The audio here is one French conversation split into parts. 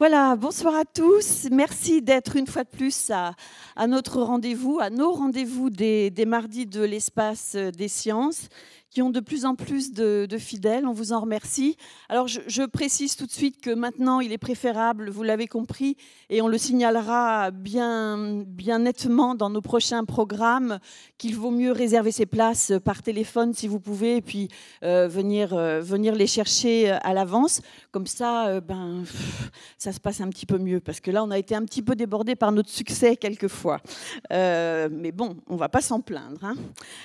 Voilà, bonsoir à tous. Merci d'être une fois de plus à, notre rendez-vous, à nos rendez-vous des mardis de l'espace euh, des sciences qui ont de plus en plus de, fidèles. On vous en remercie. Alors, je, précise tout de suite que maintenant, il est préférable, vous l'avez compris, et on le signalera bien, bien nettement dans nos prochains programmes, qu'il vaut mieux réserver ses places par téléphone si vous pouvez, et puis euh, venir, euh, venir les chercher euh, à l'avance. Comme ça, ben, ça se passe un petit peu mieux, parce que là, on a été un petit peu débordé par notre succès quelquefois. mais bon, on va pas s'en plaindre. Hein.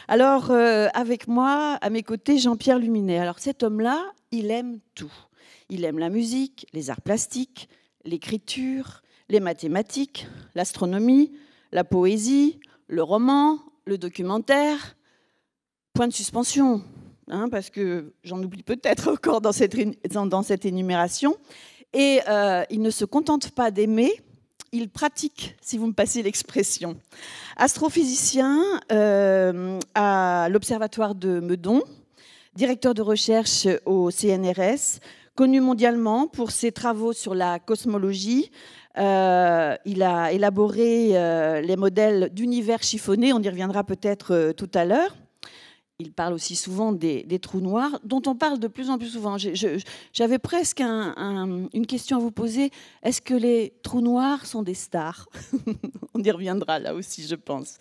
Alors, avec moi, à mes côtés Jean-Pierre Luminet. Alors cet homme-là, il aime tout. Il aime la musique, les arts plastiques, l'écriture, les mathématiques, l'astronomie, la poésie, le roman, le documentaire. Point de suspension, hein, parce que j'en oublie peut-être encore dans cette, énumération. Et euh, il ne se contente pas d'aimer, il pratique, si vous me passez l'expression. Astrophysicien euh, à l'Observatoire de Meudon, directeur de recherche au CNRS, connu mondialement pour ses travaux sur la cosmologie. Euh, il a élaboré euh, les modèles d'univers chiffonnés, on y reviendra peut-être tout à l'heure il parle aussi souvent des, trous noirs, dont on parle de plus en plus souvent. J'avais presque une question à vous poser. Est-ce que les trous noirs sont des stars On y reviendra là aussi, je pense.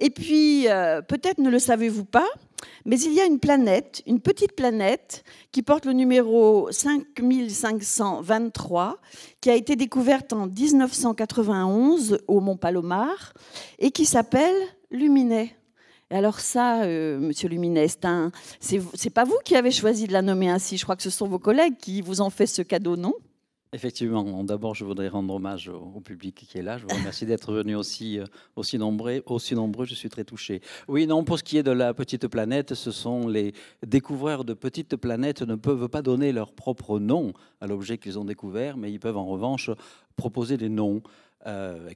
Et puis, euh, peut-être ne le savez-vous pas, mais il y a une planète, une petite planète, qui porte le numéro 5523, qui a été découverte en 1991 au Mont Palomar, et qui s'appelle Luminet alors ça, M. Euh, monsieur ce c'est pas vous qui avez choisi de la nommer ainsi. Je crois que ce sont vos collègues qui vous ont fait ce cadeau, non Effectivement. D'abord, je voudrais rendre hommage au, public qui est là. Je vous remercie d'être venu aussi, euh, aussi, nombreux, aussi nombreux. Je suis très touché. Oui, non, pour ce qui est de la petite planète, ce sont les découvreurs de petites planètes ne peuvent pas donner leur propre nom à l'objet qu'ils ont découvert, mais ils peuvent en revanche proposer des noms euh,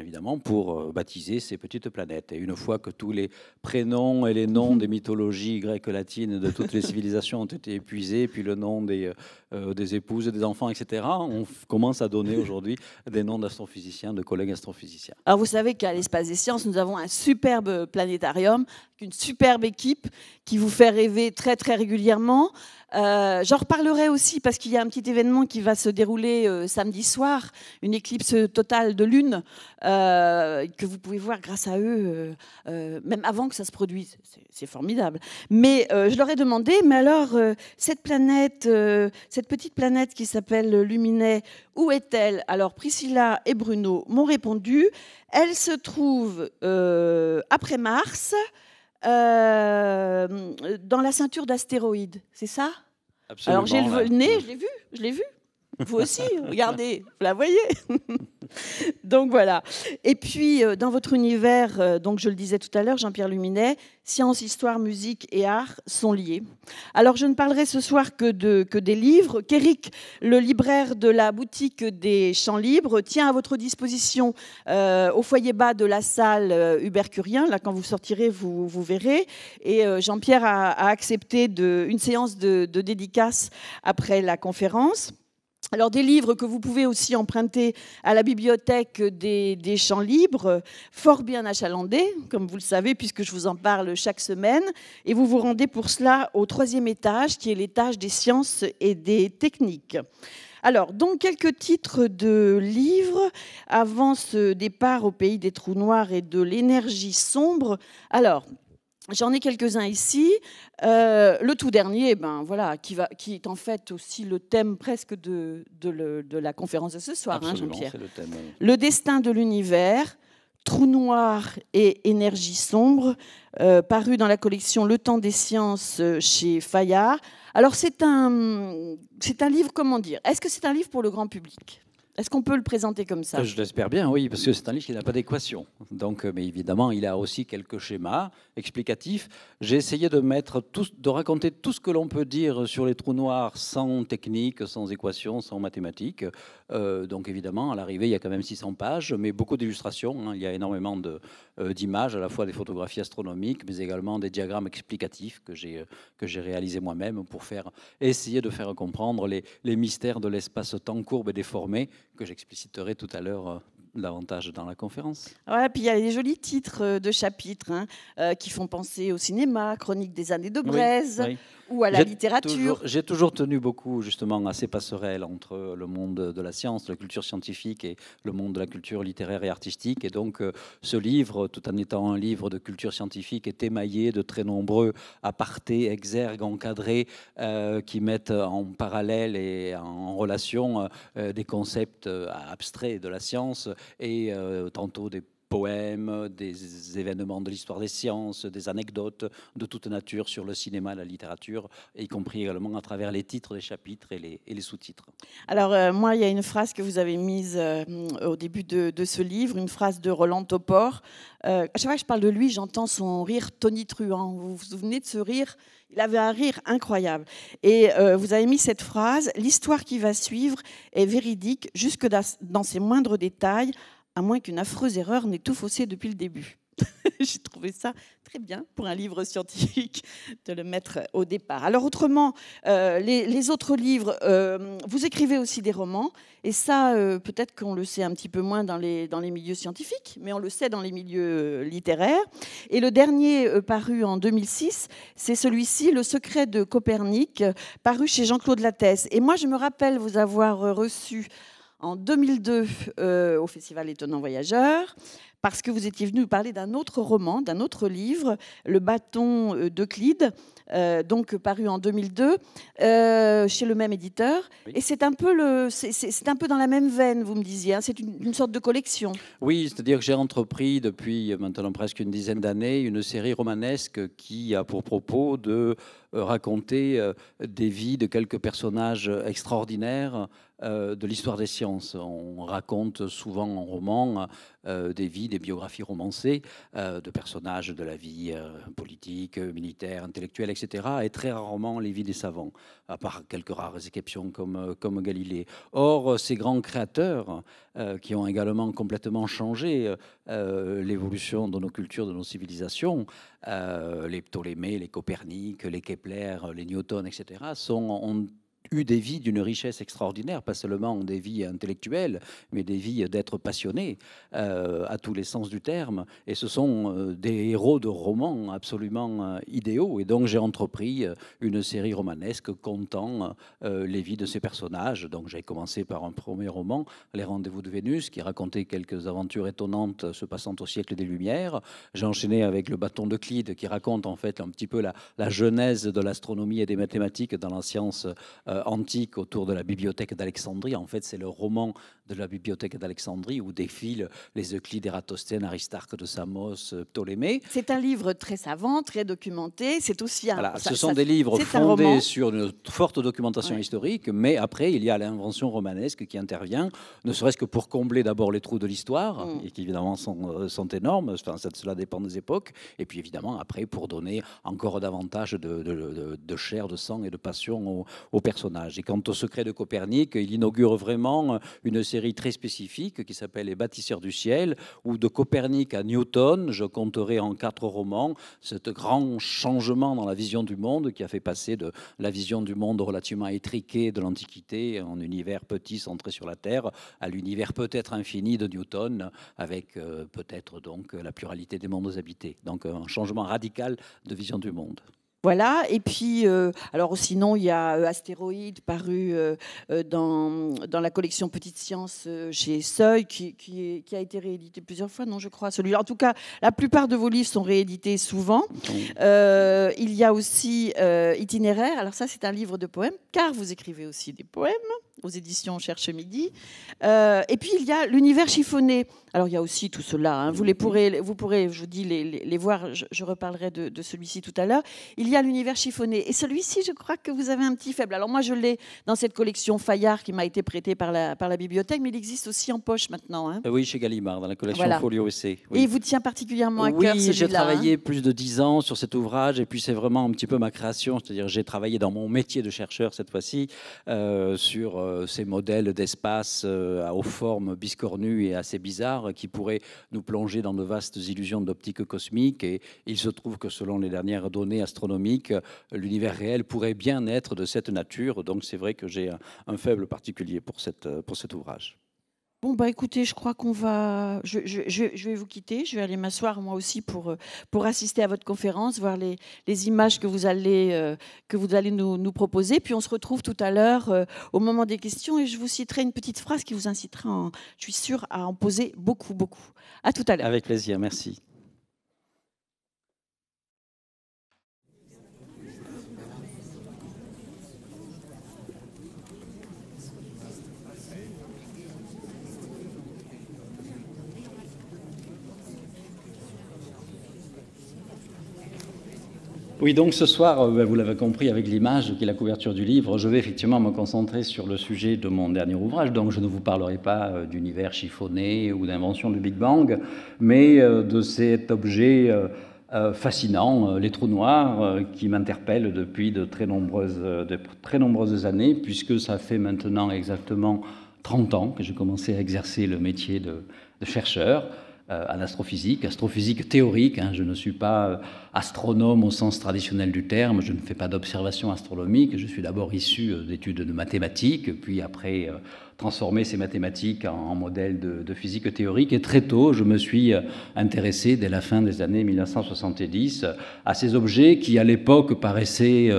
évidemment, pour euh, baptiser ces petites planètes. Et une fois que tous les prénoms et les noms des mythologies grecques, latines, de toutes les civilisations ont été épuisés, puis le nom des, épouses euh, des épouses, des enfants, etc., on commence à donner aujourd'hui des noms d'astrophysiciens, de collègues astrophysiciens. Alors vous savez qu'à l'Espace des Sciences, nous avons un superbe planétarium, une superbe équipe qui vous fait rêver très très régulièrement. Euh, j'en reparlerai aussi parce qu'il y a un petit événement qui va se dérouler euh, samedi soir, une éclipse totale de lune euh, que vous pouvez voir grâce à eux, même avant que ça se produise. C'est formidable. Mais je leur ai demandé, mais alors cette planète, cette petite planète qui s'appelle Luminet, où est-elle Alors Priscilla et Bruno m'ont répondu, elle se trouve après Mars. Euh, dans la ceinture d'astéroïdes, c'est ça Alors j'ai le nez, je l'ai vu, je l'ai vu. Vous aussi, regardez, vous la voyez. donc voilà. Et puis, euh, dans votre univers, euh, donc je le disais tout à l'heure, Jean-Pierre Luminet, science, histoire, musique et art sont liés. Alors, je ne parlerai ce soir que, des livres Kéric, le libraire de la boutique des Champs Libres, tient à votre disposition euh, au foyer bas de la salle ubercurien. Hubert Curien. Là, quand vous sortirez, vous, verrez. Et Jean-Pierre a, accepté une séance de, de dédicace après la conférence. Alors des livres que vous pouvez aussi emprunter à la bibliothèque des, Champs Libres, fort bien achalandés, comme vous le savez, puisque je vous en parle chaque semaine. Et vous vous rendez pour cela au troisième étage, qui est l'étage des sciences et des techniques. Alors, donc quelques titres de livres avant ce départ au pays des trous noirs et de l'énergie sombre. Alors, J'en ai quelques-uns ici. Euh, le tout dernier, eh ben, voilà, qui, est en fait aussi le thème presque de, la conférence de ce soir, hein, Jean-Pierre. Le, destin de l'univers, Trou noir et énergie sombre, euh, paru dans la collection Le temps des sciences euh, chez Fayard. Alors c'est c'est un livre, comment dire Est-ce que c'est un livre pour le grand public est-ce qu'on peut le présenter comme ça euh, Je l'espère bien, oui, parce que c'est un livre qui n'a pas d'équation. Donc, euh, mais évidemment, il a aussi quelques schémas explicatifs. J'ai essayé de mettre de raconter tout ce que l'on peut dire sur les trous noirs sans technique, sans équation, sans mathématiques. Euh, donc, évidemment, à l'arrivée, il y a quand même 600 pages, mais beaucoup d'illustrations. Hein. Il y a énormément de, euh, d'images, à la fois des photographies astronomiques, mais également des diagrammes explicatifs que j'ai euh, réalisés moi-même pour faire, essayer de faire comprendre les, mystères de l'espace-temps courbe et déformé, que j'expliciterai tout à l'heure euh, davantage dans la conférence. Voilà, puis il y a des jolis titres de chapitres hein, qui font penser au cinéma, Chronique des années de Braise à la littérature. J'ai toujours tenu beaucoup justement à ces passerelles entre le monde de la science, la culture scientifique et le monde de la culture littéraire et artistique. Et donc euh, ce livre, tout en étant un livre de culture scientifique, est émaillé de très nombreux apartés, exergues, encadrés euh, qui mettent en parallèle et en relation euh, des concepts abstraits de la science et tantôt des poèmes, des événements de l'histoire des sciences, des anecdotes de toute nature sur le cinéma, la littérature, y compris également à travers les titres des chapitres et les, sous-titres. Alors, euh, moi, il y a une phrase que vous avez mise euh, au début de, ce livre, une phrase de Roland Topor. Euh, à chaque fois que je parle de lui, j'entends son rire tonitruant. Vous vous souvenez de ce rire il avait un rire incroyable. Et vous avez mis cette phrase, l'histoire qui va suivre est véridique jusque dans ses moindres détails, à moins qu'une affreuse erreur n'ait tout faussé depuis le début. J'ai trouvé ça très bien pour un livre scientifique de le mettre au départ. Alors autrement, euh, les, autres livres, euh, vous écrivez aussi des romans, et ça euh, peut-être qu'on le sait un petit peu moins dans les, dans les milieux scientifiques, mais on le sait dans les milieux littéraires. Et le dernier paru en 2006, c'est celui-ci, Le secret de Copernic, paru chez Jean-Claude Lattès. Et moi, je me rappelle vous avoir reçu en 2002 euh, au Festival Étonnant Voyageur, parce que vous étiez venu nous parler d'un autre roman, d'un autre livre, Le bâton euh, d'Euclide, euh, donc paru en 2002 chez le même éditeur. Et c'est un, peu le, c'est, un peu dans la même veine, vous me disiez, hein. c'est une, une, sorte de collection. Oui, c'est-à-dire que j'ai entrepris depuis maintenant presque une dizaine d'années une série romanesque qui a pour propos de raconter des vies de quelques personnages extraordinaires euh, de l'histoire des sciences. On raconte souvent en roman euh, des vies, des biographies romancées euh, de personnages de la vie politique, militaire, intellectuelle, etc. Et très rarement les vies des savants, à part quelques rares exceptions comme, comme Galilée. Or, ces grands créateurs qui ont également complètement changé l'évolution de nos cultures, de nos civilisations, les Ptolémées, les Copernic, les Kepler, les Newton, etc., sont, eu des vies d'une richesse extraordinaire, pas seulement des vies intellectuelles, mais des vies d'être passionnés euh, à tous les sens du terme. Et ce sont euh, des héros de romans absolument euh, idéaux. Et donc j'ai entrepris une série romanesque comptant les vies de ces personnages. Donc j'ai commencé par un premier roman, Les Rendez-vous de Vénus, qui racontait quelques aventures étonnantes se passant au siècle des Lumières. J'ai enchaîné avec Le Bâton de Clide, qui raconte en fait un petit peu la, genèse de l'astronomie et des mathématiques dans la science antique autour de la bibliothèque d'Alexandrie. En fait, c'est le roman de la bibliothèque d'Alexandrie où défilent les Euclides, Eratosthène, Aristarque de Samos, euh, Ptolémée. C'est un livre très savant, très documenté. C'est aussi un. ce sont des livres fondés sur une forte documentation historique, mais après, il y a l'invention romanesque qui intervient, ne serait-ce que pour combler d'abord les trous de l'histoire, mm. et qui évidemment euh, sont, énormes. Enfin, ça, cela dépend des époques. Et puis évidemment, après, pour donner encore davantage de, chair, de sang et de passion aux personnages. Et quant au secret de Copernic, il inaugure vraiment une série très spécifique qui s'appelle Les bâtisseurs du ciel, ou de Copernic à Newton, je compterai en quatre romans ce grand changement dans la vision du monde qui a fait passer de la vision du monde relativement étriquée de l'Antiquité, en univers petit centré sur la Terre, à l'univers peut-être infini de Newton, avec euh, peut-être donc la pluralité des mondes habités. Donc un changement radical de vision du monde. Voilà, et puis, euh, alors sinon, il y a euh, Astéroïde, paru euh, dans, la collection Petite Science chez Seuil, qui, qui, a été réédité plusieurs fois, non, je crois, celui-là. En tout cas, la plupart de vos livres sont réédités souvent. il y a aussi Itinéraire, alors ça, c'est un livre de poèmes, car vous écrivez aussi des poèmes aux éditions Cherche Midi. et puis, il y a L'univers chiffonné alors il y a aussi tout cela. Hein. Vous les pourrez, vous pourrez, je vous dis les, voir. Je, reparlerai de, celui-ci tout à l'heure. Il y a l'univers chiffonné et celui-ci, je crois que vous avez un petit faible. Alors moi, je l'ai dans cette collection Fayard qui m'a été prêtée par la par la bibliothèque, mais il existe aussi en poche maintenant. Hein. oui, chez Gallimard dans la collection Folio essai. Et il vous tient particulièrement à celui cœur. Oui, j'ai travaillé hein. plus de dix ans sur cet ouvrage et puis c'est vraiment un petit peu ma création, c'est-à-dire j'ai travaillé dans mon métier de chercheur cette fois-ci euh, sur euh, ces modèles d'espace euh, à aux formes biscornues et assez bizarres qui pourrait nous plonger dans de vastes illusions d'optique cosmique. Et il se trouve que selon les dernières données astronomiques, l'univers réel pourrait bien être de cette nature. Donc c'est vrai que j'ai un, faible particulier pour cet ouvrage. Bon, bah écoutez, je crois qu'on va. Je, je, je, vais vous quitter. Je vais aller m'asseoir moi aussi pour, euh, pour assister à votre conférence, voir les, les images que vous allez, euh, que vous allez nous, nous, proposer. Puis on se retrouve tout à l'heure euh, au moment des questions et je vous citerai une petite phrase qui vous incitera, je suis sûre, à en poser beaucoup, beaucoup. À tout à l'heure. Avec plaisir, merci. Oui, donc ce soir, euh, ben, vous l'avez compris avec l'image qui est la couverture du livre, je vais effectivement me concentrer sur le sujet de mon dernier ouvrage. Donc je ne vous parlerai pas euh, d'univers chiffonné ou d'invention du Big Bang, mais euh, de cet objet fascinant, les trous noirs, qui m'interpellent depuis de très, nombreuses, années, puisque ça fait maintenant exactement 30 ans que j'ai commencé à exercer le métier de chercheur à euh, astrophysique, astrophysique théorique. Hein, je ne suis pas euh, astronome au sens traditionnel du terme, je ne fais pas d'observation astronomique, je suis d'abord issu euh, d'études de mathématiques, puis après transformer transformé ces mathématiques en, modèles de, physique théorique. Et très tôt, je me suis intéressé, dès la fin des années 1970, à ces objets qui, à l'époque, paraissaient...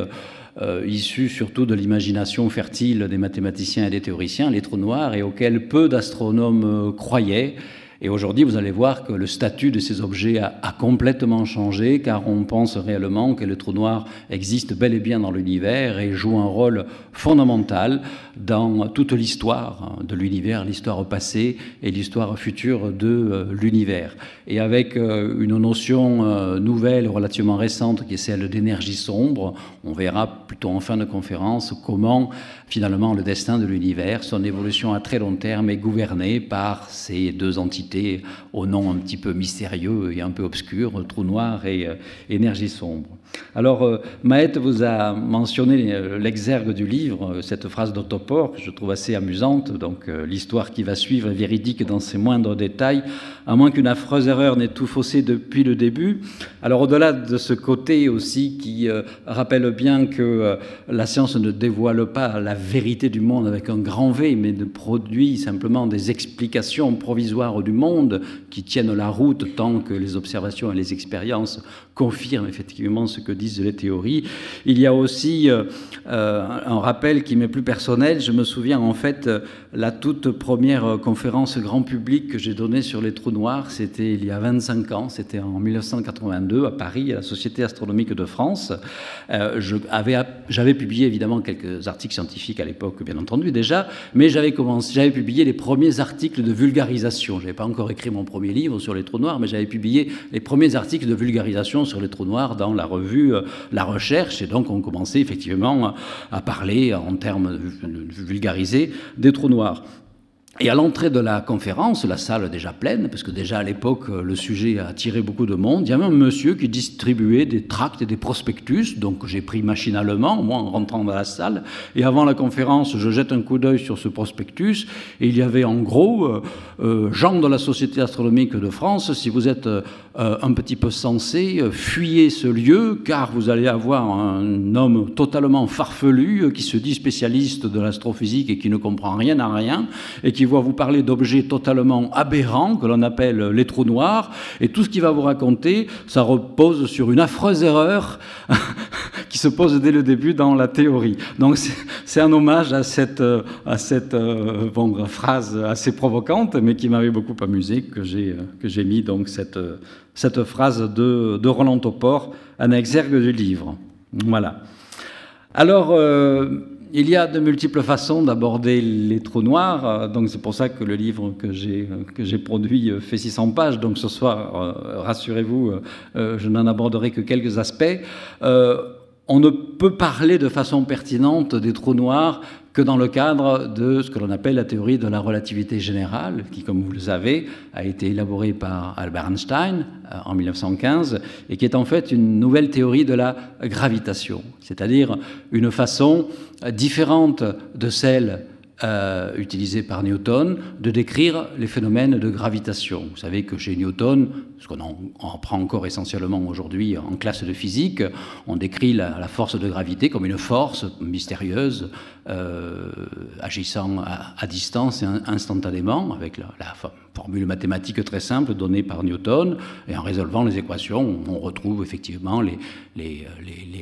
issus surtout de l'imagination fertile des mathématiciens et des théoriciens, les trous noirs, et auxquels peu d'astronomes croyaient. Et aujourd'hui, vous allez voir que le statut de ces objets a, complètement changé, car on pense réellement que le trou noir existe bel et bien dans l'univers et joue un rôle fondamental dans toute l'histoire de l'univers, l'histoire passée et l'histoire future de euh, l'univers. Et avec euh, une notion euh, nouvelle, relativement récente, qui est celle d'énergie sombre, on verra plutôt en fin de conférence comment finalement le destin de l'univers, son évolution à très long terme, est gouverné par ces deux entités au nom nom un petit peu mystérieux et un peu obscur, « trou noir et euh, énergie sombre. Alors, euh, Maët vous a mentionné euh, l'exergue du livre, cette phrase d'Autoport, que je trouve assez amusante. Donc, l'histoire qui va suivre est véridique dans ses moindres détails, à moins qu'une affreuse erreur n'ait tout faussé depuis le début. Alors au-delà de ce côté aussi qui euh, rappelle bien que euh, la science ne dévoile pas la vérité du monde avec un grand V, mais ne produit simplement des explications provisoires du monde qui tiennent la route tant que les observations et les expériences confirme effectivement ce que disent les théories. Il y a aussi euh, euh, un rappel qui m'est plus personnel. Je me souviens en fait euh, la toute première conférence grand public que j'ai donnée sur les trous noirs, c'était il y a 25 ans, c'était en 1982 à Paris, à la Société astronomique de France. Euh, J'avais publié évidemment quelques articles scientifiques à l'époque, bien entendu déjà, mais j'avais publié les premiers articles de vulgarisation. Je n'avais pas encore écrit mon premier livre sur les trous noirs, mais j'avais publié les premiers articles de vulgarisation sur les trous noirs dans la revue euh, La Recherche. Et donc, on commençait effectivement euh, à parler en termes euh, vulgarisés des trous noirs. Et à l'entrée de la conférence, la salle déjà pleine, parce que déjà à l'époque, euh, le sujet a attiré beaucoup de monde, il y avait un monsieur qui distribuait des tracts et des prospectus, donc j'ai pris machinalement, moi en rentrant dans la salle, et avant la conférence, je jette un coup d'œil sur ce prospectus, et il y avait en gros, euh, euh gens de la Société astronomique de France, si vous êtes euh, un petit peu sensé, fuyez ce lieu, car vous allez avoir un homme totalement farfelu, qui se dit spécialiste de l'astrophysique et qui ne comprend rien à rien, et qui il vous parler d'objets totalement aberrants, que l'on appelle les trous noirs, et tout ce qu'il va vous raconter, ça repose sur une affreuse erreur qui se pose dès le début dans la théorie. Donc c'est un hommage à cette, euh, à cette euh, phrase assez provocante, mais qui m'avait beaucoup amusé, que j'ai mis donc cette, cette phrase de, de Roland Topor, un exergue du livre. Voilà. Alors... Euh, il y a de multiples façons d'aborder les trous noirs, euh, donc c'est pour ça que le livre que j'ai, euh, produit euh, fait 600 pages, donc ce soir, rassurez-vous, je n'en aborderai que quelques aspects on ne peut parler de façon pertinente des trous noirs que dans le cadre de ce que l'on appelle la théorie de la relativité générale, qui, comme vous le savez, a été élaborée par Albert Einstein euh, en 1915, et qui est en fait une nouvelle théorie de la gravitation, c'est-à-dire une façon différente de celle euh, utilisé par Newton de décrire les phénomènes de gravitation. Vous savez que chez Newton, ce qu'on en, prend encore essentiellement aujourd'hui en classe de physique, on décrit la, force de gravité comme une force mystérieuse euh, agissant à, distance et instantanément avec la, la forme formule mathématique très simple donnée par Newton, et en résolvant les équations, on retrouve effectivement les, les,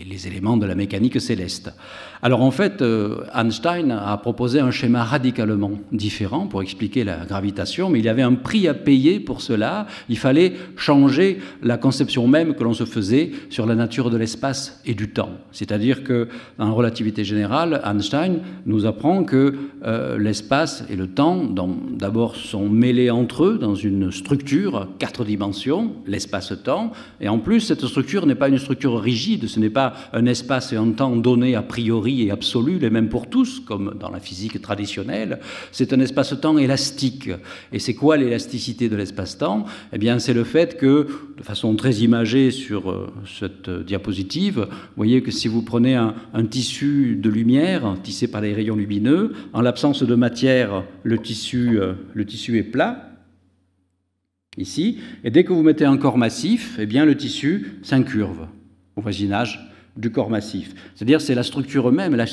les, éléments de la mécanique céleste. Alors en fait, euh, Einstein a proposé un schéma radicalement différent pour expliquer la gravitation, mais il y avait un prix à payer pour cela. Il fallait changer la conception même que l'on se faisait sur la nature de l'espace et du temps. C'est-à-dire que en relativité générale, Einstein nous apprend que euh, l'espace et le temps, d'abord sont mêlés en entre eux dans une structure quatre dimensions, l'espace-temps. Et en plus, cette structure n'est pas une structure rigide, ce n'est pas un espace et un temps donné a priori et absolu, les mêmes pour tous, comme dans la physique traditionnelle. C'est un espace-temps élastique. Et c'est quoi l'élasticité de l'espace-temps Eh bien, c'est le fait que, de façon très imagée sur euh, cette euh, diapositive, vous voyez que si vous prenez un, un tissu de lumière tissé par les rayons lumineux, en l'absence de matière, le tissu, euh, le tissu est plat ici, et dès que vous mettez un corps massif, eh bien le tissu s'incurve au voisinage du corps massif. C'est-à-dire c'est la structure même, la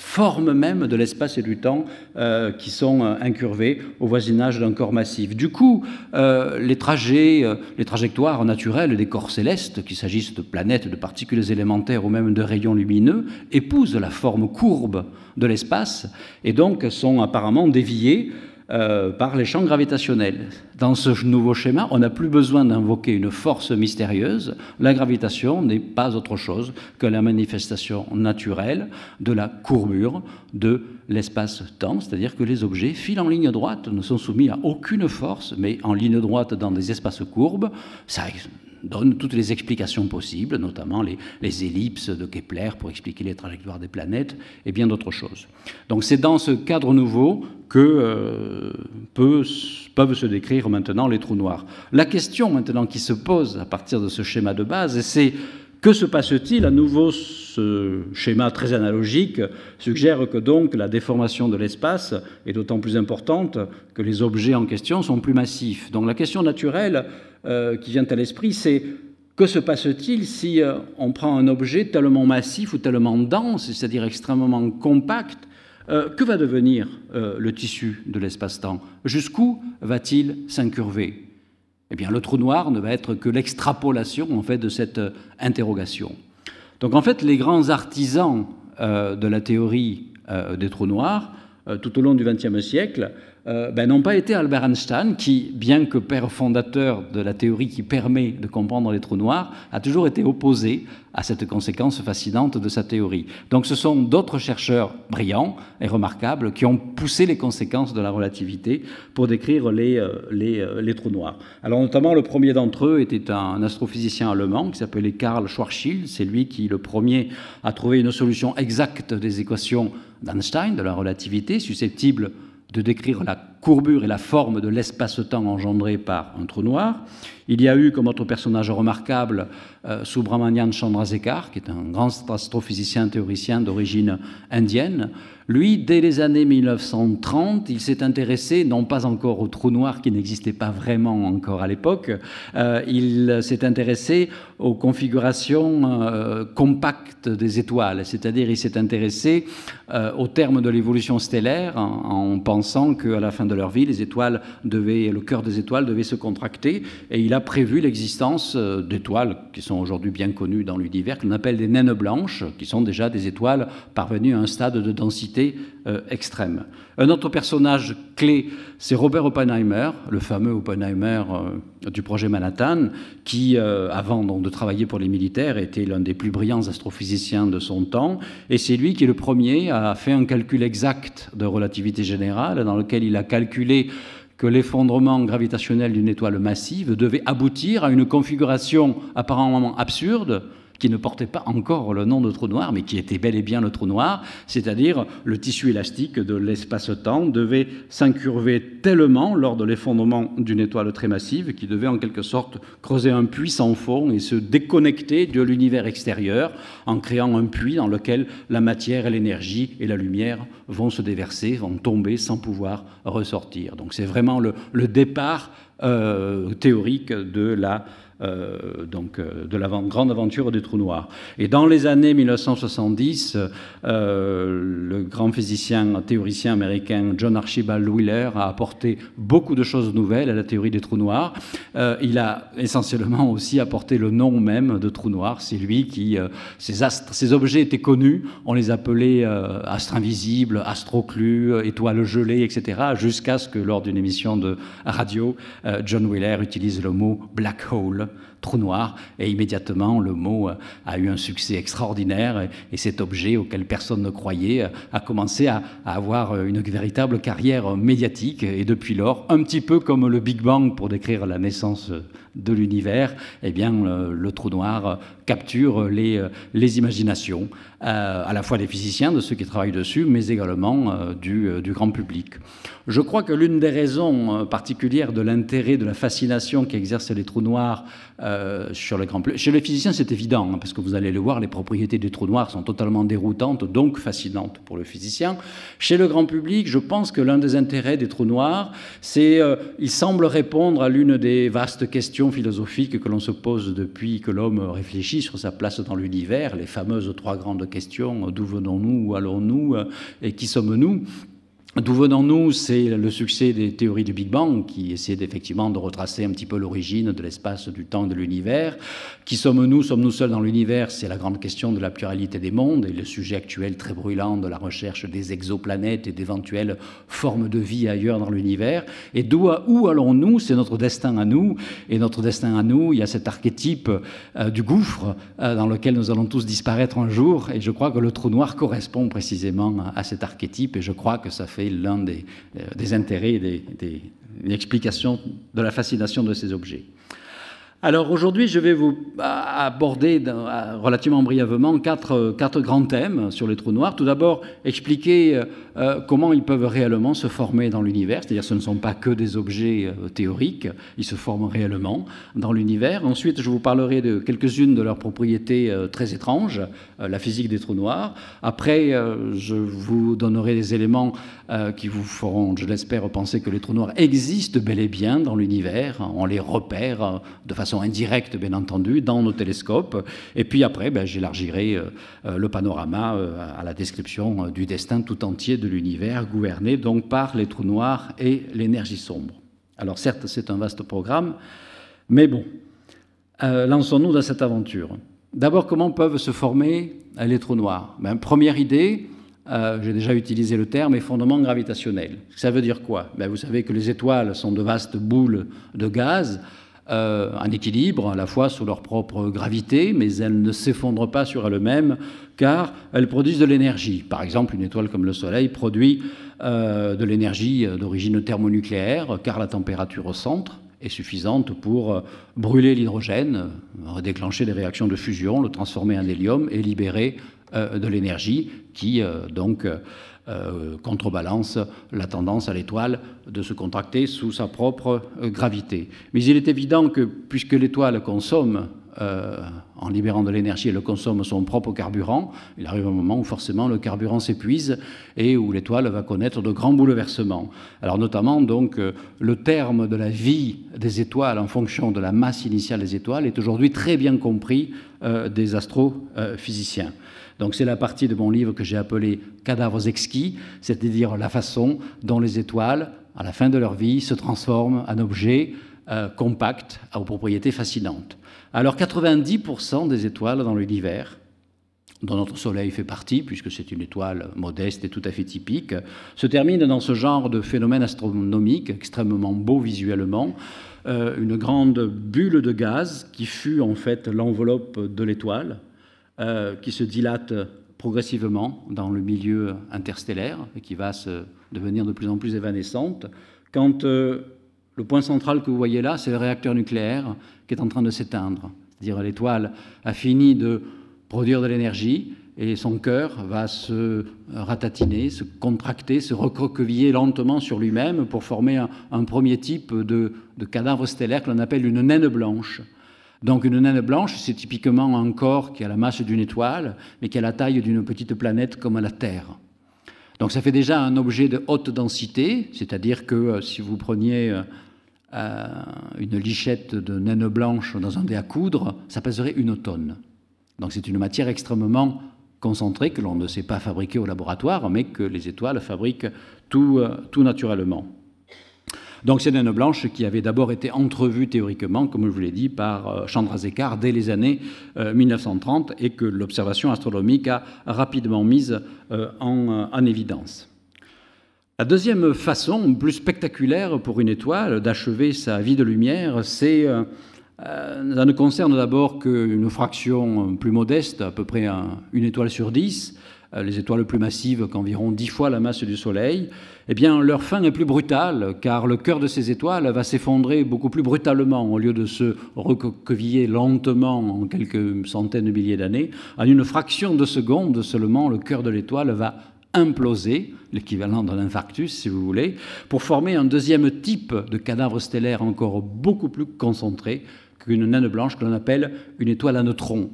forme même de l'espace et du temps euh, qui sont euh, incurvés au voisinage d'un corps massif. Du coup, euh, les trajets, les trajectoires naturelles des corps célestes, qu'il s'agisse de planètes, de particules élémentaires ou même de rayons lumineux, épousent la forme courbe de l'espace et donc sont apparemment déviées euh, par les champs gravitationnels. Dans ce nouveau schéma, on n'a plus besoin d'invoquer une force mystérieuse. La gravitation n'est pas autre chose que la manifestation naturelle de la courbure de l'espace-temps, c'est-à-dire que les objets filent en ligne droite, ne sont soumis à aucune force, mais en ligne droite dans des espaces courbes, ça donne toutes les explications possibles, notamment les, ellipses de Kepler pour expliquer les trajectoires des planètes et bien d'autres choses. Donc c'est dans ce cadre nouveau que euh, peuvent se décrire maintenant les trous noirs. La question maintenant qui se pose à partir de ce schéma de base, c'est que se passe-t-il À nouveau, ce schéma très analogique suggère que donc la déformation de l'espace est d'autant plus importante que les objets en question sont plus massifs. Donc la question naturelle euh, qui vient à l'esprit, c'est que se passe-t-il si euh, on prend un objet tellement massif ou tellement dense, c'est-à-dire extrêmement compact euh, que va devenir le tissu de l'espace-temps Jusqu'où va-t-il s'incurver eh bien, le trou noir ne va être que l'extrapolation en fait de cette euh, interrogation. Donc, en fait, les grands artisans euh, de la théorie euh, des trous noirs, tout au long du XXe siècle, euh, ben, n'ont pas été Albert Einstein, qui, bien que père fondateur de la théorie qui permet de comprendre les trous noirs, a toujours été opposé à cette conséquence fascinante de sa théorie. Donc ce sont d'autres chercheurs brillants et remarquables qui ont poussé les conséquences de la relativité pour décrire les, euh, euh, les trous noirs. Alors notamment le premier d'entre eux était un astrophysicien allemand qui s'appelait Karl Schwarzschild. C'est lui qui, le premier, a trouvé une solution exacte des équations d'Einstein, de la relativité, susceptible de décrire la courbure et la forme de l'espace-temps engendré par un trou noir. Il y a eu comme autre personnage remarquable euh, Subramanian Chandrasekhar, qui est un grand astrophysicien théoricien d'origine indienne. Lui, dès les années 1930, il s'est intéressé, non pas encore au trou noir qui n'existait pas vraiment encore à l'époque, euh, il s'est intéressé aux configurations euh, compactes des étoiles, c'est-à-dire il s'est intéressé euh, au terme de l'évolution stellaire en, pensant qu'à la fin de leur vie, les étoiles devaient, le cœur des étoiles devait se contracter et il a prévu l'existence euh, d'étoiles qui sont aujourd'hui bien connues dans l'univers, qu'on appelle des naines blanches, qui sont déjà des étoiles parvenues à un stade de densité extrême. Un autre personnage clé, c'est Robert Oppenheimer, le fameux Oppenheimer du projet Manhattan, qui, euh, avant donc, de travailler pour les militaires, était l'un des plus brillants astrophysiciens de son temps. Et c'est lui qui, est le premier, à fait un calcul exact de relativité générale, dans lequel il a calculé que l'effondrement gravitationnel d'une étoile massive devait aboutir à une configuration apparemment absurde qui ne portait pas encore le nom de trou noir, mais qui était bel et bien le trou noir, c'est-à-dire le tissu élastique de l'espace-temps devait s'incurver tellement lors de l'effondrement d'une étoile très massive qu'il devait en quelque sorte creuser un puits sans fond et se déconnecter de l'univers extérieur en créant un puits dans lequel la matière, et l'énergie et la lumière vont se déverser, vont tomber sans pouvoir ressortir. Donc c'est vraiment le, départ euh, théorique de la euh, donc, euh, de la grande aventure des trous noirs. Et dans les années 1970, euh, le grand physicien, théoricien américain John Archibald Wheeler a apporté beaucoup de choses nouvelles à la théorie des trous noirs. il a essentiellement aussi apporté le nom même de trou noir. C'est lui qui, ces, ces objets étaient connus, on les appelait astres invisibles, astroclus, étoiles gelées, etc., jusqu'à ce que lors d'une émission de radio, John Wheeler utilise le mot black hole them trou noir, et immédiatement le mot euh, a eu un succès extraordinaire, et cet objet auquel personne ne croyait euh, a commencé à, avoir euh, une véritable carrière médiatique, et depuis lors, un petit peu comme le Big Bang pour décrire la naissance de l'univers, eh bien le, trou noir capture les, les imaginations, à la fois des physiciens, de ceux qui travaillent dessus, mais également du, du, grand public. Je crois que l'une des raisons particulières de l'intérêt, de la fascination qu'exercent les trous noirs euh, le grand Chez les physiciens, c'est évident, hein, parce que vous allez le voir, les propriétés des trous noirs sont totalement déroutantes, donc fascinantes pour le physicien. Chez le grand public, je pense que l'un des intérêts des trous noirs, c'est euh, il semble répondre à l'une des vastes questions philosophiques que l'on se pose depuis que l'homme réfléchit sur sa place dans l'univers, les fameuses trois grandes questions d'où venons-nous, où allons-nous euh, et qui sommes-nous D'où venons-nous C'est le succès des théories du Big Bang qui essaient effectivement de retracer un petit peu l'origine de l'espace, du temps, de l'univers. Qui sommes-nous Sommes-nous seuls dans l'univers C'est la grande question de la pluralité des mondes et le sujet actuel très brûlant de la recherche des exoplanètes et d'éventuelles formes de vie ailleurs dans l'univers. Et d'où où allons-nous C'est notre destin à nous. Et notre destin à nous, il y a cet archétype euh, du gouffre euh, dans lequel nous allons tous disparaître un jour. Et je crois que le trou noir correspond précisément à cet archétype. Et je crois que ça fait l'un des, euh, intérêts des, explications de la fascination de ces objets. Alors aujourd'hui, je vais vous aborder relativement brièvement quatre, quatre, grands thèmes sur les trous noirs. Tout d'abord, expliquer euh, euh, comment ils peuvent réellement se former dans l'univers, c'est-à-dire ce ne sont pas que des objets théoriques, ils se forment réellement dans l'univers. Ensuite, je vous parlerai de quelques-unes de leurs propriétés très étranges, la physique des trous noirs. Après, je vous donnerai des éléments euh, qui vous feront, je l'espère, penser que les trous noirs existent bel et bien dans l'univers. On les repère euh, de façon indirecte, bien entendu, dans nos télescopes. Et puis après, ben, j'élargirai euh, le panorama à la description du destin tout entier de l'univers, gouverné donc par les trous noirs et l'énergie sombre. Alors certes, c'est un vaste programme, mais bon, lançons-nous dans cette aventure. D'abord, comment peuvent se former les trous noirs ben, Première idée, euh, j'ai déjà utilisé le terme, effondrement gravitationnel. Ça veut dire quoi ben, Vous savez que les étoiles sont de vastes boules de gaz euh, en équilibre, à la fois sous leur propre gravité, mais elles ne s'effondrent pas sur elles-mêmes, car elles produisent de l'énergie. Par exemple, une étoile comme le Soleil produit euh, de l'énergie d'origine thermonucléaire, car la température au centre est suffisante pour brûler l'hydrogène, déclencher des réactions de fusion, le transformer en hélium et libérer euh, de l'énergie qui euh, donc euh, contrebalance la tendance à l'étoile de se contracter sous sa propre gravité. Mais il est évident que puisque l'étoile consomme en libérant de l'énergie, elle consomme son propre carburant. Il arrive un moment où forcément le carburant s'épuise et où l'étoile va connaître de grands bouleversements. Alors notamment donc le terme de la vie des étoiles en fonction de la masse initiale des étoiles est aujourd'hui très bien compris des astrophysiciens. Donc c'est la partie de mon livre que j'ai appelée Cadavres exquis, c'est-à-dire la façon dont les étoiles, à la fin de leur vie, se transforment en objets euh, compacts aux propriétés fascinantes. Alors 90% des étoiles dans l'univers dont notre Soleil fait partie, puisque c'est une étoile modeste et tout à fait typique, se terminent dans ce genre de phénomène astronomique extrêmement beau visuellement, euh, une grande bulle de gaz qui fut en fait l'enveloppe de l'étoile, euh, qui se dilate progressivement dans le milieu interstellaire et qui va se devenir de plus en plus évanescente. Quand euh, le point central que vous voyez là, c'est le réacteur nucléaire qui est en train de s'éteindre. C'est-à-dire l'étoile a fini de produire de l'énergie et son cœur va se ratatiner, se contracter, se recroqueviller lentement sur lui-même pour former un, premier type de cadavre stellaire que l'on appelle une naine blanche. Donc une naine blanche, c'est typiquement un corps qui a la masse d'une étoile, mais qui a la taille d'une petite planète comme la Terre. Donc ça fait déjà un objet de haute densité, c'est-à-dire que euh, si vous preniez euh, euh, une lichette de naine blanche dans un dé à coudre, ça pèserait une tonne. Donc c'est une matière extrêmement concentrée que l'on ne sait pas fabriquer au laboratoire, mais que les étoiles fabriquent tout naturellement. Donc c'est une naines Blanche qui avait d'abord été entrevue théoriquement, comme je vous l'ai dit, par euh, Zekar dès les années 1930 euh, et que l'observation astronomique a rapidement mise euh, en, en évidence. La deuxième façon, plus spectaculaire pour une étoile d'achever sa vie de lumière, c'est ça ne concerne d'abord qu'une fraction plus modeste, à peu près une étoile sur dix, euh, les étoiles plus massives qu'environ dix fois la masse du Soleil, eh bien leur fin est plus brutale, car le cœur de ces étoiles va s'effondrer beaucoup plus brutalement, au lieu de se recoqueviller lentement en quelques centaines de milliers d'années, en une fraction de seconde seulement, le cœur de l'étoile va imploser, l'équivalent d'un infarctus si vous voulez, pour former un deuxième type de cadavre stellaire encore beaucoup plus concentré qu'une naine blanche que l'on appelle une étoile à neutrons.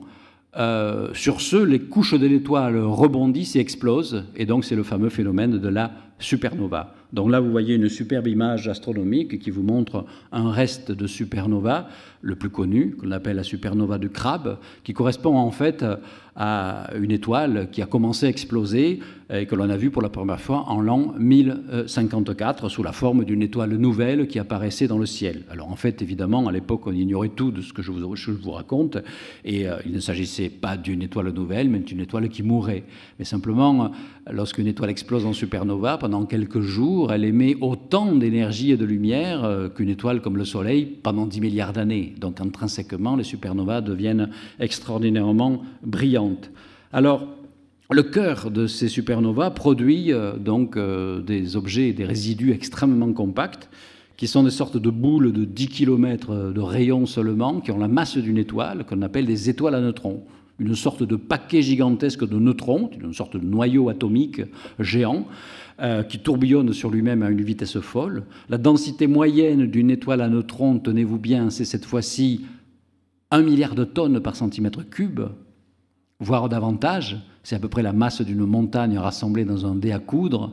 Euh, sur ce, les couches de l'étoile rebondissent et explosent, et donc c'est le fameux phénomène de la supernova. Donc là, vous voyez une superbe image astronomique qui vous montre un reste de supernova, le plus connu, qu'on appelle la supernova du crabe, qui correspond en fait à une étoile qui a commencé à exploser et que l'on a vue pour la première fois en l'an 1054 sous la forme d'une étoile nouvelle qui apparaissait dans le ciel. Alors en fait, évidemment, à l'époque, on ignorait tout de ce que je vous, je vous raconte et euh, il ne s'agissait pas d'une étoile nouvelle, mais d'une étoile qui mourait. Mais simplement, lorsqu'une étoile explose en supernova, pendant quelques jours, elle émet autant d'énergie et de lumière euh, qu'une étoile comme le Soleil pendant 10 milliards d'années. Donc intrinsèquement, les supernovas deviennent extraordinairement brillantes. Alors, le cœur de ces supernovas produit euh, donc euh, des objets, des résidus extrêmement compacts, qui sont des sortes de boules de 10 km de rayons seulement, qui ont la masse d'une étoile, qu'on appelle des étoiles à neutrons une sorte de paquet gigantesque de neutrons, une sorte de noyau atomique géant, euh, qui tourbillonne sur lui-même à une vitesse folle. La densité moyenne d'une étoile à neutrons, tenez-vous bien, c'est cette fois-ci un milliard de tonnes par centimètre cube, voire davantage. C'est à peu près la masse d'une montagne rassemblée dans un dé à coudre.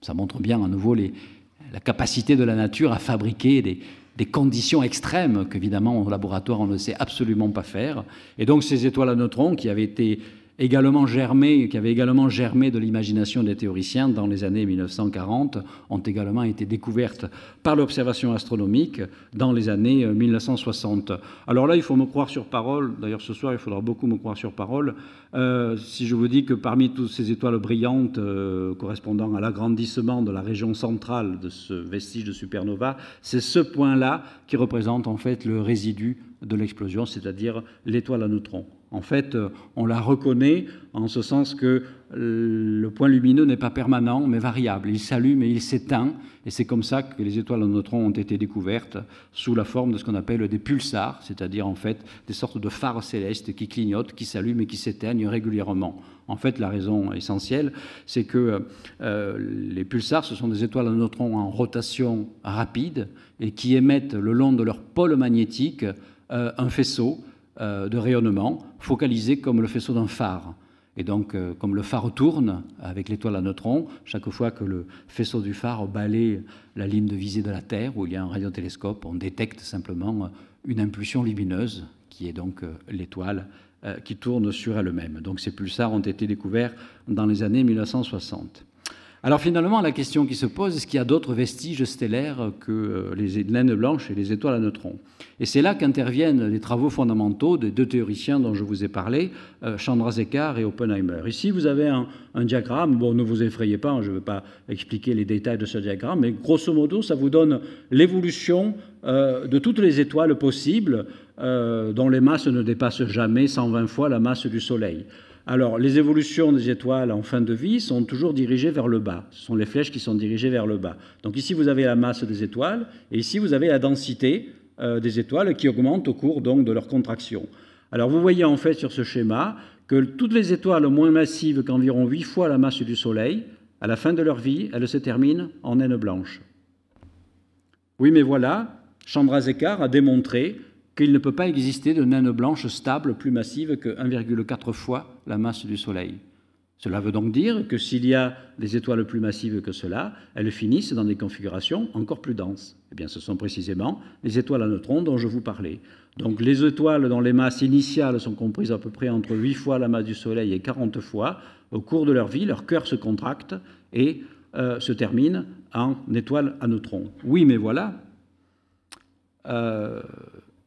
Ça montre bien à nouveau la capacité de la nature à fabriquer des, des conditions extrêmes qu'évidemment, au laboratoire, on ne sait absolument pas faire. Et donc, ces étoiles à neutrons qui avaient été également germé, qui avait également germé de l'imagination des théoriciens dans les années 1940, ont également été découvertes par l'observation astronomique dans les années 1960. Euh, Alors là, il faut me croire sur parole, d'ailleurs ce soir, il faudra beaucoup me croire sur parole, euh, si je vous dis que parmi toutes ces étoiles brillantes euh, correspondant à l'agrandissement de la région centrale de ce vestige de supernova, c'est ce point-là qui représente en fait le résidu de l'explosion, c'est-à-dire l'étoile à neutrons. En fait, euh, on la reconnaît en ce sens que euh, le point lumineux n'est pas permanent, mais variable. Il s'allume et il s'éteint, et c'est comme ça que les étoiles à neutrons ont été découvertes sous la forme de ce qu'on appelle des pulsars, c'est-à-dire en fait des sortes de phares célestes qui clignotent, qui s'allument et qui s'éteignent régulièrement. En fait, la raison essentielle, c'est que euh, les pulsars, ce sont des étoiles à neutrons en rotation rapide et qui émettent le long de leur pôle magnétique un faisceau euh, de rayonnement, focalisé comme le faisceau d'un phare. Et donc, euh, comme le phare tourne avec l'étoile à neutrons, chaque fois que le faisceau du phare balaye la ligne de visée de la Terre, où il y a un radiotélescope, on détecte simplement euh, une impulsion lumineuse, qui est donc l'étoile qui tourne sur elle-même. Donc ces pulsars ont été découverts dans les années 1960. Alors finalement, la question qui se pose, est-ce qu'il y a d'autres vestiges stellaires que les naines blanches et les étoiles à neutrons et c'est là qu'interviennent les travaux fondamentaux des deux théoriciens dont je vous ai parlé, euh, Chandrasekhar et Oppenheimer. Ici, vous avez un, diagramme. Bon, ne vous effrayez pas, hein, je ne vais pas expliquer les détails de ce diagramme, mais grosso modo, ça vous donne l'évolution euh, de toutes les étoiles possibles euh, dont les masses ne dépassent jamais 120 fois la masse du Soleil. Alors, les évolutions des étoiles en fin de vie sont toujours dirigées vers le bas. Ce sont les flèches qui sont dirigées vers le bas. Donc ici, vous avez la masse des étoiles, et ici, vous avez la densité euh, des étoiles qui augmentent au cours donc de leur contraction. Alors vous voyez en fait sur ce schéma que toutes les étoiles moins massives qu'environ 8 fois la masse du Soleil, à la fin de leur vie, elles se terminent en naine blanche. Oui, mais voilà, Chandrasekhar a démontré qu'il ne peut pas exister de naine blanche stable plus massive que 1,4 fois la masse du Soleil. Cela veut donc dire que s'il y a des étoiles plus massives que cela, elles finissent dans des configurations encore plus denses. Eh bien, ce sont précisément les étoiles à neutrons dont je vous parlais. Donc les étoiles dont les masses initiales sont comprises à peu près entre 8 fois la masse du Soleil et 40 fois, au cours de leur vie, leur cœur se contracte et euh, se termine en étoile à neutrons. Oui, mais voilà, euh,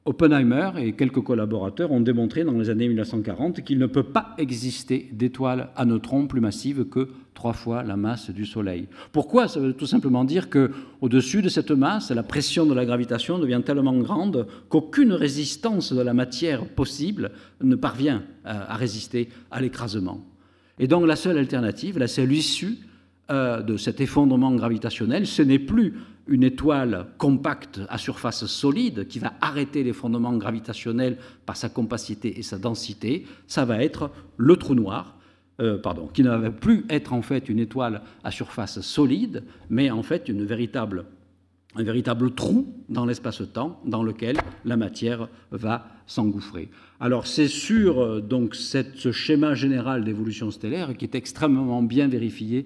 Oppenheimer et quelques collaborateurs ont démontré dans les années 1940 qu'il ne peut pas exister d'étoiles à neutrons plus massives que trois fois la masse du Soleil. Pourquoi Ça veut tout simplement dire que au-dessus de cette masse, la pression de la gravitation devient tellement grande qu'aucune résistance de la matière possible ne parvient euh, à, résister à l'écrasement. Et donc la seule alternative, la seule issue euh, de cet effondrement gravitationnel, ce n'est plus une étoile compacte à surface solide qui va arrêter les fondements gravitationnels par sa compacité et sa densité, ça va être le trou noir, euh, pardon, qui ne va plus être en fait une étoile à surface solide, mais en fait une véritable, un véritable trou dans l'espace-temps dans lequel la matière va s'engouffrer. Alors c'est sur euh, donc ce schéma général d'évolution stellaire qui est extrêmement bien vérifié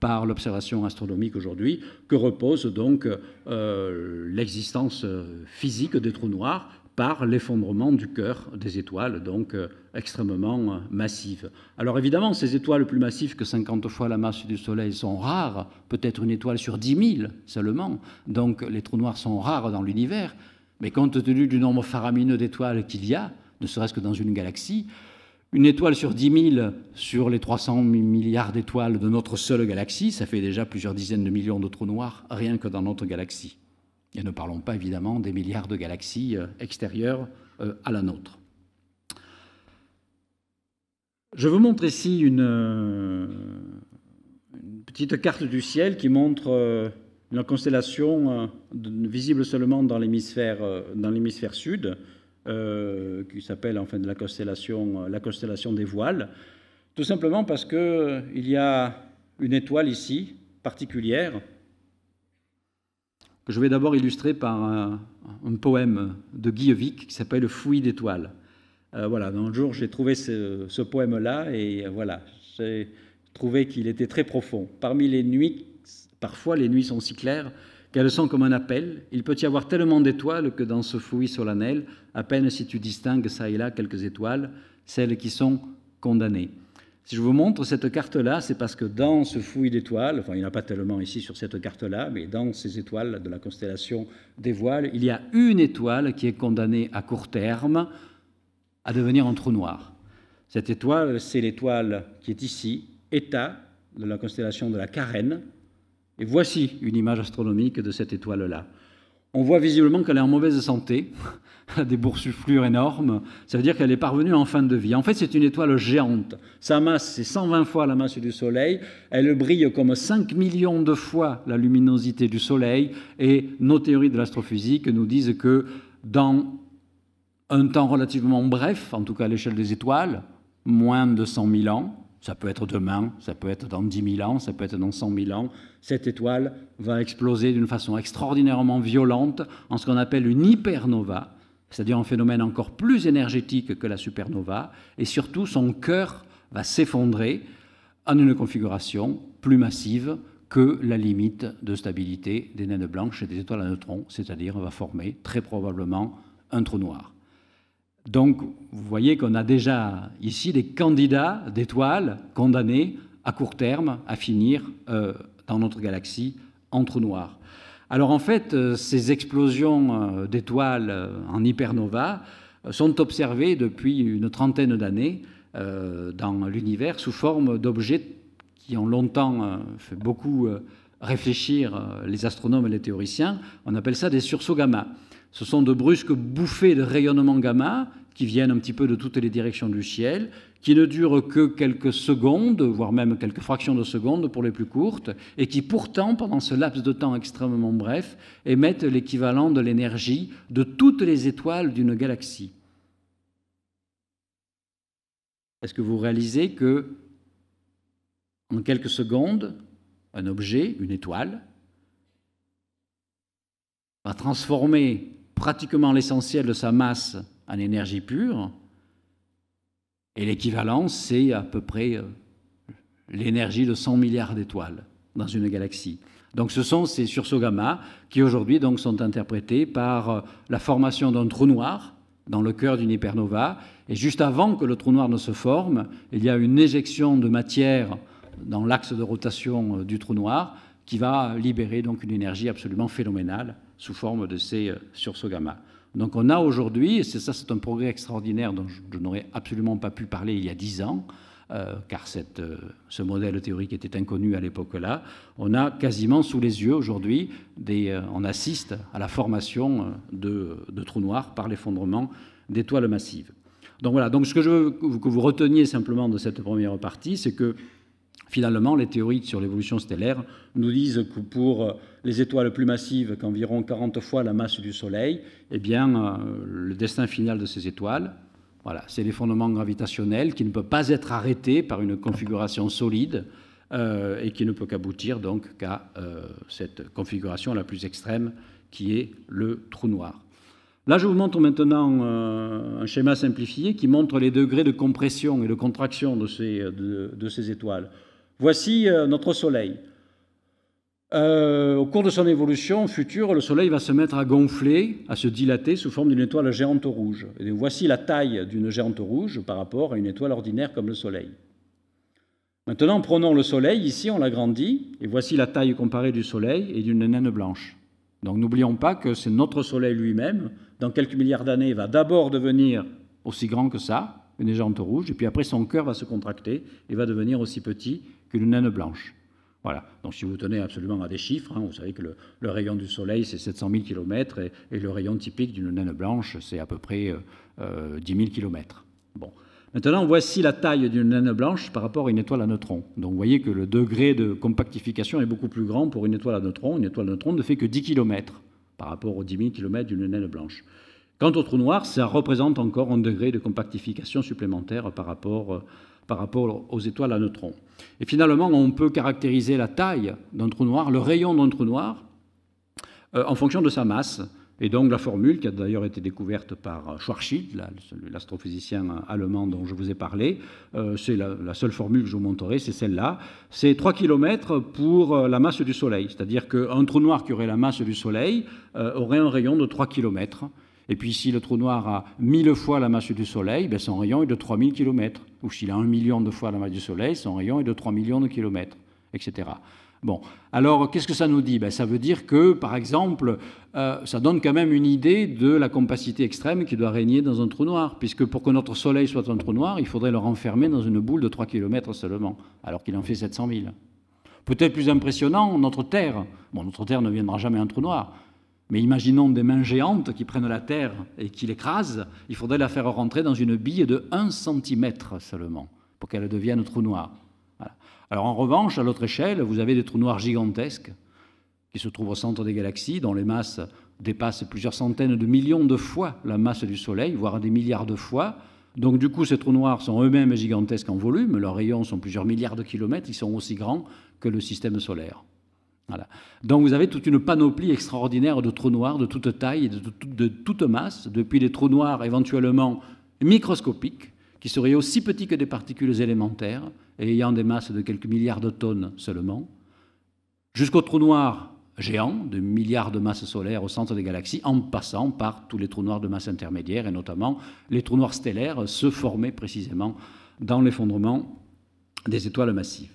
par l'observation astronomique aujourd'hui, que repose donc euh, l'existence euh, physique des trous noirs par l'effondrement du cœur des étoiles, donc euh, extrêmement massives. Alors évidemment, ces étoiles plus massives que 50 fois la masse du Soleil sont rares, peut-être une étoile sur 10 000 seulement, donc les trous noirs sont rares dans l'univers, mais compte tenu du nombre faramineux d'étoiles qu'il y a, ne serait-ce que dans une galaxie, une étoile sur 10 000 sur les 300 milliards d'étoiles de notre seule galaxie, ça fait déjà plusieurs dizaines de millions de trous noirs rien que dans notre galaxie. Et ne parlons pas évidemment des milliards de galaxies euh, extérieures euh, à la nôtre. Je vous montre ici euh, une, petite carte du ciel qui montre une constellation visible seulement dans l'hémisphère sud, euh, qui s'appelle enfin la constellation, la constellation des voiles, tout simplement parce qu'il y a une étoile ici particulière que je vais d'abord illustrer par un, poème de Guillevic qui s'appelle le fouillis d'étoiles. Euh, voilà, dans jour j'ai trouvé ce, ce poème-là et euh, voilà, j'ai trouvé qu'il était très profond. Parmi les nuits, parfois les nuits sont si claires qu'elles sont comme un appel. Il peut y avoir tellement d'étoiles que dans ce fouillis solennel, à peine si tu distingues ça et là quelques étoiles, celles qui sont condamnées. Si je vous montre cette carte-là, c'est parce que dans ce fouillis d'étoiles, enfin il n'y en a pas tellement ici sur cette carte-là, mais dans ces étoiles de la constellation des voiles, il y a une étoile qui est condamnée à court terme à devenir un trou noir. Cette étoile, c'est l'étoile qui est ici, état de la constellation de la Carène, et voici une image astronomique de cette étoile-là. On voit visiblement qu'elle est en mauvaise santé, elle a des boursouflures énormes, ça veut dire qu'elle est parvenue en fin de vie. En fait, c'est une étoile géante. Sa masse, c'est 120 fois la masse du Soleil, elle brille comme 5 millions de fois la luminosité du Soleil, et nos théories de l'astrophysique nous disent que dans un temps relativement bref, en tout cas à l'échelle des étoiles, moins de 100 000 ans, ça peut être demain, ça peut être dans 10 000 ans, ça peut être dans 100 000 ans. Cette étoile va exploser d'une façon extraordinairement violente en ce qu'on appelle une hypernova, c'est-à-dire un phénomène encore plus énergétique que la supernova, et surtout son cœur va s'effondrer en une configuration plus massive que la limite de stabilité des naines blanches et des étoiles à neutrons, c'est-à-dire va former très probablement un trou noir. Donc, vous voyez qu'on a déjà ici des candidats d'étoiles condamnés à court terme à finir euh, dans notre galaxie entre trou noir. Alors, en fait, euh, ces explosions euh, d'étoiles en hypernova sont observées depuis une trentaine d'années dans l'univers sous forme d'objets qui ont longtemps fait beaucoup réfléchir les astronomes et les théoriciens. On appelle ça des sursauts gamma. Ce sont de brusques bouffées de rayonnement gamma qui viennent un petit peu de toutes les directions du ciel, qui ne durent que quelques secondes, voire même quelques fractions de secondes pour les plus courtes, et qui pourtant, pendant ce laps de temps extrêmement bref, émettent l'équivalent de l'énergie de toutes les étoiles d'une galaxie. Est-ce que vous réalisez que, en quelques secondes, un objet, une étoile, va transformer pratiquement l'essentiel de sa masse en énergie pure, et l'équivalent, c'est à peu près euh, l'énergie de 100 milliards d'étoiles dans une galaxie. Donc ce sont ces sursauts gamma qui aujourd'hui donc sont interprétés par euh, la formation d'un trou noir dans le cœur d'une hypernova et juste avant que le trou noir ne se forme, il y a une éjection de matière dans l'axe de rotation euh, du trou noir qui va libérer donc une énergie absolument phénoménale sous forme de ces sursauts gamma. Donc on a aujourd'hui, et c'est ça, c'est un progrès extraordinaire dont je, n'aurais absolument pas pu parler il y a dix ans, euh, car euh, ce modèle théorique était inconnu à l'époque-là. On a quasiment sous les yeux aujourd'hui, euh, on assiste à la formation de, trous noirs par l'effondrement d'étoiles massives. Donc voilà, donc ce que je veux que vous reteniez simplement de cette première partie, c'est que Finalement, les théories sur l'évolution stellaire nous disent que pour euh, les étoiles plus massives qu'environ 40 fois la masse du Soleil, eh bien, euh, le destin final de ces étoiles, voilà, c'est l'effondrement gravitationnel qui ne peut pas être arrêté par une configuration solide euh, et qui ne peut qu'aboutir donc qu'à cette configuration la plus extrême qui est le trou noir. Là, je vous montre maintenant un schéma simplifié qui montre les degrés de compression et de contraction de ces étoiles. Voici euh, notre Soleil. Euh, au cours de son évolution future, le Soleil va se mettre à gonfler, à se dilater sous forme d'une étoile géante rouge. Et voici la taille d'une géante rouge par rapport à une étoile ordinaire comme le Soleil. Maintenant, prenons le Soleil, ici on l'agrandit, et voici la taille comparée du Soleil et d'une naine blanche. Donc n'oublions pas que c'est notre Soleil lui-même, dans quelques milliards d'années, va d'abord devenir aussi grand que ça, une géante rouge, et puis après son cœur va se contracter et va devenir aussi petit qu'une naine blanche. Voilà. Donc si vous tenez absolument à des chiffres, hein, vous savez que le, rayon du Soleil, c'est 700 000 km, et, le rayon typique d'une naine blanche, c'est à peu près 10 000 km. Bon. Maintenant, voici la taille d'une naine blanche par rapport à une étoile à neutrons. Donc vous voyez que le degré de compactification est beaucoup plus grand pour une étoile à neutrons. Une étoile à neutrons ne fait que 10 km par rapport aux 10 000 km d'une naine blanche. Quant au trou noir, ça représente encore un degré de compactification supplémentaire par rapport euh, par rapport aux étoiles à neutrons. Et finalement, on peut caractériser la taille d'un trou noir, le rayon d'un trou noir, euh, en fonction de sa masse. Et donc la formule, qui a d'ailleurs été découverte par Schwarzschild, l'astrophysicien allemand dont je vous ai parlé, euh, c'est la, seule formule que je vous montrerai, c'est celle-là. C'est 3 km pour euh, la masse du Soleil, c'est-à-dire qu'un trou noir qui aurait la masse du Soleil aurait un rayon de 3 km. Et puis si le trou noir a 1000 fois la masse du Soleil, ben, son rayon est de 3000 km. Ou s'il a 1 million de fois la masse du Soleil, son rayon est de 3 millions de kilomètres, etc. Bon, alors qu'est-ce que ça nous dit ben, Ça veut dire que, par exemple, euh, ça donne quand même une idée de la compacité extrême qui doit régner dans un trou noir, puisque pour que notre Soleil soit un trou noir, il faudrait le renfermer dans une boule de 3 km seulement, alors qu'il en fait 700 000. Peut-être plus impressionnant, notre Terre. Bon, notre Terre ne viendra jamais un trou noir, mais imaginons des mains géantes qui prennent la Terre et qui l'écrasent, il faudrait la faire rentrer dans une bille de 1 cm seulement, pour qu'elle devienne trou noir. Alors en revanche, à l'autre échelle, vous avez des trous noirs gigantesques qui se trouvent au centre des galaxies, dont les masses dépassent plusieurs centaines de millions de fois la masse du Soleil, voire des milliards de fois. Donc du coup, ces trous noirs sont eux-mêmes gigantesques en volume, leurs rayons sont plusieurs milliards de kilomètres, ils sont aussi grands que le système solaire. Donc vous avez toute une panoplie extraordinaire de trous noirs de toute taille et de, toute masse, depuis les trous noirs éventuellement microscopiques, qui seraient aussi petits que des particules élémentaires et ayant des masses de quelques milliards de tonnes seulement, jusqu'aux trous noirs géants de milliards de masses solaires au centre des galaxies, en passant par tous les trous noirs de masse intermédiaire, et notamment les trous noirs stellaires se formaient précisément dans l'effondrement des étoiles massives.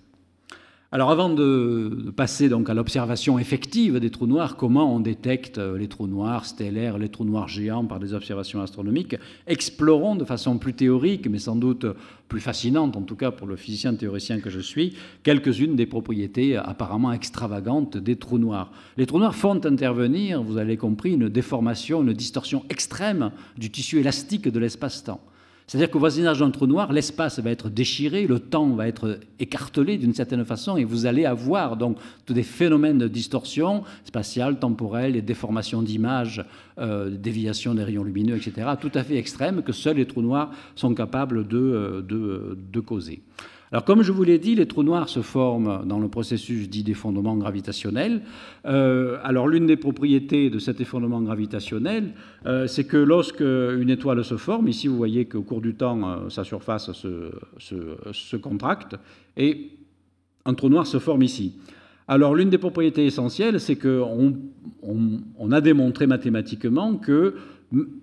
Alors avant de, passer donc à l'observation effective des trous noirs, comment on détecte euh, les trous noirs stellaires, les trous noirs géants par des observations astronomiques, explorons de façon plus théorique, mais sans doute plus fascinante, en tout cas pour le physicien théoricien que je suis, quelques-unes des propriétés apparemment extravagantes des trous noirs. Les trous noirs font intervenir, vous avez compris, une déformation, une distorsion extrême du tissu élastique de l'espace-temps. C'est-à-dire qu'au voisinage d'un trou noir, l'espace va être déchiré, le temps va être écartelé d'une certaine façon, et vous allez avoir donc tous des phénomènes de distorsion spatiale, temporelle, des déformations d'image, euh, déviation déviations des rayons lumineux, etc., tout à fait extrêmes que seuls les trous noirs sont capables de, euh, euh, de causer. Alors, comme je vous l'ai dit, les trous noirs se forment dans le processus dit d'effondrement gravitationnel. Euh, alors, l'une des propriétés de cet effondrement gravitationnel, euh, c'est que lorsque une étoile se forme, ici vous voyez qu'au cours du temps, euh, sa surface se, contracte et un trou noir se forme ici. Alors, l'une des propriétés essentielles, c'est qu'on on a démontré mathématiquement que,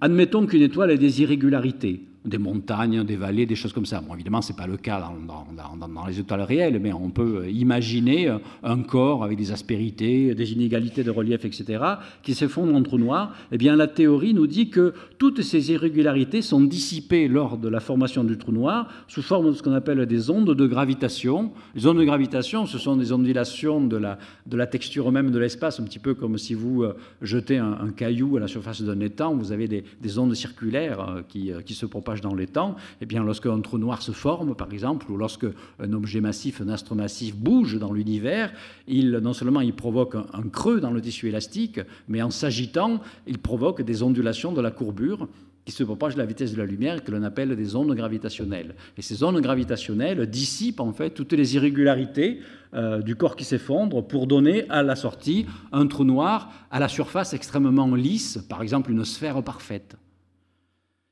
admettons qu'une étoile ait des irrégularités des montagnes, des vallées, des choses comme ça. Bon, évidemment, ce n'est pas le cas dans, les étoiles réelles, mais on peut euh, imaginer euh, un corps avec des aspérités, des inégalités de relief, etc., qui s'effondre en trou noir. Eh bien, la théorie nous dit que toutes ces irrégularités sont dissipées lors de la formation du trou noir sous forme de ce qu'on appelle des ondes de gravitation. Les ondes de gravitation, ce sont des ondulations de la, de la texture même de l'espace, un petit peu comme si vous euh, jetez un, caillou à la surface d'un étang, vous avez des, ondes circulaires qui, qui se propagent dans les temps, eh bien, lorsque un trou noir se forme, par exemple, ou lorsque un objet massif, un astre massif bouge dans l'univers, il, non seulement il provoque un, creux dans le tissu élastique, mais en s'agitant, il provoque des ondulations de la courbure qui se propagent à la vitesse de la lumière, que l'on appelle des ondes gravitationnelles. Et ces ondes gravitationnelles dissipent en fait toutes les irrégularités euh, du corps qui s'effondre pour donner à la sortie un trou noir à la surface extrêmement lisse, par exemple une sphère parfaite.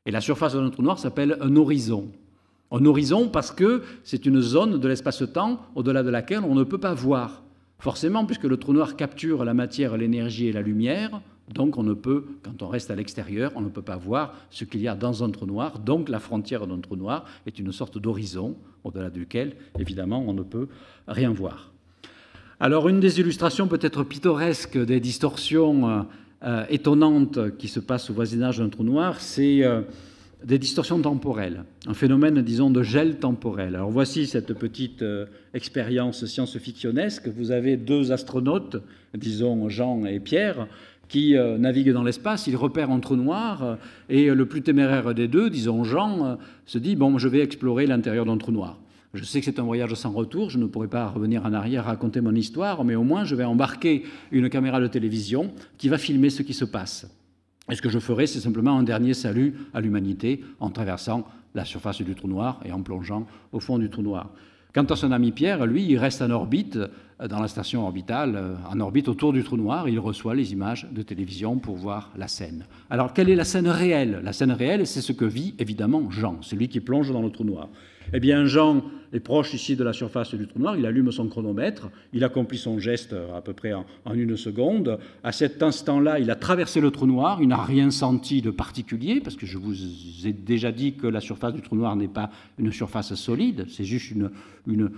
Et la surface d'un trou noir s'appelle un horizon. Un horizon parce que c'est une zone de l'espace-temps au-delà de laquelle on ne peut pas voir. Forcément, puisque le trou noir capture la matière, l'énergie et la lumière, donc on ne peut, quand on reste à l'extérieur, on ne peut pas voir ce qu'il y a dans un trou noir. Donc la frontière d'un trou noir est une sorte d'horizon au-delà duquel, évidemment, on ne peut rien voir. Alors une des illustrations peut-être pittoresques des distorsions euh, euh, étonnante qui se passe au voisinage d'un trou noir, c'est euh, des distorsions temporelles, un phénomène, disons, de gel temporel. Alors voici cette petite euh, expérience science-fictionnesque. Vous avez deux astronautes, disons Jean et Pierre, qui naviguent dans l'espace, ils repèrent un trou noir, et le plus téméraire des deux, disons Jean, se dit, bon, je vais explorer l'intérieur d'un trou noir. Je sais que c'est un voyage sans retour, je ne pourrai pas revenir en arrière raconter mon histoire, mais au moins je vais embarquer une caméra de télévision qui va filmer ce qui se passe. Et ce que je ferai, c'est simplement un dernier salut à l'humanité en traversant la surface du trou noir et en plongeant au fond du trou noir. Quant à son ami Pierre, lui, il reste en orbite dans la station orbitale, en orbite autour du trou noir. Il reçoit les images de télévision pour voir la scène. Alors, quelle est la scène réelle La scène réelle, c'est ce que vit évidemment Jean, celui qui plonge dans le trou noir. Eh bien, Jean est proche ici de la surface du trou noir, il allume son chronomètre, il accomplit son geste euh, à peu près en, une seconde. À cet instant-là, il a traversé le trou noir, il n'a rien senti de particulier, parce que je vous ai déjà dit que la surface du trou noir n'est pas une surface solide, c'est juste une, une,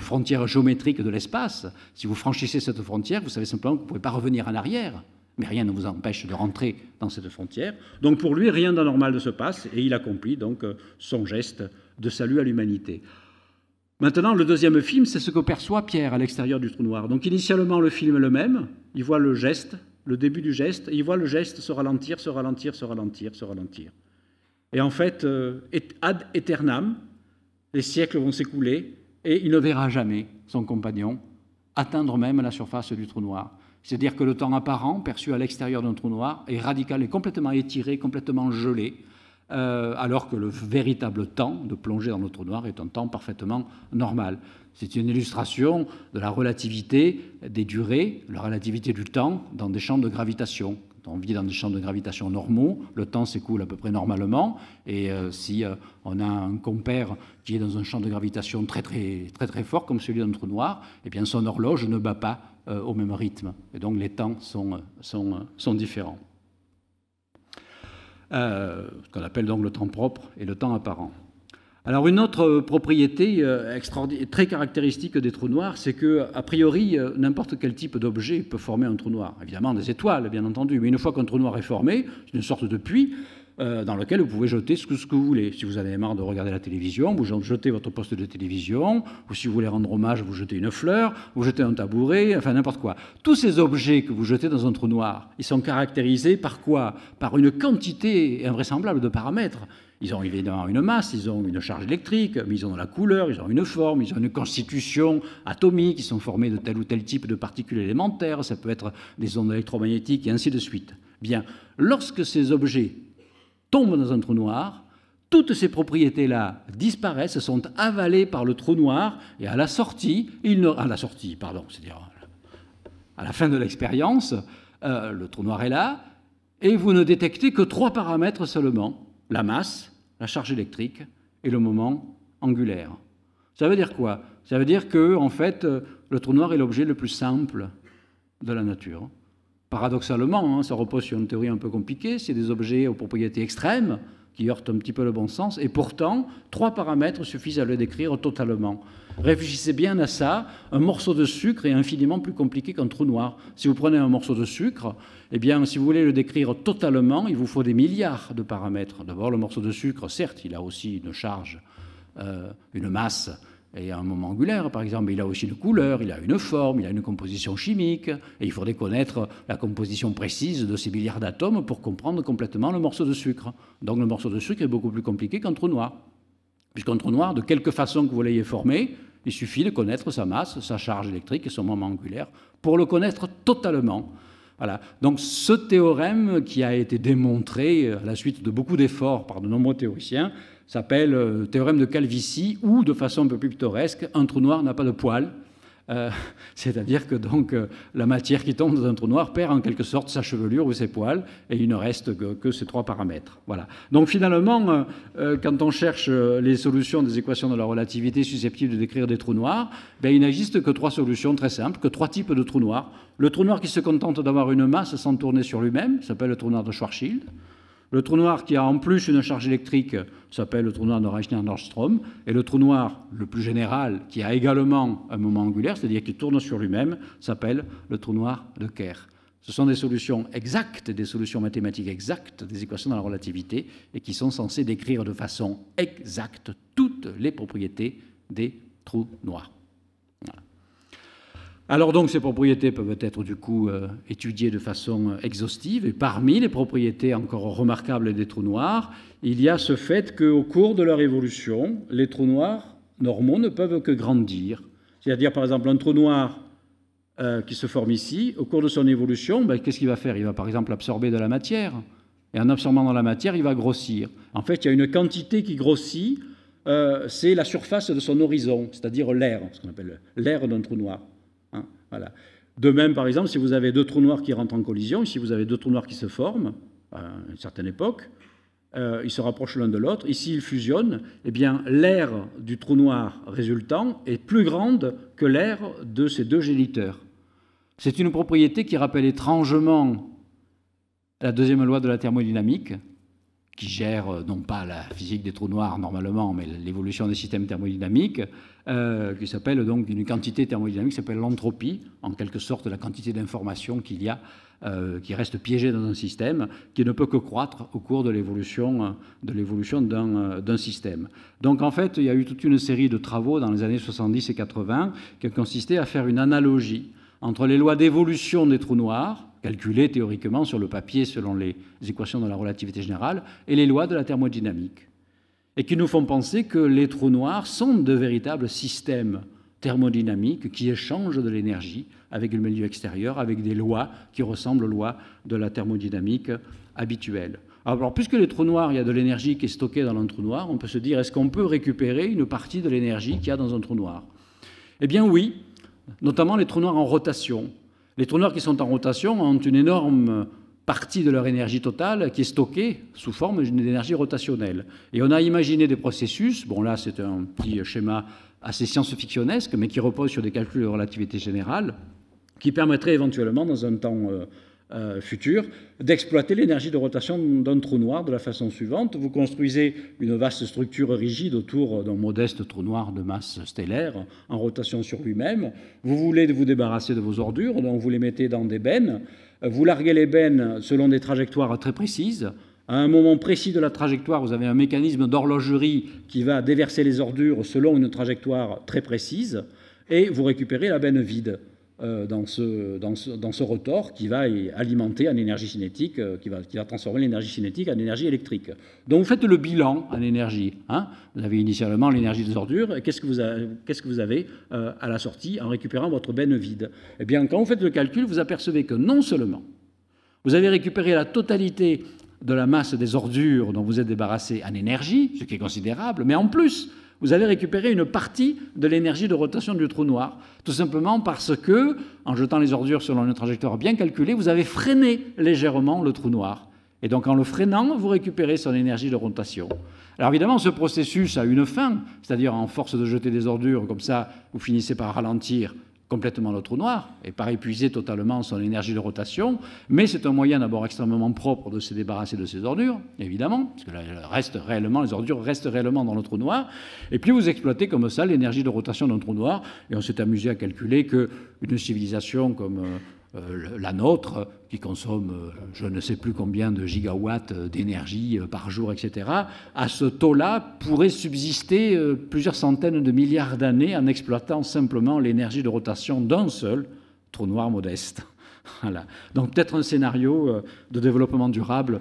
frontière géométrique de l'espace. Si vous franchissez cette frontière, vous savez simplement que vous ne pouvez pas revenir en arrière. Mais rien ne vous empêche de rentrer dans cette frontière. Donc pour lui, rien d'anormal ne se passe et il accomplit donc euh, son geste de salut à l'humanité. Maintenant, le deuxième film, c'est ce que perçoit Pierre à l'extérieur du trou noir. Donc initialement, le film est le même, il voit le geste, le début du geste, et il voit le geste se ralentir, se ralentir, se ralentir, se ralentir. Et en fait, euh, ad aeternam, les siècles vont s'écouler, et il ne verra jamais son compagnon atteindre même la surface du trou noir. C'est-à-dire que le temps apparent, perçu à l'extérieur d'un trou noir, est radical et complètement étiré, complètement gelé, euh, alors que le véritable temps de plonger dans notre trou noir est un temps parfaitement normal. C'est une illustration de la relativité des durées, la relativité du temps dans des champs de gravitation. on vit dans des champs de gravitation normaux, le temps s'écoule à peu près normalement, et euh, si euh, on a un compère qui est dans un champ de gravitation très très fort comme celui d'un trou noir, eh bien son horloge ne bat pas au même rythme, et donc les temps sont différents. Euh, ce qu'on appelle donc le temps propre et le temps apparent. Alors une autre euh, propriété euh, très caractéristique des trous noirs, c'est que a priori n'importe quel type d'objet peut former un trou noir. Évidemment des étoiles, bien entendu, mais une fois qu'un trou noir est formé, c'est une sorte de puits euh, dans lequel vous pouvez jeter ce que, ce que, vous voulez. Si vous avez marre de regarder la télévision, vous jetez votre poste de télévision, ou si vous voulez rendre hommage, vous jetez une fleur, vous jetez un tabouret, enfin n'importe quoi. Tous ces objets que vous jetez dans un trou noir, ils sont caractérisés par quoi Par une quantité invraisemblable de paramètres. Ils ont évidemment une masse, ils ont une charge électrique, mais ils ont de la couleur, ils ont une forme, ils ont une constitution atomique, ils sont formés de tel ou tel type de particules élémentaires, ça peut être des ondes électromagnétiques et ainsi de suite. Bien, lorsque ces objets tombe dans un trou noir, toutes ces propriétés-là disparaissent, sont avalées par le trou noir, et à la sortie, il à la sortie, pardon, c'est-à-dire euh, à la fin de l'expérience, euh, le trou noir est là, et vous ne détectez que trois paramètres seulement, la masse, la charge électrique et le moment angulaire. Ça veut dire quoi Ça veut dire que, en fait, euh, le trou noir est l'objet le plus simple de la nature paradoxalement, hein, ça repose sur une théorie un peu compliquée, c'est des objets aux propriétés extrêmes qui heurtent un petit peu le bon sens, et pourtant, trois paramètres suffisent à le décrire totalement. Réfléchissez bien à ça, un morceau de sucre est infiniment plus compliqué qu'un trou noir. Si vous prenez un morceau de sucre, eh bien, si vous voulez le décrire totalement, il vous faut des milliards de paramètres. D'abord, le morceau de sucre, certes, il a aussi une charge, euh, une masse, il y a un moment angulaire, par exemple, il a aussi une couleur, il a une forme, il a une composition chimique, et il faudrait connaître la composition précise de ces milliards d'atomes pour comprendre complètement le morceau de sucre. Donc le morceau de sucre est beaucoup plus compliqué qu'un trou noir. Puisqu'un trou noir, de quelque façon que vous l'ayez formé, il suffit de connaître sa masse, sa charge électrique et son moment angulaire pour le connaître totalement. Voilà. Donc ce théorème qui a été démontré à la suite de beaucoup d'efforts par de nombreux théoriciens, s'appelle euh, théorème de Calvici, ou de façon un peu plus pittoresque, un trou noir n'a pas de poils. Euh, c'est-à-dire que donc euh, la matière qui tombe dans un trou noir perd en quelque sorte sa chevelure ou ses poils, et il ne reste que, ces trois paramètres. Voilà. Donc finalement, quand on cherche les solutions des équations de la relativité susceptibles de décrire des trous noirs, ben, il n'existe que trois solutions très simples, que trois types de trous noirs. Le trou noir qui se contente d'avoir une masse sans tourner sur lui-même, s'appelle le trou noir de Schwarzschild. Le trou noir qui a en plus une charge électrique s'appelle le trou noir de reichner nordström et le trou noir le plus général qui a également un moment angulaire, c'est-à-dire qui tourne sur lui-même, s'appelle le trou noir de Kerr. Ce sont des solutions exactes, des solutions mathématiques exactes des équations dans la relativité et qui sont censées décrire de façon exacte toutes les propriétés des trous noirs. Alors donc ces propriétés peuvent être du coup euh, étudiées de façon euh, exhaustive et parmi les propriétés encore remarquables des trous noirs, il y a ce fait qu'au cours de leur évolution, les trous noirs normaux ne peuvent que grandir. C'est-à-dire par exemple un trou noir euh, qui se forme ici, au cours de son évolution, ben, qu'est-ce qu'il va faire Il va par exemple absorber de la matière. Et en absorbant dans la matière, il va grossir. En fait, il y a une quantité qui grossit, c'est la surface de son horizon, c'est-à-dire l'air, ce qu'on appelle l'air d'un trou noir. De même, par exemple, si vous avez deux trous noirs qui rentrent en collision, si vous avez deux trous noirs qui se forment à une certaine époque, euh, ils se rapprochent l'un de l'autre, ici ils fusionnent, eh bien l'aire du trou noir résultant est plus grande que l'aire de ces deux géniteurs. C'est une propriété qui rappelle étrangement la deuxième loi de la thermodynamique, qui gère euh, non pas la physique des trous noirs normalement, mais l'évolution des systèmes thermodynamiques, euh, qui s'appelle donc une quantité thermodynamique s'appelle l'entropie, en quelque sorte la quantité d'information qu'il y a euh, qui reste piégée dans un système, qui ne peut que croître au cours de l'évolution d'un système. Donc en fait, il y a eu toute une série de travaux dans les années 70 et 80 qui consisté à faire une analogie entre les lois d'évolution des trous noirs, calculées théoriquement sur le papier selon les équations de la relativité générale, et les lois de la thermodynamique, et qui nous font penser que les trous noirs sont de véritables systèmes thermodynamiques qui échangent de l'énergie avec le milieu extérieur, avec des lois qui ressemblent aux lois de la thermodynamique habituelle. Alors, puisque les trous noirs, il y a de l'énergie qui est stockée dans un trou noir, on peut se dire, est-ce qu'on peut récupérer une partie de l'énergie qu'il y a dans un trou noir Eh bien oui, notamment les trous noirs en rotation. Les trous noirs qui sont en rotation ont une énorme partie de leur énergie totale qui est stockée sous forme d'énergie rotationnelle. Et on a imaginé des processus, bon là c'est un petit schéma assez science-fictionnesque, mais qui repose sur des calculs de relativité générale, qui permettraient éventuellement, dans un temps euh, euh, futur d'exploiter l'énergie de rotation d'un trou noir de la façon suivante. Vous construisez une vaste structure rigide autour d'un modeste trou noir de masse stellaire en rotation sur lui-même. Vous voulez vous débarrasser de vos ordures, donc vous les mettez dans des bennes. Vous larguez les bennes selon des trajectoires très précises. À un moment précis de la trajectoire, vous avez un mécanisme d'horlogerie qui va déverser les ordures selon une trajectoire très précise et vous récupérez la benne vide. Euh, dans ce, dans, ce, dans ce qui va alimenter en énergie cinétique, euh, qui va, qui va transformer l'énergie cinétique en énergie électrique. Donc vous faites le bilan en énergie. Hein. vous avez initialement l'énergie des ordures, qu'est-ce que vous avez, qu'est-ce que vous avez à la sortie en récupérant votre benne vide Eh bien, quand vous faites le calcul, vous apercevez que non seulement vous avez récupéré la totalité de la masse des ordures dont vous êtes débarrassé en énergie, ce qui est considérable, mais en plus, vous avez récupéré une partie de l'énergie de rotation du trou noir, tout simplement parce que, en jetant les ordures selon une trajectoire bien calculée, vous avez freiné légèrement le trou noir. Et donc en le freinant, vous récupérez son énergie de rotation. Alors évidemment, ce processus a une fin, c'est-à-dire en force de jeter des ordures, comme ça, vous finissez par ralentir complètement le trou noir et par épuiser totalement son énergie de rotation, mais c'est un moyen d'abord extrêmement propre de se débarrasser de ses ordures, évidemment, parce que réellement, les ordures restent réellement dans le trou noir, et puis vous exploitez comme ça l'énergie de rotation d'un trou noir, et on s'est amusé à calculer qu'une civilisation comme euh, euh, la nôtre, qui consomme euh, je ne sais plus combien de gigawatts euh, d'énergie par jour, etc., à ce taux-là pourrait subsister plusieurs centaines de milliards d'années en exploitant simplement l'énergie de rotation d'un seul trou noir modeste. Voilà. Donc peut-être un scénario de développement durable,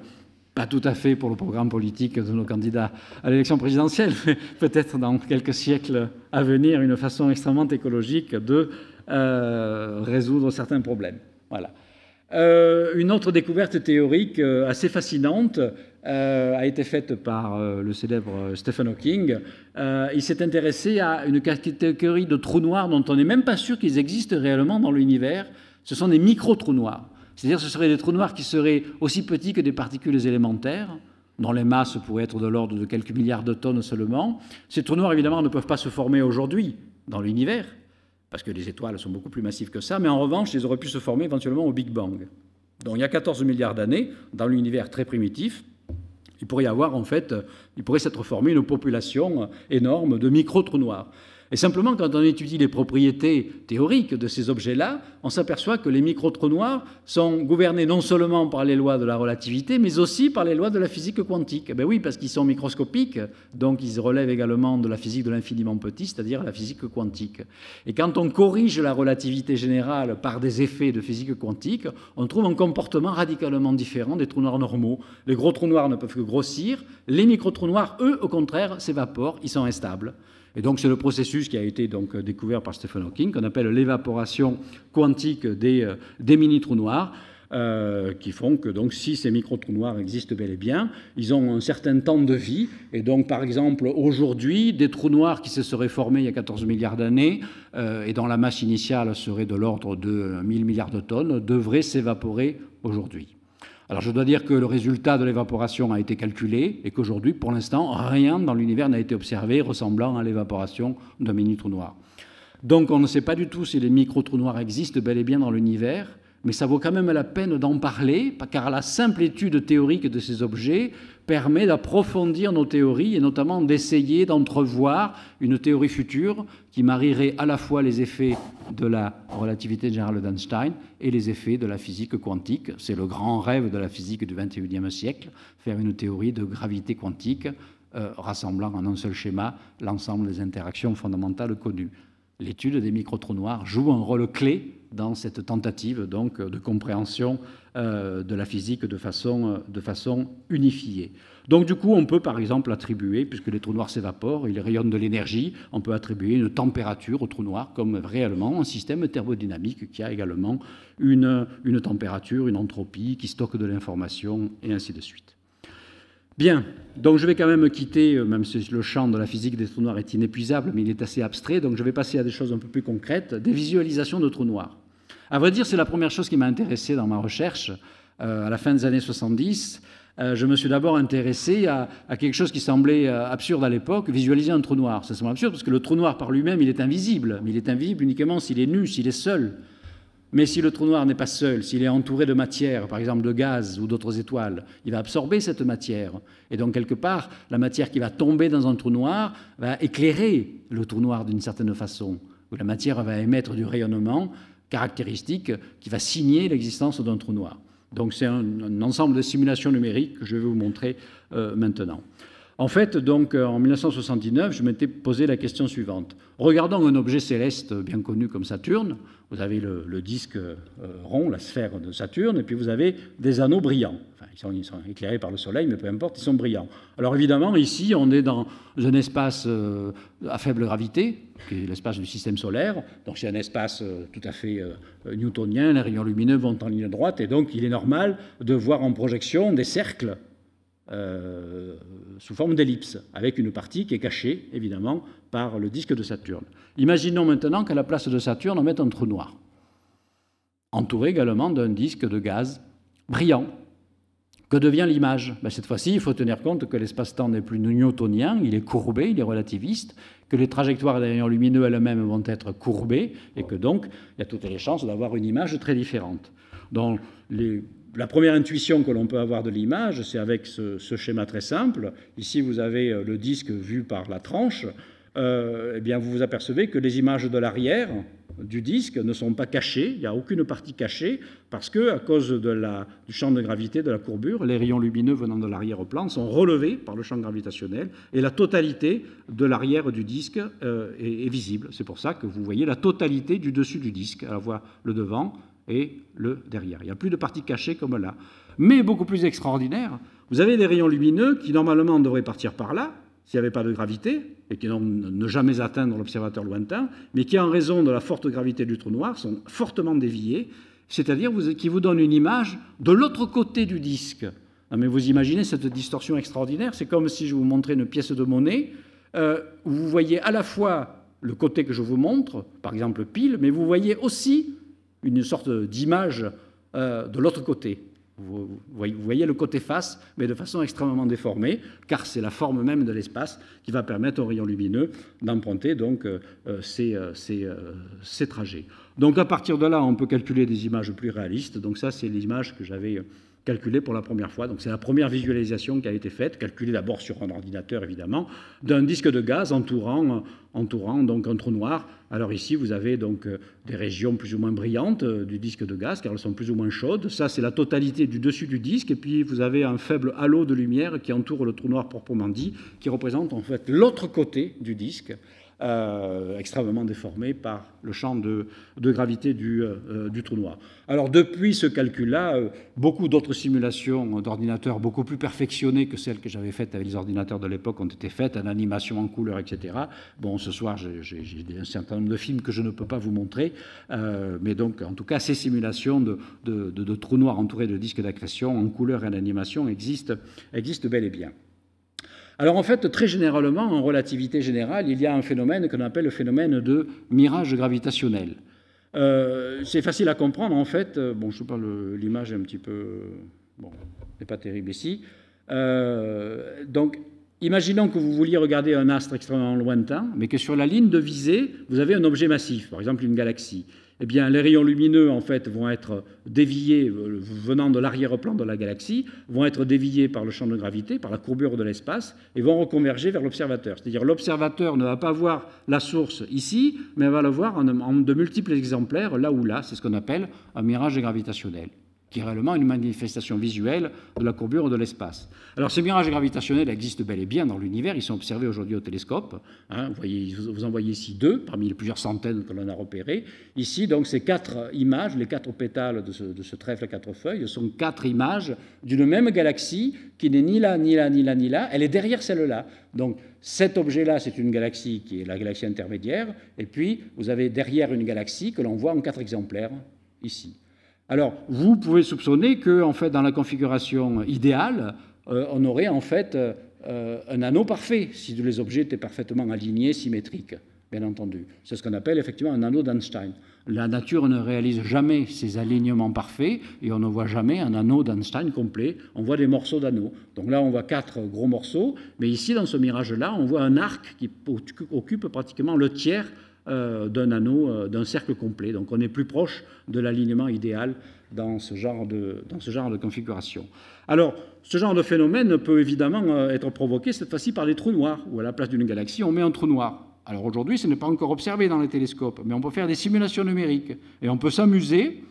pas tout à fait pour le programme politique de nos candidats à l'élection présidentielle, mais peut-être dans quelques siècles à venir, une façon extrêmement écologique de euh, résoudre certains problèmes. Voilà. Euh, une autre découverte théorique euh, assez fascinante a été faite par le célèbre Stephen Hawking. il s'est intéressé à une catégorie de trous noirs dont on n'est même pas sûr qu'ils existent réellement dans l'univers. Ce sont des micro-trous noirs. C'est-à-dire ce seraient des trous noirs qui seraient aussi petits que des particules élémentaires dont les masses pourraient être de l'ordre de quelques milliards de tonnes seulement. Ces trous noirs, évidemment, ne peuvent pas se former aujourd'hui dans l'univers, parce que les étoiles sont beaucoup plus massives que ça, mais en revanche, elles auraient pu se former éventuellement au Big Bang. Donc il y a 14 milliards d'années, dans l'univers très primitif, il pourrait avoir il pourrait s'être formé une population énorme de micro-trous noirs. Et simplement, quand on étudie les propriétés théoriques de ces objets-là, on s'aperçoit que les micro-trous noirs sont gouvernés non seulement par les lois de la relativité, mais aussi par les lois de la physique quantique. Eh ben oui, parce qu'ils sont microscopiques, donc ils relèvent également de la physique de l'infiniment petit, c'est-à-dire la physique quantique. Et quand on corrige la relativité générale par des effets de physique quantique, on trouve un comportement radicalement différent des trous noirs normaux. Les gros trous noirs ne peuvent que grossir, les micro-trous noirs, eux, au contraire, s'évaporent, ils sont instables. Et donc c'est le processus qui a été euh, découvert par Stephen Hawking, qu'on appelle l'évaporation quantique des, euh, mini-trous noirs. Euh, qui font que donc si ces micro-trous noirs existent bel et bien, ils ont un certain temps de vie. Et donc, par exemple, aujourd'hui, des trous noirs qui se seraient formés il y a 14 milliards d'années et dont la masse initiale serait de l'ordre de 1000 milliards de tonnes devraient s'évaporer aujourd'hui. Alors je dois dire que le résultat de l'évaporation a été calculé et qu'aujourd'hui, pour l'instant, rien dans l'univers n'a été observé ressemblant à l'évaporation d'un mini-trou noir. Donc on ne sait pas du tout si les micro-trous noirs existent bel et bien dans l'univers mais ça vaut quand même la peine d'en parler, car la simple étude théorique de ces objets permet d'approfondir nos théories et notamment d'essayer d'entrevoir une théorie future qui marierait à la fois les effets de la relativité générale d'Einstein et les effets de la physique quantique. C'est le grand rêve de la physique du XXIe siècle, faire une théorie de gravité quantique euh, rassemblant en un seul schéma l'ensemble des interactions fondamentales connues. L'étude des micro-trous noirs joue un rôle clé dans cette tentative donc, de compréhension euh, de la physique de façon, de façon unifiée. Donc du coup, on peut par exemple attribuer, puisque les trous noirs s'évaporent, ils rayonnent de l'énergie, on peut attribuer une température au trou noir comme réellement un système thermodynamique qui a également une, une température, une entropie, qui stocke de l'information, et ainsi de suite. Bien, donc je vais quand même quitter, euh, même si le champ de la physique des trous noirs est inépuisable, mais il est assez abstrait, donc je vais passer à des choses un peu plus concrètes, des visualisations de trous noirs. À vrai dire, c'est la première chose qui m'a intéressé dans ma recherche euh, à la fin des années 70. Euh, je me suis d'abord intéressé à, quelque chose qui semblait euh, absurde à l'époque, visualiser un trou noir. Ça semble absurde parce que le trou noir par lui-même, il est invisible. Mais il est invisible uniquement s'il est nu, s'il est seul. Mais si le trou noir n'est pas seul, s'il est entouré de matière, par exemple de gaz ou d'autres étoiles, il va absorber cette matière. Et donc, quelque part, la matière qui va tomber dans un trou noir va éclairer le trou noir d'une certaine façon. Où la matière va émettre du rayonnement caractéristique qui va signer l'existence d'un trou noir. Donc c'est un, ensemble de simulations numériques que je vais vous montrer euh, maintenant. En fait, donc, en 1979, je m'étais posé la question suivante. Regardons un objet céleste bien connu comme Saturne. Vous avez le, disque euh, rond, la sphère de Saturne, et puis vous avez des anneaux brillants. Enfin, ils, sont, éclairés par le Soleil, mais peu importe, ils sont brillants. Alors évidemment, ici, on est dans un espace euh, à faible gravité, qui est l'espace du système solaire. Donc c'est un espace euh, tout à fait euh, newtonien, les rayons lumineux vont en ligne droite, et donc il est normal de voir en projection des cercles euh, sous forme d'ellipse, avec une partie qui est cachée, évidemment, par le disque de Saturne. Imaginons maintenant qu'à la place de Saturne, on mette un trou noir, entouré également d'un disque de gaz brillant, que devient l'image ben, Cette fois-ci, il faut tenir compte que l'espace-temps n'est plus newtonien, il est courbé, il est relativiste, que les trajectoires des rayons lumineux elles-mêmes vont être courbées, et que donc, il y a toutes les chances d'avoir une image très différente. la première intuition que l'on peut avoir de l'image, c'est avec ce, schéma très simple. Ici, vous avez euh, le disque vu par la tranche. Euh, eh bien, vous vous apercevez que les images de l'arrière du disque ne sont pas cachées, il n'y a aucune partie cachée, parce que à cause du champ de gravité, de la courbure, les rayons lumineux venant de l'arrière-plan sont relevés par le champ gravitationnel, et la totalité de l'arrière du disque euh, est, est, visible. C'est pour ça que vous voyez la totalité du dessus du disque, à la fois le devant et le derrière. Il n'y a plus de partie cachée comme là. Mais beaucoup plus extraordinaire, vous avez des rayons lumineux qui normalement devraient partir par là, s'il n'y avait pas de gravité, et qui n'ont ne jamais atteindre l'observateur lointain, mais qui, en raison de la forte gravité du trou noir, sont fortement déviés, c'est-à-dire qui vous donne une image de l'autre côté du disque. Ah, mais vous imaginez cette distorsion extraordinaire, c'est comme si je vous montrais une pièce de monnaie, euh, où vous voyez à la fois le côté que je vous montre, par exemple pile, mais vous voyez aussi une sorte d'image euh, de l'autre côté. Vous voyez le côté face, mais de façon extrêmement déformée, car c'est la forme même de l'espace qui va permettre aux rayons lumineux d'emprunter donc euh, euh, euh, ces, trajets. Donc à partir de là, on peut calculer des images plus réalistes. Donc ça, c'est l'image que j'avais calculé pour la première fois. Donc c'est la première visualisation qui a été faite, calculée d'abord sur un ordinateur évidemment, d'un disque de gaz entourant, entourant donc un trou noir. Alors ici vous avez donc euh, des régions plus ou moins brillantes euh, du disque de gaz car elles sont plus ou moins chaudes. Ça c'est la totalité du dessus du disque et puis vous avez un faible halo de lumière qui entoure le trou noir proprement dit, qui représente en fait l'autre côté du disque. Euh, extrêmement déformé par le champ de, gravité euh, euh, du, trou noir. Alors depuis ce calcul-là, beaucoup d'autres simulations d'ordinateurs beaucoup plus perfectionnées que celles que j'avais faites avec les ordinateurs de l'époque ont été faites, en animation en couleur, etc. Bon, ce soir, j'ai un certain nombre de films que je ne peux pas vous montrer, mais donc en tout cas, ces simulations de, trous noirs entourés de disques d'accrétion en couleur et en animation existent bel et bien. Alors en fait, très généralement, en relativité générale, il y a un phénomène qu'on appelle le phénomène de mirage gravitationnel. Euh, c'est facile à comprendre en fait. Euh, bon, je sais l'image est un petit peu. Bon, n'est pas terrible ici. Euh, donc, imaginons que vous vouliez regarder un astre extrêmement lointain, mais que sur la ligne de visée, vous avez un objet massif, par exemple une galaxie eh bien, les rayons lumineux en fait vont être déviés euh, venant de l'arrière-plan de la galaxie, vont être déviés par le champ de gravité, par la courbure de l'espace, et vont reconverger vers l'observateur. C'est-à-dire l'observateur ne va pas voir la source ici, mais va la voir en, en de multiples exemplaires là ou là. C'est ce qu'on appelle un mirage gravitationnel qui est réellement une manifestation visuelle de la courbure de l'espace. Alors ces mirages gravitationnels existent bel et bien dans l'univers, ils sont observés aujourd'hui au télescope. Hein, vous, voyez, vous en voyez ici deux, parmi les plusieurs centaines que l'on a repérées. Ici, donc, ces quatre images, les quatre pétales de ce, de ce trèfle à quatre feuilles, sont quatre images d'une même galaxie qui n'est ni là, ni là, ni là, ni là. Elle est derrière celle-là. Donc cet objet-là, c'est une galaxie qui est la galaxie intermédiaire. Et puis, vous avez derrière une galaxie que l'on voit en quatre exemplaires ici. Alors, vous pouvez soupçonner que, en fait, dans la configuration idéale, euh, on aurait en fait euh, euh, un anneau parfait, si les objets étaient parfaitement alignés, symétriques, bien entendu. C'est ce qu'on appelle effectivement un anneau d'Einstein. La nature ne réalise jamais ces alignements parfaits et on ne voit jamais un anneau d'Einstein complet. On voit des morceaux d'anneaux. Donc là, on voit quatre gros morceaux, mais ici, dans ce mirage-là, on voit un arc qui occupe pratiquement le tiers euh, d'un anneau, euh, d'un cercle complet. Donc on est plus proche de l'alignement idéal dans ce, genre de, dans ce genre de configuration. Alors, ce genre de phénomène peut évidemment euh, être provoqué cette fois-ci par des trous noirs, où à la place d'une galaxie, on met un trou noir. Alors aujourd'hui, ce n'est pas encore observé dans les télescopes, mais on peut faire des simulations numériques et on peut s'amuser,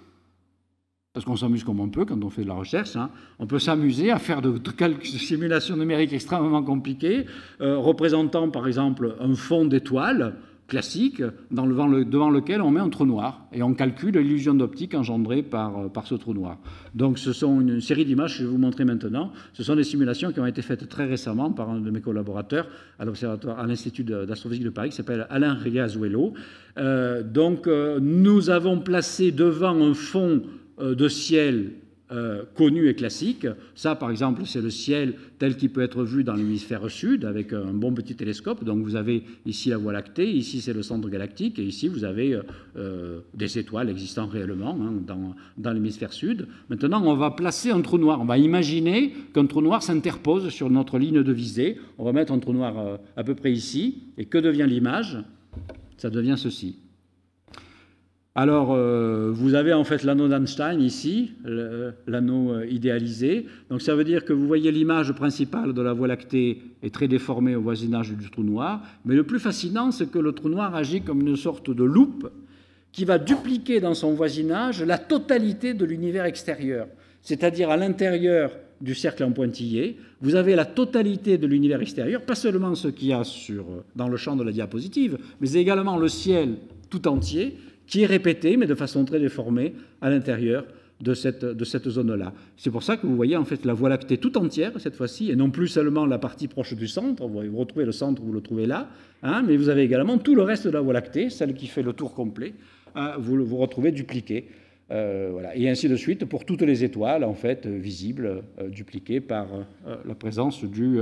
parce qu'on s'amuse comme on peut quand on fait de la recherche, hein, on peut s'amuser à faire de, simulations numériques extrêmement compliquées, représentant par exemple un fond d'étoiles classique devant, lequel on met un trou noir et on calcule l'illusion d'optique engendrée par, euh, par ce trou noir. Donc ce sont une série d'images que je vais vous montrer maintenant. Ce sont des simulations qui ont été faites très récemment par un de mes collaborateurs à l'Observatoire, à l'Institut d'astrophysique de Paris, qui s'appelle Alain Riazuelo. Euh, donc euh, nous avons placé devant un fond de ciel euh, connu et classique. Ça, par exemple, c'est le ciel tel qu'il peut être vu dans l'hémisphère sud avec euh, un bon petit télescope. Donc vous avez ici la Voie lactée, ici c'est le centre galactique, et ici vous avez euh, des étoiles existant réellement hein, dans, dans l'hémisphère sud. Maintenant, on va placer un trou noir. On va imaginer qu'un trou noir s'interpose sur notre ligne de visée. On va mettre un trou noir à peu près ici. Et que devient l'image Ça devient ceci. Alors, euh, vous avez en fait l'anneau d'Einstein ici, l'anneau euh, idéalisé. Donc, ça veut dire que vous voyez l'image principale de la Voie lactée est très déformée au voisinage du trou noir. Mais le plus fascinant, c'est que le trou noir agit comme une sorte de loupe qui va dupliquer dans son voisinage la totalité de l'univers extérieur. C'est-à-dire à, l'intérieur du cercle en pointillé, vous avez la totalité de l'univers extérieur, pas seulement ce qu'il y a sur, dans le champ de la diapositive, mais également le ciel tout entier qui est répétée, mais de façon très déformée, à l'intérieur de cette, de cette zone-là. C'est pour ça que vous voyez en fait la Voie lactée tout entière cette fois-ci, et non plus seulement la partie proche du centre, vous retrouvez le centre, vous le trouvez là, hein, mais vous avez également tout le reste de la Voie lactée, celle qui fait le tour complet, hein, vous, vous retrouvez dupliqué, euh, Et ainsi de suite pour toutes les étoiles en fait euh, visibles, euh, dupliquées par la présence du,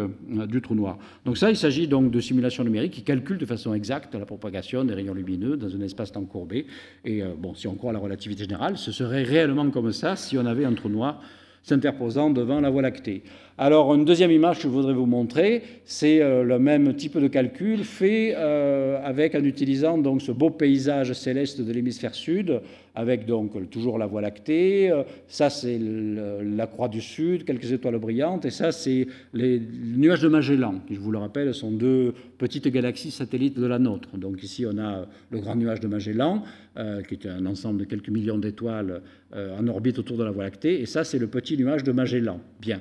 trou noir. Donc ça, il s'agit donc de simulations numériques qui calculent de façon exacte la propagation des rayons lumineux dans un espace-temps courbé. Et bon, si on croit à la relativité générale, ce serait réellement comme ça si on avait un trou noir s'interposant devant la Voie lactée. Alors, une deuxième image que je voudrais vous montrer, c'est euh, le même type de calcul fait euh, avec, en utilisant donc ce beau paysage céleste de l'hémisphère sud, avec donc toujours la Voie lactée, euh, ça c'est la Croix du Sud, quelques étoiles brillantes, et ça c'est les nuages de Magellan, qui je vous le rappelle sont deux petites galaxies satellites de la nôtre. Donc ici on a le grand nuage de Magellan, qui est un ensemble de quelques millions d'étoiles en orbite autour de la Voie lactée, et ça c'est le petit nuage de Magellan. Bien.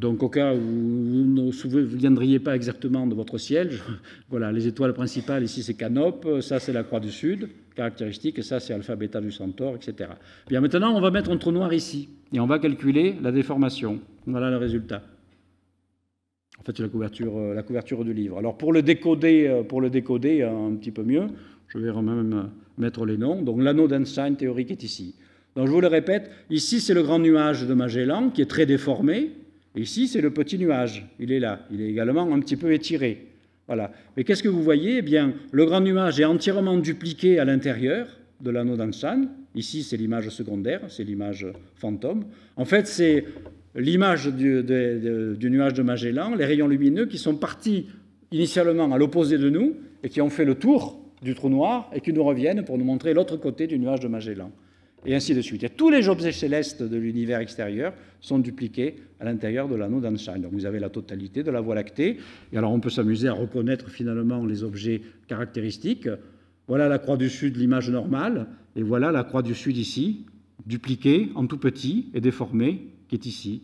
Donc au cas où vous ne viendriez pas exactement de votre siège, voilà, les étoiles principales, ici c'est Canope, ça c'est la Croix du Sud, caractéristique, et ça c'est Alpha Beta du Centaure, etc. Bien maintenant, on va mettre un trou noir ici, et on va calculer la déformation. Voilà le résultat. En fait, c'est la couverture, euh, du livre. Alors pour le décoder, euh, pour le décoder euh, un petit peu mieux, je vais même mettre les noms. Donc l'anneau d'Einstein théorique est ici. Donc je vous le répète, ici c'est le grand nuage de Magellan qui est très déformé, ici, c'est le petit nuage. Il est là. Il est également un petit peu étiré. Voilà. Mais qu'est-ce que vous voyez Eh bien, le grand nuage est entièrement dupliqué à l'intérieur de l'anneau d'Anshan. Ici, c'est l'image secondaire, c'est l'image fantôme. En fait, c'est l'image du, nuage de Magellan, les rayons lumineux qui sont partis initialement à l'opposé de nous et qui ont fait le tour du trou noir et qui nous reviennent pour nous montrer l'autre côté du nuage de Magellan et ainsi de suite. tous les objets célestes de l'univers extérieur sont dupliqués à l'intérieur de l'anneau d'Einstein. Donc vous avez la totalité de la Voie lactée. Et alors on peut s'amuser à reconnaître finalement les objets caractéristiques. Voilà la croix du sud, l'image normale, et voilà la croix du sud ici, dupliquée en tout petit et déformée, qui est ici.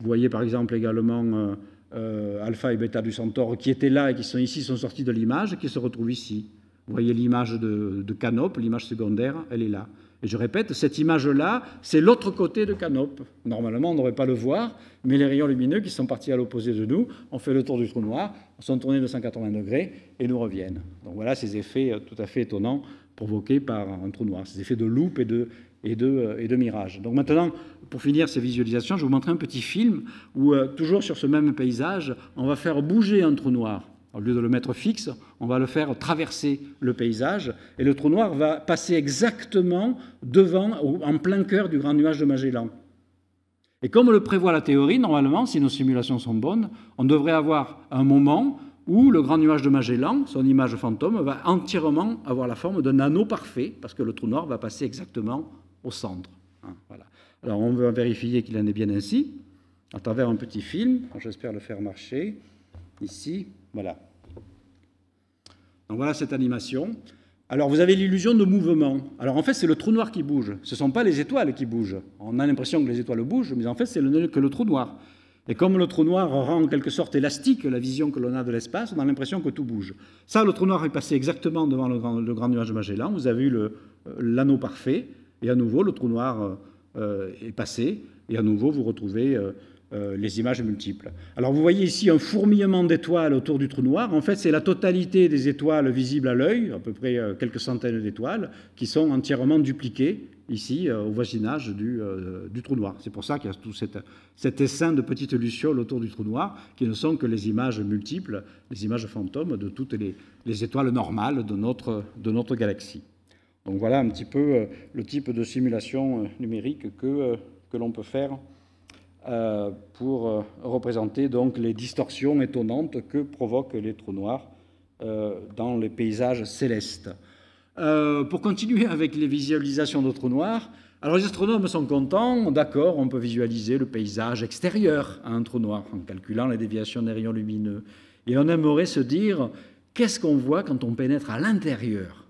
Vous voyez par exemple également euh, euh, alpha et bêta du Centaure qui étaient là et qui sont ici, sont sortis de l'image, qui se retrouvent ici. Vous voyez l'image de, de Canop, l'image secondaire, elle est là. Et je répète, cette image-là, c'est l'autre côté de Canop. Normalement, on n'aurait pas le voir, mais les rayons lumineux qui sont partis à l'opposé de nous ont fait le tour du trou noir, sont tournés de 180 degrés et nous reviennent. Donc voilà ces effets euh, tout à fait étonnants provoqués par un trou noir, ces effets de loupe et de, et de, euh, et de mirage. Donc maintenant, pour finir ces visualisations, je vais vous montrer un petit film où, euh, toujours sur ce même paysage, on va faire bouger un trou noir. Au lieu de le mettre fixe, on va le faire traverser le paysage et le trou noir va passer exactement devant, en plein cœur du grand nuage de Magellan. Et comme le prévoit la théorie, normalement, si nos simulations sont bonnes, on devrait avoir un moment où le grand nuage de Magellan, son image fantôme, va entièrement avoir la forme d'un anneau parfait, parce que le trou noir va passer exactement au centre. Hein, Alors on veut vérifier qu'il en est bien ainsi, à travers un petit film, j'espère le faire marcher, ici, voilà. Donc voilà cette animation. Alors vous avez l'illusion de mouvement. Alors en fait c'est le trou noir qui bouge. Ce ne sont pas les étoiles qui bougent. On a l'impression que les étoiles bougent, mais en fait c'est que le trou noir. Et comme le trou noir rend en quelque sorte élastique la vision que l'on a de l'espace, on a l'impression que tout bouge. Ça, le trou noir est passé exactement devant le grand, nuage de Magellan. Vous avez eu euh, l'anneau parfait. Et à nouveau, le trou noir euh, euh, est passé. Et à nouveau, vous retrouvez euh, les images multiples. Alors vous voyez ici un fourmillement d'étoiles autour du trou noir. En fait, c'est la totalité des étoiles visibles à l'œil, à peu près euh, quelques centaines d'étoiles, qui sont entièrement dupliquées ici euh, au voisinage du, trou noir. C'est pour ça qu'il y a tout cet essaim de petites lucioles autour du trou noir, qui ne sont que les images multiples, les images fantômes de toutes les, étoiles normales de notre, de notre galaxie. Donc voilà un petit peu le type de simulation numérique que l'on peut faire euh, pour euh, représenter donc les distorsions étonnantes que provoquent les trous noirs euh, dans les paysages célestes. pour continuer avec les visualisations de trous noirs, alors les astronomes sont contents, d'accord, on peut visualiser le paysage extérieur à un trou noir en calculant les déviations des rayons lumineux. Et on aimerait se dire, qu'est-ce qu'on voit quand on pénètre à l'intérieur,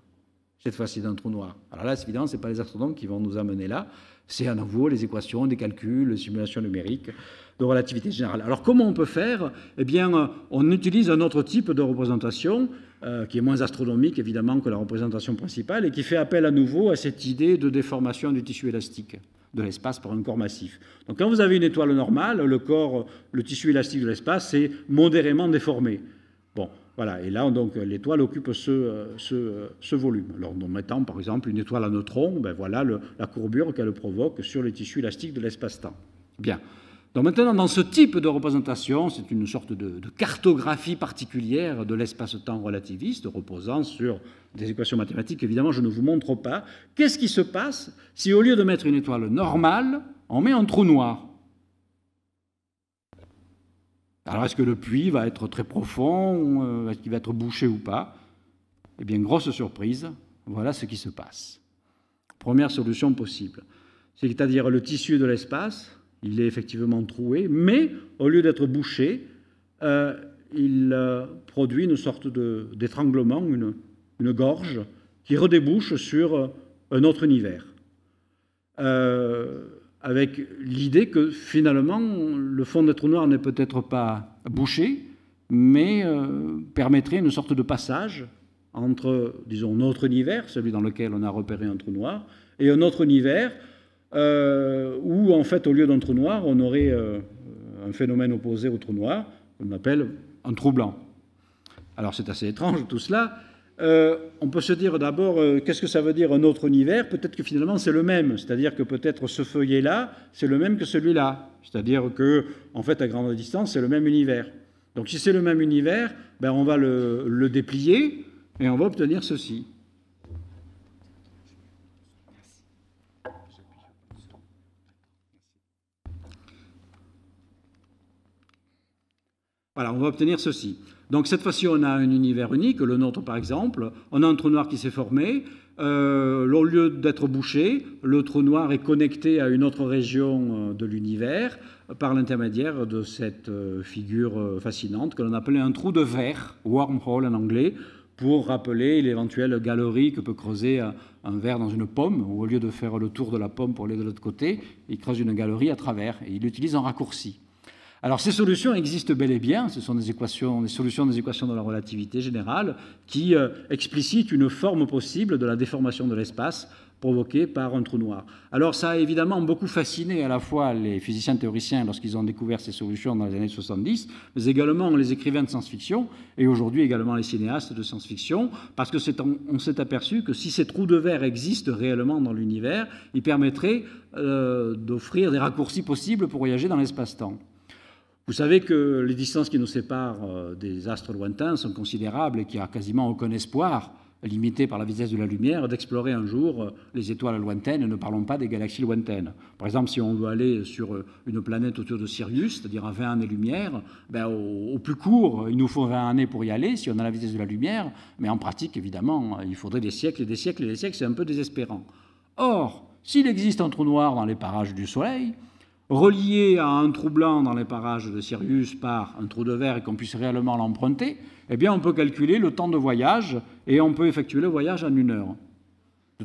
cette fois-ci d'un trou noir Alors là, évidemment, ce n'est pas les astronomes qui vont nous amener là, c'est à nouveau les équations, des calculs, les simulations numériques de relativité générale. Alors comment on peut faire Eh bien, euh, on utilise un autre type de représentation euh, qui est moins astronomique évidemment que la représentation principale et qui fait appel à nouveau à cette idée de déformation du tissu élastique de l'espace par un corps massif. Donc quand vous avez une étoile normale, le corps, le tissu élastique de l'espace est modérément déformé. Voilà, et là, donc, l'étoile occupe ce, euh, euh, volume. Alors, en mettant, par exemple, une étoile à neutrons, ben voilà la courbure qu'elle provoque sur les tissus élastiques de l'espace-temps. Bien. Donc, maintenant, dans ce type de représentation, c'est une sorte de, de cartographie particulière de l'espace-temps relativiste, reposant sur des équations mathématiques. Évidemment, je ne vous montre pas. Qu'est-ce qui se passe si, au lieu de mettre une étoile normale, on met un trou noir alors est-ce que le puits va être très profond euh, Est-ce qu'il va être bouché ou pas Eh bien, grosse surprise, voilà ce qui se passe. Première solution possible. C'est-à-dire le tissu de l'espace, il est effectivement troué, mais au lieu d'être bouché, euh, il euh, produit une sorte d'étranglement, une, gorge, qui redébouche sur un autre univers avec l'idée que finalement, le fond d'un trou noir n'est peut-être pas bouché, mais euh, permettrait une sorte de passage entre, disons, notre univers, celui dans lequel on a repéré un trou noir, et un autre univers euh, où, en fait, au lieu d'un trou noir, on aurait euh, un phénomène opposé au trou noir, qu'on appelle un trou blanc. Alors c'est assez étrange tout cela, euh, on peut se dire d'abord euh, qu'est-ce que ça veut dire un autre univers Peut-être que finalement c'est le même, c'est-à-dire que peut-être ce feuillet-là, c'est le même que celui-là, c'est-à-dire que en fait à grande distance c'est le même univers. Donc si c'est le même univers, ben, on va le, le déplier et on va obtenir ceci. Voilà, on va obtenir ceci. Donc cette fois-ci, on a un univers unique, le nôtre par exemple. On a un trou noir qui s'est formé. Euh, au lieu d'être bouché, le trou noir est connecté à une autre région euh, de l'univers euh, par l'intermédiaire de cette figure fascinante que l'on appelait un trou de verre, wormhole en anglais, pour rappeler l'éventuelle galerie que peut creuser un, verre dans une pomme, au lieu de faire le tour de la pomme pour aller de l'autre côté, il creuse une galerie à travers et il utilise un raccourci. Alors ces solutions existent bel et bien, ce sont des solutions des équations de la relativité générale qui euh, explicitent une forme possible de la déformation de l'espace provoquée par un trou noir. Alors ça a évidemment beaucoup fasciné à la fois les physiciens théoriciens lorsqu'ils ont découvert ces solutions dans les années 70, mais également les écrivains de science-fiction et aujourd'hui également les cinéastes de science-fiction, parce que on s'est aperçu que si ces trous de verre existent réellement dans l'univers, ils permettraient euh, d'offrir des raccourcis possibles pour voyager dans l'espace-temps. Vous savez que les distances qui nous séparent euh, des astres lointains sont considérables et qu'il n'y a quasiment aucun espoir, limité par la vitesse de la lumière, d'explorer un jour euh, les étoiles lointaines, et ne parlons pas des galaxies lointaines. Par exemple, si on veut aller sur euh, une planète autour de Sirius, c'est-à-dire à 20 années-lumière, ben, au, plus court, il nous faut 20 années pour y aller, si on a la vitesse de la lumière, mais en pratique, évidemment, il faudrait des siècles et des siècles et des siècles, c'est un peu désespérant. Or, s'il existe un trou noir dans les parages du Soleil, relié à un trou blanc dans les parages de Sirius par un trou de verre et qu'on puisse réellement l'emprunter, eh bien on peut calculer le temps de voyage et on peut effectuer le voyage en une heure.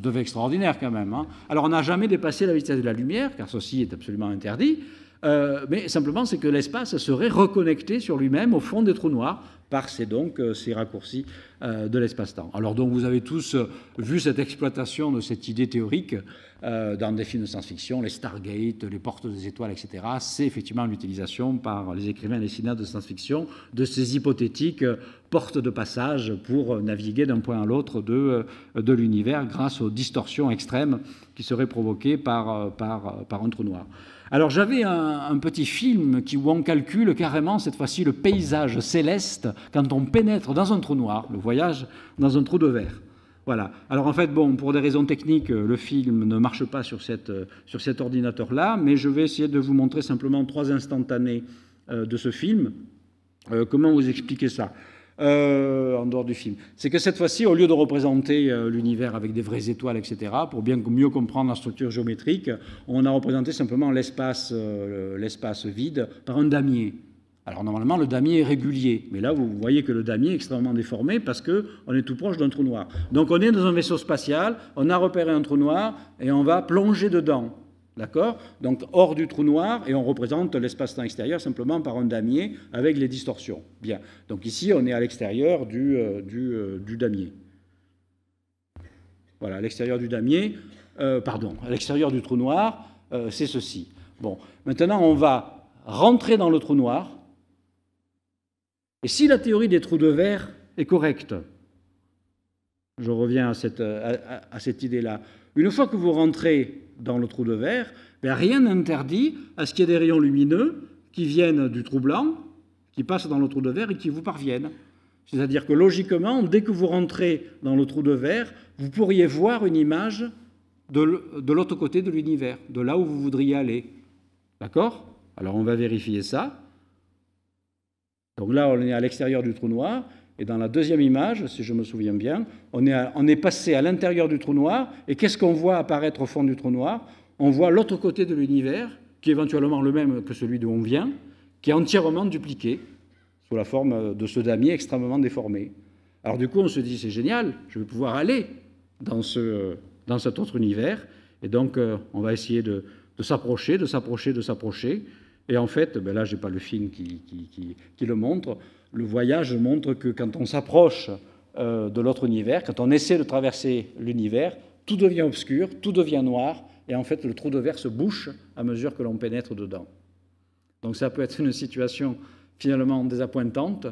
Tout à extraordinaire quand même. Hein. Alors on n'a jamais dépassé la vitesse de la lumière, car ceci est absolument interdit, euh, mais simplement, c'est que l'espace serait reconnecté sur lui-même au fond des trous noirs par ces, euh, raccourcis euh, de l'espace-temps. Alors donc vous avez tous vu cette exploitation de cette idée théorique dans des films de science-fiction, les Stargate, les portes des étoiles, etc. C'est effectivement l'utilisation par les écrivains et les cinéastes de science-fiction de ces hypothétiques portes de passage pour naviguer d'un point à l'autre de, l'univers grâce aux distorsions extrêmes qui seraient provoquées par un trou noir. Alors j'avais un, petit film qui, où on calcule carrément cette fois-ci le paysage céleste quand on pénètre dans un trou noir, le voyage dans un trou de verre. Voilà. Alors en fait, bon, pour des raisons techniques, le film ne marche pas sur, sur cet ordinateur-là, mais je vais essayer de vous montrer simplement trois instantanés euh, de ce film. Euh, comment vous expliquer ça euh, en dehors du film. C'est que cette fois-ci, au lieu de représenter euh, l'univers avec des vraies étoiles, etc., pour bien mieux comprendre la structure géométrique, on a représenté simplement euh, l'espace vide par un damier. Alors normalement, le damier est régulier, mais là, vous voyez que le damier est extrêmement déformé parce qu'on est tout proche d'un trou noir. Donc on est dans un vaisseau spatial, on a repéré un trou noir et on va plonger dedans. D'accord Donc hors du trou noir, et on représente l'espace-temps extérieur simplement par un damier avec les distorsions. Bien. Donc ici, on est à l'extérieur du, euh, euh, damier. Voilà, à l'extérieur du damier, euh, pardon, à l'extérieur du trou noir, c'est ceci. Bon, maintenant, on va rentrer dans le trou noir. Et si la théorie des trous de verre est correcte, je reviens euh, à cette, idée-là. Une fois que vous rentrez dans le trou de verre, ben, rien n'interdit à ce qu'il y ait des rayons lumineux qui viennent du trou blanc, qui passent dans le trou de verre et qui vous parviennent. C'est-à-dire que logiquement, dès que vous rentrez dans le trou de verre, vous pourriez voir une image de l'autre côté de l'univers, de là où vous voudriez aller. D'accord Alors on va vérifier ça. Donc là, on est à l'extérieur du trou noir. Et dans la deuxième image, si je me souviens bien, on est, on est passé à l'intérieur du trou noir, et qu'est-ce qu'on voit apparaître au fond du trou noir On voit l'autre côté de l'univers, qui est éventuellement le même que celui d'où on vient, qui est entièrement dupliqué, sous la forme de ce damier extrêmement déformé. Alors du coup, on se dit, c'est génial, je vais pouvoir aller dans, ce, dans cet autre univers, et donc euh, on va essayer de, s'approcher, de s'approcher, de s'approcher. Et en fait, ben là, je n'ai pas le film qui, qui le montre, le voyage montre que quand on s'approche euh, de l'autre univers, quand on essaie de traverser l'univers, tout devient obscur, tout devient noir, et en fait le trou de verre se bouche à mesure que l'on pénètre dedans. Donc ça peut être une situation finalement désappointante,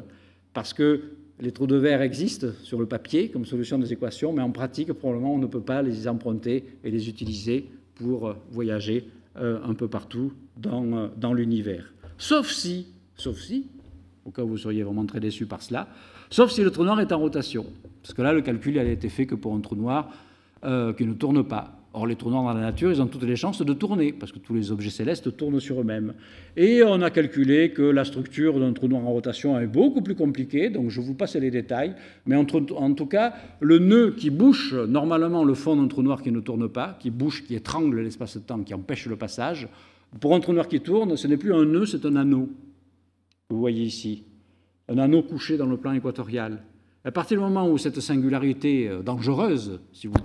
parce que les trous de verre existent sur le papier comme solution des équations, mais en pratique, probablement, on ne peut pas les emprunter et les utiliser pour euh, voyager euh, un peu partout dans, dans l'univers. Sauf si, sauf si, au cas où vous seriez vraiment très déçu par cela, sauf si le trou noir est en rotation, parce que là, le calcul a été fait que pour un trou noir euh, qui ne tourne pas. Or, les trous noirs dans la nature, ils ont toutes les chances de tourner, parce que tous les objets célestes tournent sur eux-mêmes. Et on a calculé que la structure d'un trou noir en rotation est beaucoup plus compliquée, donc je vous passe les détails. Mais en, tout cas, le nœud qui bouche normalement le fond d'un trou noir qui ne tourne pas, qui bouche, qui étrangle l'espace-temps, qui empêche le passage, pour un trou noir qui tourne, ce n'est plus un nœud, c'est un anneau vous voyez ici, un anneau couché dans le plan équatorial. À partir du moment où cette singularité euh, dangereuse, si vous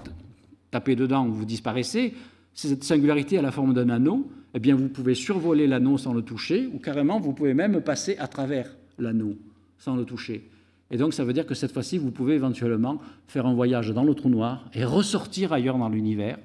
tapez dedans vous disparaissez, cette singularité a la forme d'un anneau, eh bien vous pouvez survoler l'anneau sans le toucher, ou carrément vous pouvez même passer à travers l'anneau sans le toucher. Et donc ça veut dire que cette fois-ci, vous pouvez éventuellement faire un voyage dans le trou noir et ressortir ailleurs dans l'univers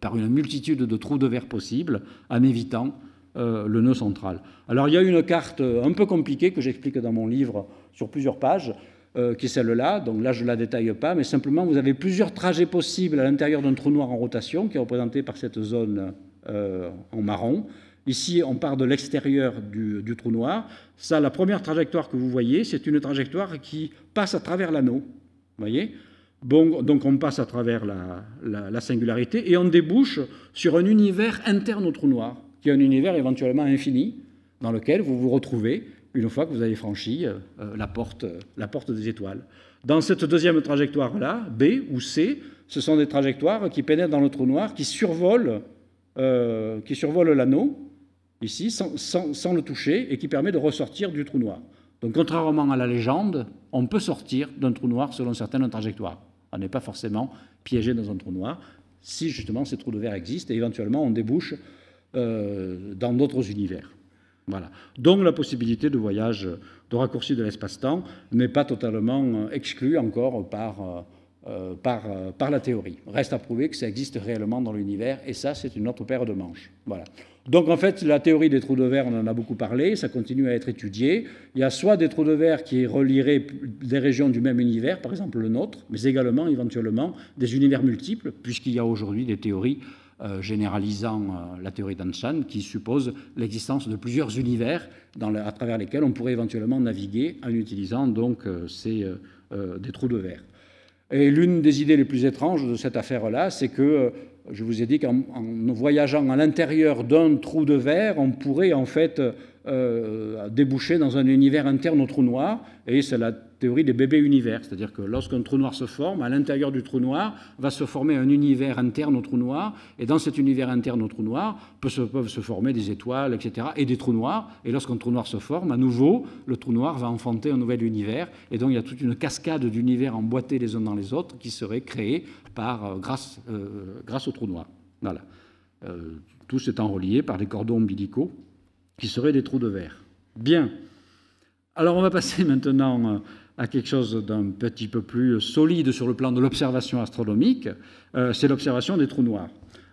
par une multitude de trous de verre possibles en évitant euh, le nœud central. Alors il y a une carte euh, un peu compliquée que j'explique dans mon livre sur plusieurs pages, euh, qui est celle-là. Donc là, je ne la détaille pas, mais simplement, vous avez plusieurs trajets possibles à l'intérieur d'un trou noir en rotation, qui est représenté par cette zone en marron. Ici, on part de l'extérieur du, trou noir. Ça, la première trajectoire que vous voyez, c'est une trajectoire qui passe à travers l'anneau. voyez bon, Donc, on passe à travers la singularité et on débouche sur un univers interne au trou noir qui est un univers éventuellement infini, dans lequel vous vous retrouvez une fois que vous avez franchi euh, euh, la, porte, euh, la porte des étoiles. Dans cette deuxième trajectoire-là, B ou C, ce sont des trajectoires qui pénètrent dans le trou noir, qui survolent, l'anneau, ici, sans, le toucher, et qui permet de ressortir du trou noir. Donc, contrairement à la légende, on peut sortir d'un trou noir selon certaines trajectoires. On n'est pas forcément piégé dans un trou noir, si justement ces trous de verre existent, et éventuellement on débouche euh, dans d'autres univers. Voilà. Donc la possibilité de voyage, de raccourci de l'espace-temps n'est pas totalement euh, exclue encore par, euh, par, par, la théorie. Reste à prouver que ça existe réellement dans l'univers, et ça, c'est une autre paire de manches. Voilà. Donc en fait, la théorie des trous de verre, on en a beaucoup parlé, ça continue à être étudié. Il y a soit des trous de verre qui relieraient des régions du même univers, par exemple le nôtre, mais également éventuellement des univers multiples, puisqu'il y a aujourd'hui des théories euh, généralisant euh, la théorie d'Anshan, qui suppose l'existence de plusieurs univers à travers lesquels on pourrait éventuellement naviguer en utilisant donc euh, ces, des trous de verre. Et l'une des idées les plus étranges de cette affaire-là, c'est que je vous ai dit qu'en voyageant à l'intérieur d'un trou de verre, on pourrait en fait euh, déboucher dans un univers interne au trou noir, et c'est la théorie des bébés univers, c'est-à-dire que lorsqu'un trou noir se forme, à l'intérieur du trou noir va se former un univers interne au trou noir, et dans cet univers interne au trou noir peuvent se, former des étoiles, etc., et des trous noirs, et lorsqu'un trou noir se forme, à nouveau, le trou noir va enfanter un nouvel univers, et donc il y a toute une cascade d'univers emboîtés les uns dans les autres qui seraient créés par, euh, grâce, euh, grâce au trou noir. Voilà. Euh, tout relié par des cordons ombilicaux qui seraient des trous de verre. Bien. Alors on va passer maintenant euh, à quelque chose d'un petit peu plus solide sur le plan de l'observation astronomique, euh, c'est l'observation des trous noirs.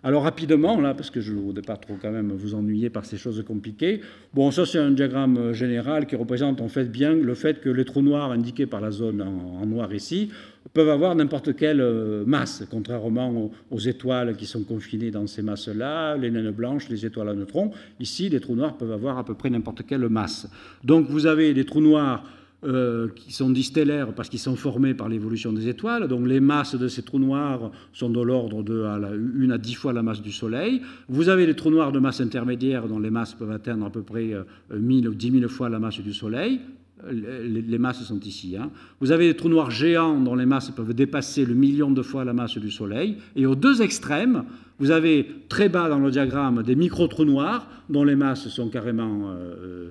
Alors rapidement, là, parce que je ne voudrais pas trop quand même vous ennuyer par ces choses compliquées, bon, ça c'est un diagramme euh, général qui représente en fait bien le fait que les trous noirs indiqués par la zone en, noir ici peuvent avoir n'importe quelle euh, masse, contrairement aux, aux, étoiles qui sont confinées dans ces masses-là, les naines blanches, les étoiles à neutrons. Ici, les trous noirs peuvent avoir à peu près n'importe quelle masse. Donc vous avez des trous noirs euh, qui sont dits parce qu'ils sont formés par l'évolution des étoiles. Donc les masses de ces trous noirs sont de l'ordre de 1 à, 10 fois la masse du Soleil. Vous avez les trous noirs de masse intermédiaire dont les masses peuvent atteindre à peu près 1000 euh, ou 10 000 fois la masse du Soleil. Les, masses sont ici. Hein. Vous avez les trous noirs géants dont les masses peuvent dépasser le million de fois la masse du Soleil. Et aux deux extrêmes, vous avez très bas dans le diagramme des micro-trous noirs dont les masses sont carrément euh,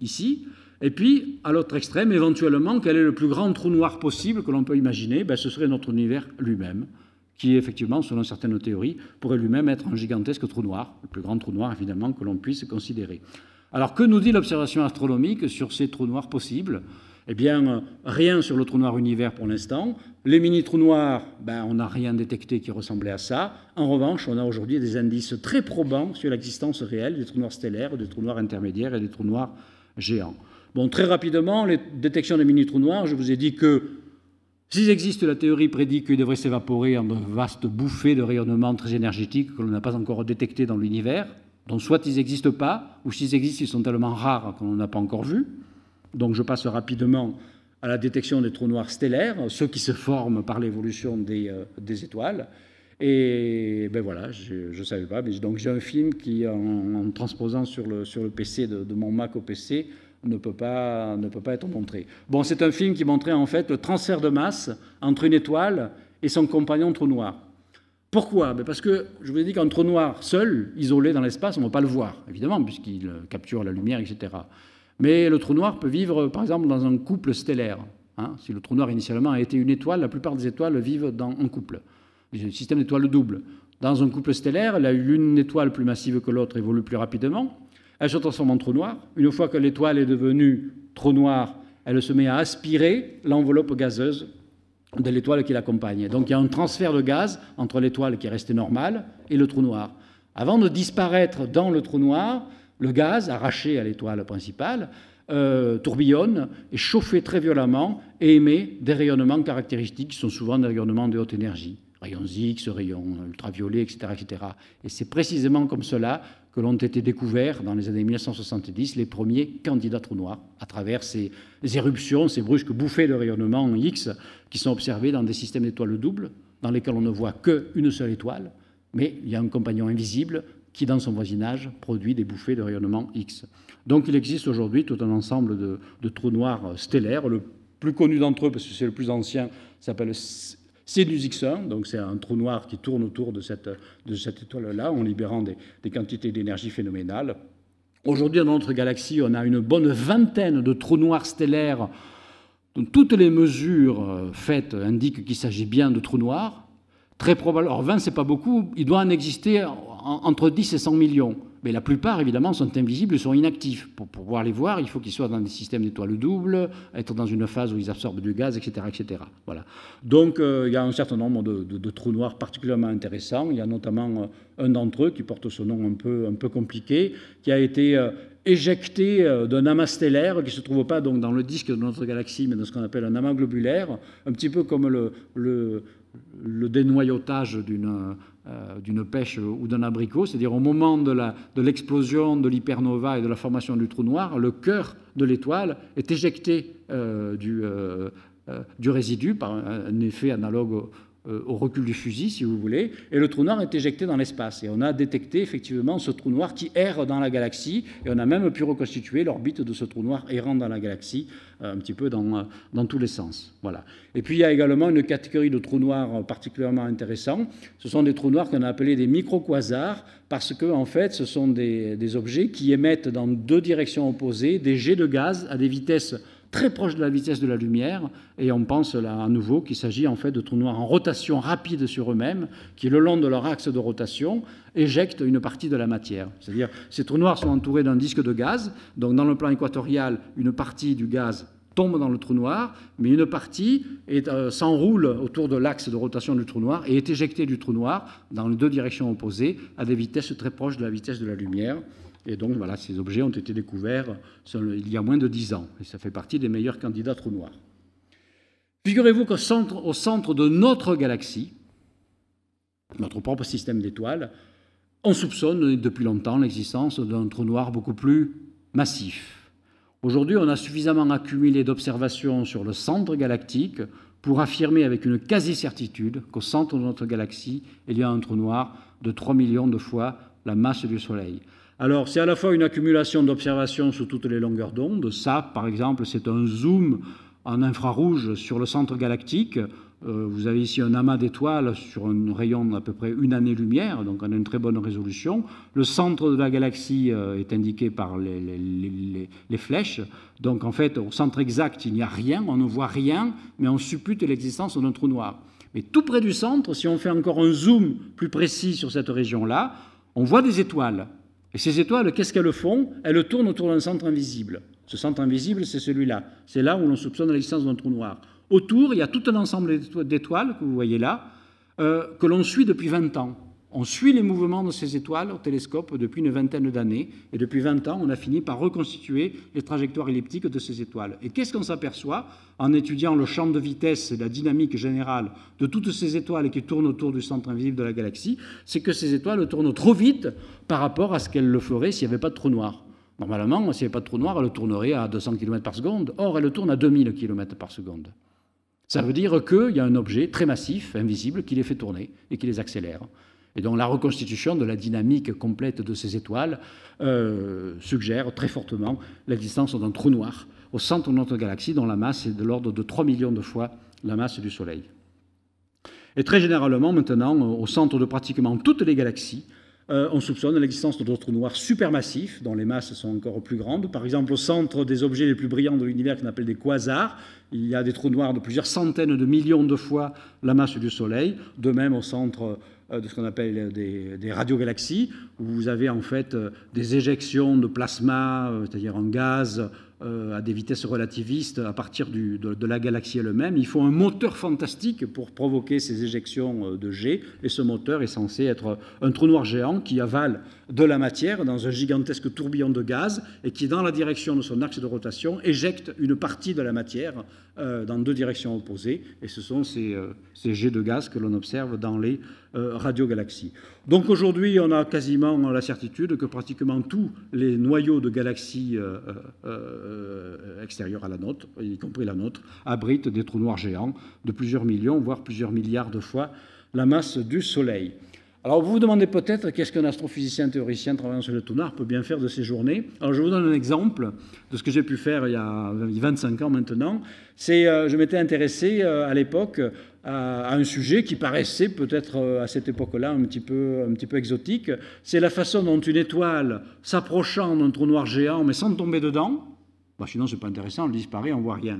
ici. Et puis, à l'autre extrême, éventuellement, quel est le plus grand trou noir possible que l'on peut imaginer ben, Ce serait notre univers lui-même, qui, effectivement, selon certaines théories, pourrait lui-même être un gigantesque trou noir, le plus grand trou noir, évidemment, que l'on puisse considérer. Alors, que nous dit l'observation astronomique sur ces trous noirs possibles eh bien, euh, rien sur le trou noir univers pour l'instant. Les mini-trous noirs, ben, on n'a rien détecté qui ressemblait à ça. En revanche, on a aujourd'hui des indices très probants sur l'existence réelle des trous noirs stellaires, des trous noirs intermédiaires et des trous noirs géants. Bon, très rapidement, les détections des mini-trous noirs, je vous ai dit que s'ils existent, la théorie prédit qu'ils devraient s'évaporer en de vastes bouffées de rayonnement très énergétique que l'on n'a pas encore détecté dans l'univers. Donc soit ils n'existent pas, ou s'ils existent, ils sont tellement rares qu'on n'a pas encore vu. Donc je passe rapidement à la détection des trous noirs stellaires, ceux qui se forment par l'évolution des, euh, étoiles. Et ben voilà, je ne savais pas. Mais donc j'ai un film qui, en, transposant sur le, PC de, mon Mac au PC, ne peut pas, ne peut pas être montré. Bon, c'est un film qui montrait en fait le transfert de masse entre une étoile et son compagnon trou noir. Pourquoi ben, Parce que je vous ai dit qu'un trou noir seul, isolé dans l'espace, on ne va pas le voir, évidemment, puisqu'il euh, capture la lumière, etc. Mais le trou noir peut vivre, par exemple, dans un couple stellaire. Hein. si le trou noir initialement a été une étoile, la plupart des étoiles vivent dans un couple. C'est un système d'étoiles double. Dans un couple stellaire, l'une étoile plus massive que l'autre évolue plus rapidement, elle se transforme en trou noir. Une fois que l'étoile est devenue trou noir, elle se met à aspirer l'enveloppe gazeuse de l'étoile qui l'accompagne. Donc il y a un transfert de gaz entre l'étoile qui est restée normale et le trou noir. Avant de disparaître dans le trou noir, le gaz, arraché à l'étoile principale, euh, tourbillonne, est chauffé très violemment et émet des rayonnements caractéristiques qui sont souvent des rayonnements de haute énergie, rayons X, rayons ultraviolets, etc. etc. Et c'est précisément comme cela que l'ont été découverts dans les années 1970 les premiers candidats trous noirs à travers ces éruptions, ces brusques bouffées de rayonnement X qui sont observées dans des systèmes d'étoiles doubles dans lesquels on ne voit qu'une seule étoile, mais il y a un compagnon invisible qui, dans son voisinage, produit des bouffées de rayonnement X. Donc il existe aujourd'hui tout un ensemble de, de, trous noirs stellaires. Le plus connu d'entre eux, parce que c'est le plus ancien, s'appelle c'est du Zixin, donc c'est un trou noir qui tourne autour de cette, de cette étoile-là en libérant des, quantités d'énergie phénoménales. Aujourd'hui, dans notre galaxie, on a une bonne vingtaine de trous noirs stellaires dont toutes les mesures euh, faites indiquent qu'il s'agit bien de trous noirs. Très probable. alors 20, c'est pas beaucoup, il doit en exister entre 10 et 100 millions mais la plupart, évidemment, sont invisibles, sont inactifs. Pour pouvoir les voir, il faut qu'ils soient dans des systèmes d'étoiles doubles, être dans une phase où ils absorbent du gaz, etc. etc. Voilà. Donc, euh, il y a un certain nombre de, trous noirs particulièrement intéressants. Il y a notamment euh, un d'entre eux qui porte ce nom un peu, un peu compliqué, qui a été euh, éjecté d'un amas stellaire qui se trouve pas donc dans le disque de notre galaxie, mais dans ce qu'on appelle un amas globulaire, un petit peu comme le, le le dénoyautage euh, d'une pêche ou d'un abricot, c'est-à-dire au moment de l'explosion de l'hypernova et de la formation du trou noir, le cœur de l'étoile est éjecté euh, du, euh, du, résidu par un, un effet analogue au, euh, au recul du fusil, si vous voulez, et le trou noir est éjecté dans l'espace. Et on a détecté effectivement ce trou noir qui erre dans la galaxie, et on a même pu reconstituer l'orbite de ce trou noir errant dans la galaxie, euh, un petit peu dans, euh, dans tous les sens. Voilà. Et puis il y a également une catégorie de trous noirs particulièrement intéressants. Ce sont des trous noirs qu'on a appelés des micro-quasars, parce que en fait, ce sont des, des objets qui émettent dans deux directions opposées des jets de gaz à des vitesses très proche de la vitesse de la lumière, et on pense là à nouveau qu'il s'agit en fait de trous noirs en rotation rapide sur eux-mêmes, qui le long de leur axe de rotation éjectent une partie de la matière. C'est-à-dire ces trous noirs sont entourés d'un disque de gaz, donc dans le plan équatorial, une partie du gaz tombe dans le trou noir, mais une partie euh, s'enroule autour de l'axe de rotation du trou noir et est éjectée du trou noir dans les deux directions opposées à des vitesses très proches de la vitesse de la lumière. Et donc, voilà, ces objets ont été découverts il y a moins de dix ans. Et ça fait partie des meilleurs candidats trous noirs. Figurez-vous qu'au centre, au centre de notre galaxie, notre propre système d'étoiles, on soupçonne depuis longtemps l'existence d'un trou noir beaucoup plus massif. Aujourd'hui, on a suffisamment accumulé d'observations sur le centre galactique pour affirmer avec une quasi-certitude qu'au centre de notre galaxie, il y a un trou noir de 3 millions de fois la masse du Soleil. Alors, c'est à la fois une accumulation d'observations sous toutes les longueurs d'onde. Ça, par exemple, c'est un zoom en infrarouge sur le centre galactique. Euh, vous avez ici un amas d'étoiles sur un rayon d'à peu près une année-lumière, donc on a une très bonne résolution. Le centre de la galaxie euh, est indiqué par les flèches. Donc en fait, au centre exact, il n'y a rien, on ne voit rien, mais on suppute l'existence d'un trou noir. Mais tout près du centre, si on fait encore un zoom plus précis sur cette région-là, on voit des étoiles. Et ces étoiles, qu'est-ce qu'elles font Elles tournent autour d'un centre invisible. Ce centre invisible, c'est celui-là. C'est là où l'on soupçonne la l'existence d'un trou noir. Autour, il y a tout un ensemble d'étoiles que vous voyez là, euh, que l'on suit depuis 20 ans. On suit les mouvements de ces étoiles au télescope depuis une vingtaine d'années, et depuis 20 ans, on a fini par reconstituer les trajectoires elliptiques de ces étoiles. Et qu'est-ce qu'on s'aperçoit en étudiant le champ de vitesse et la dynamique générale de toutes ces étoiles qui tournent autour du centre invisible de la galaxie C'est que ces étoiles tournent trop vite par rapport à ce qu'elles le feraient s'il n'y avait pas de trou noir. Normalement, s'il n'y avait pas de trou noir, elle tournerait à 200 km par seconde. Or, elles tournent à 2000 km par seconde. Ça veut dire qu'il y a un objet très massif, invisible, qui les fait tourner et qui les accélère. Et donc la reconstitution de la dynamique complète de ces étoiles euh, suggère très fortement l'existence d'un trou noir au centre de notre galaxie dont la masse est de l'ordre de 3 millions de fois la masse du Soleil. Et très généralement maintenant, euh, au centre de pratiquement toutes les galaxies, euh, on soupçonne l'existence d'autres trous noirs supermassifs, dont les masses sont encore plus grandes. Par exemple, au centre des objets les plus brillants de l'univers, qu'on appelle des quasars, il y a des trous noirs de plusieurs centaines de millions de fois la masse du Soleil. De même, au centre euh, de ce qu'on appelle des, des radiogalaxies, où vous avez en fait euh, des éjections de plasma, c'est-à-dire en gaz, euh, à des vitesses relativistes à partir de, la galaxie elle-même. Il faut un moteur fantastique pour provoquer ces éjections euh, de jets, et ce moteur est censé être un trou noir géant qui avale de la matière dans un gigantesque tourbillon de gaz et qui, dans la direction de son axe de rotation, éjecte une partie de la matière euh, dans deux directions opposées, et ce sont ces jets de gaz que l'on observe dans les euh, Radio galaxie Donc aujourd'hui, on a quasiment la certitude que pratiquement tous les noyaux de galaxies euh, euh, extérieures à la nôtre, y compris la nôtre, abritent des trous noirs géants de plusieurs millions, voire plusieurs milliards de fois la masse du Soleil. Alors vous vous demandez peut-être qu'est-ce qu'un astrophysicien théoricien travaillant sur le trou noir peut bien faire de ses journées. Alors je vous donne un exemple de ce que j'ai pu faire il y a 25 ans maintenant. C'est, je m'étais intéressé à l'époque à, un sujet qui paraissait peut-être euh, à cette époque-là un, petit peu, un petit peu exotique. C'est la façon dont une étoile, s'approchant d'un trou noir géant, mais sans tomber dedans, bah sinon c'est pas intéressant, elle disparaît, on voit rien.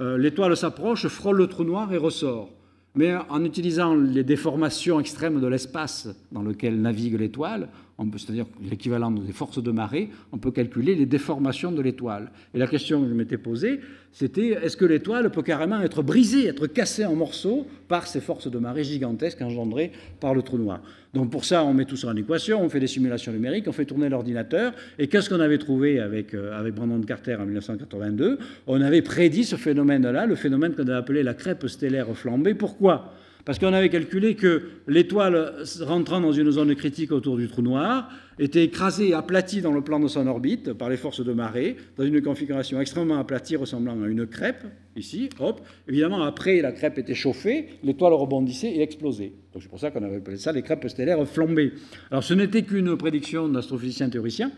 Euh, l'étoile s'approche, frôle le trou noir et ressort. Mais en utilisant les déformations extrêmes de l'espace dans lequel navigue l'étoile, c'est-à-dire l'équivalent des forces de marée, on peut calculer les déformations de l'étoile. Et la question que je m'étais posée, c'était est-ce que l'étoile peut carrément être brisée, être cassée en morceaux par ces forces de marée gigantesques engendrées par le trou noir Donc pour ça, on met tout ça en équation, on fait des simulations numériques, on fait tourner l'ordinateur. Et qu'est-ce qu'on avait trouvé avec, euh, Brandon Carter en 1982 On avait prédit ce phénomène-là, le phénomène qu'on a appelé la crêpe stellaire flambée. Pourquoi parce qu'on avait calculé que l'étoile rentrant dans une zone critique autour du trou noir était écrasée et aplatie dans le plan de son orbite par les forces de marée, dans une configuration extrêmement aplatie ressemblant à une crêpe, ici, hop. Évidemment, après, la crêpe était chauffée, l'étoile rebondissait et explosait. Donc c'est pour ça qu'on avait appelé ça les crêpes stellaires flambées. Alors ce n'était qu'une prédiction d'astrophysicien théoricien.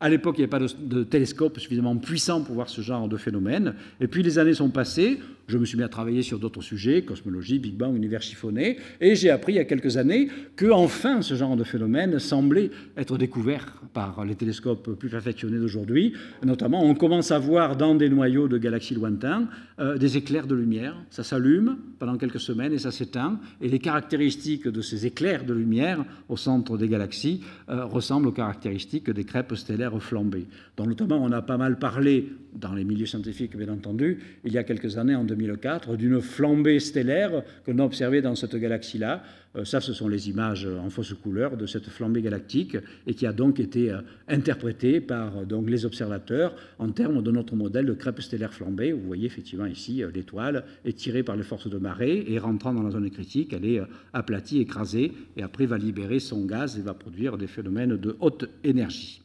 À l'époque, il n'y avait pas de, télescope suffisamment puissant pour voir ce genre de phénomène. Et puis les années sont passées, je me suis mis à travailler sur d'autres sujets, cosmologie, Big Bang, univers chiffonné, et j'ai appris il y a quelques années que enfin ce genre de phénomène semblait être découvert par les télescopes plus perfectionnés d'aujourd'hui. Notamment, on commence à voir dans des noyaux de galaxies lointains euh, des éclairs de lumière. Ça s'allume pendant quelques semaines et ça s'éteint. Et les caractéristiques de ces éclairs de lumière au centre des galaxies euh, ressemblent aux caractéristiques des crêpes stellaires flambées. dont notamment, on a pas mal parlé dans les milieux scientifiques bien entendu, il y a quelques années, en 2004, d'une flambée stellaire que l'on observée dans cette galaxie-là. Euh, ça, ce sont les images en fausse couleur de cette flambée galactique et qui a donc été euh, interprétée par euh, donc, les observateurs en termes de notre modèle de crêpe stellaire flambée. Vous voyez effectivement ici l'étoile est tirée par les forces de marée et rentrant dans la zone critique, elle est aplatie, écrasée et après va libérer son gaz et va produire des phénomènes de haute énergie.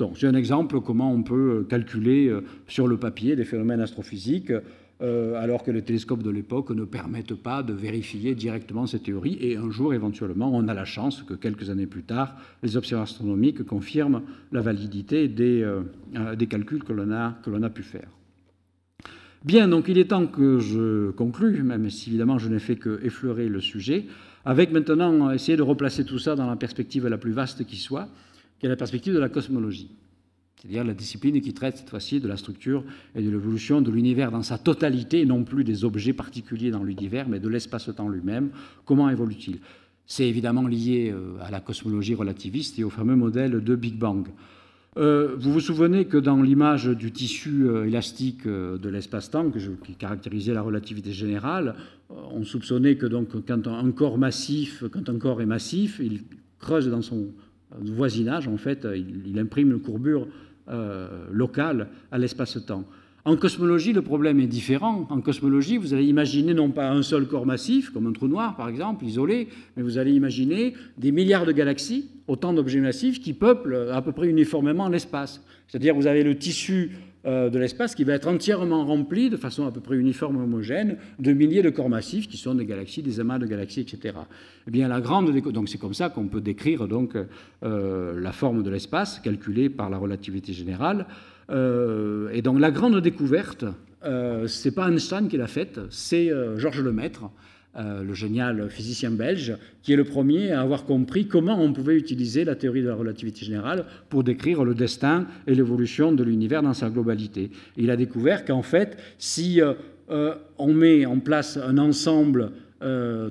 Donc c'est un exemple comment on peut euh, calculer euh, sur le papier des phénomènes astrophysiques euh, alors que les télescopes de l'époque ne permettent pas de vérifier directement ces théories. Et un jour, éventuellement, on a la chance que quelques années plus tard, les observations astronomiques confirment la validité des, calculs que l'on a, a, pu faire. Bien, donc il est temps que je conclue, même si évidemment je n'ai fait que effleurer le sujet, avec maintenant essayer de replacer tout ça dans la perspective la plus vaste qui soit qui est la perspective de la cosmologie, c'est-à-dire la discipline qui traite cette fois-ci de la structure et de l'évolution de l'univers dans sa totalité, non plus des objets particuliers dans l'univers, mais de l'espace-temps lui-même. Comment évolue-t-il C'est évidemment lié euh, à la cosmologie relativiste et au fameux modèle de Big Bang. Euh, vous vous souvenez que dans l'image du tissu euh, élastique de l'espace-temps, qui caractérisait la relativité générale, on soupçonnait que donc, quand massif, quand un corps est massif, il creuse dans son euh, voisinage, en fait, euh, il, imprime une courbure euh, locale à l'espace-temps. En cosmologie, le problème est différent. En cosmologie, vous allez imaginer non pas un seul corps massif, comme un trou noir par exemple, isolé, mais vous allez imaginer des milliards de galaxies, autant d'objets massifs qui peuplent à peu près uniformément l'espace. C'est-à-dire vous avez le tissu euh, de l'espace qui va être entièrement rempli de façon à peu près uniforme et homogène de milliers de corps massifs qui sont des galaxies, des amas de galaxies, etc. Eh bien, la grande donc c'est comme ça qu'on peut décrire donc euh, la forme de l'espace calculée par la relativité générale. Euh, et donc la grande découverte, euh, c'est pas Einstein qui l'a faite, c'est Georges Lemaître euh, le génial physicien belge, qui est le premier à avoir compris comment on pouvait utiliser la théorie de la relativité générale pour décrire le destin et l'évolution de l'univers dans sa globalité. il a découvert qu'en fait, si euh, euh, on met en place un ensemble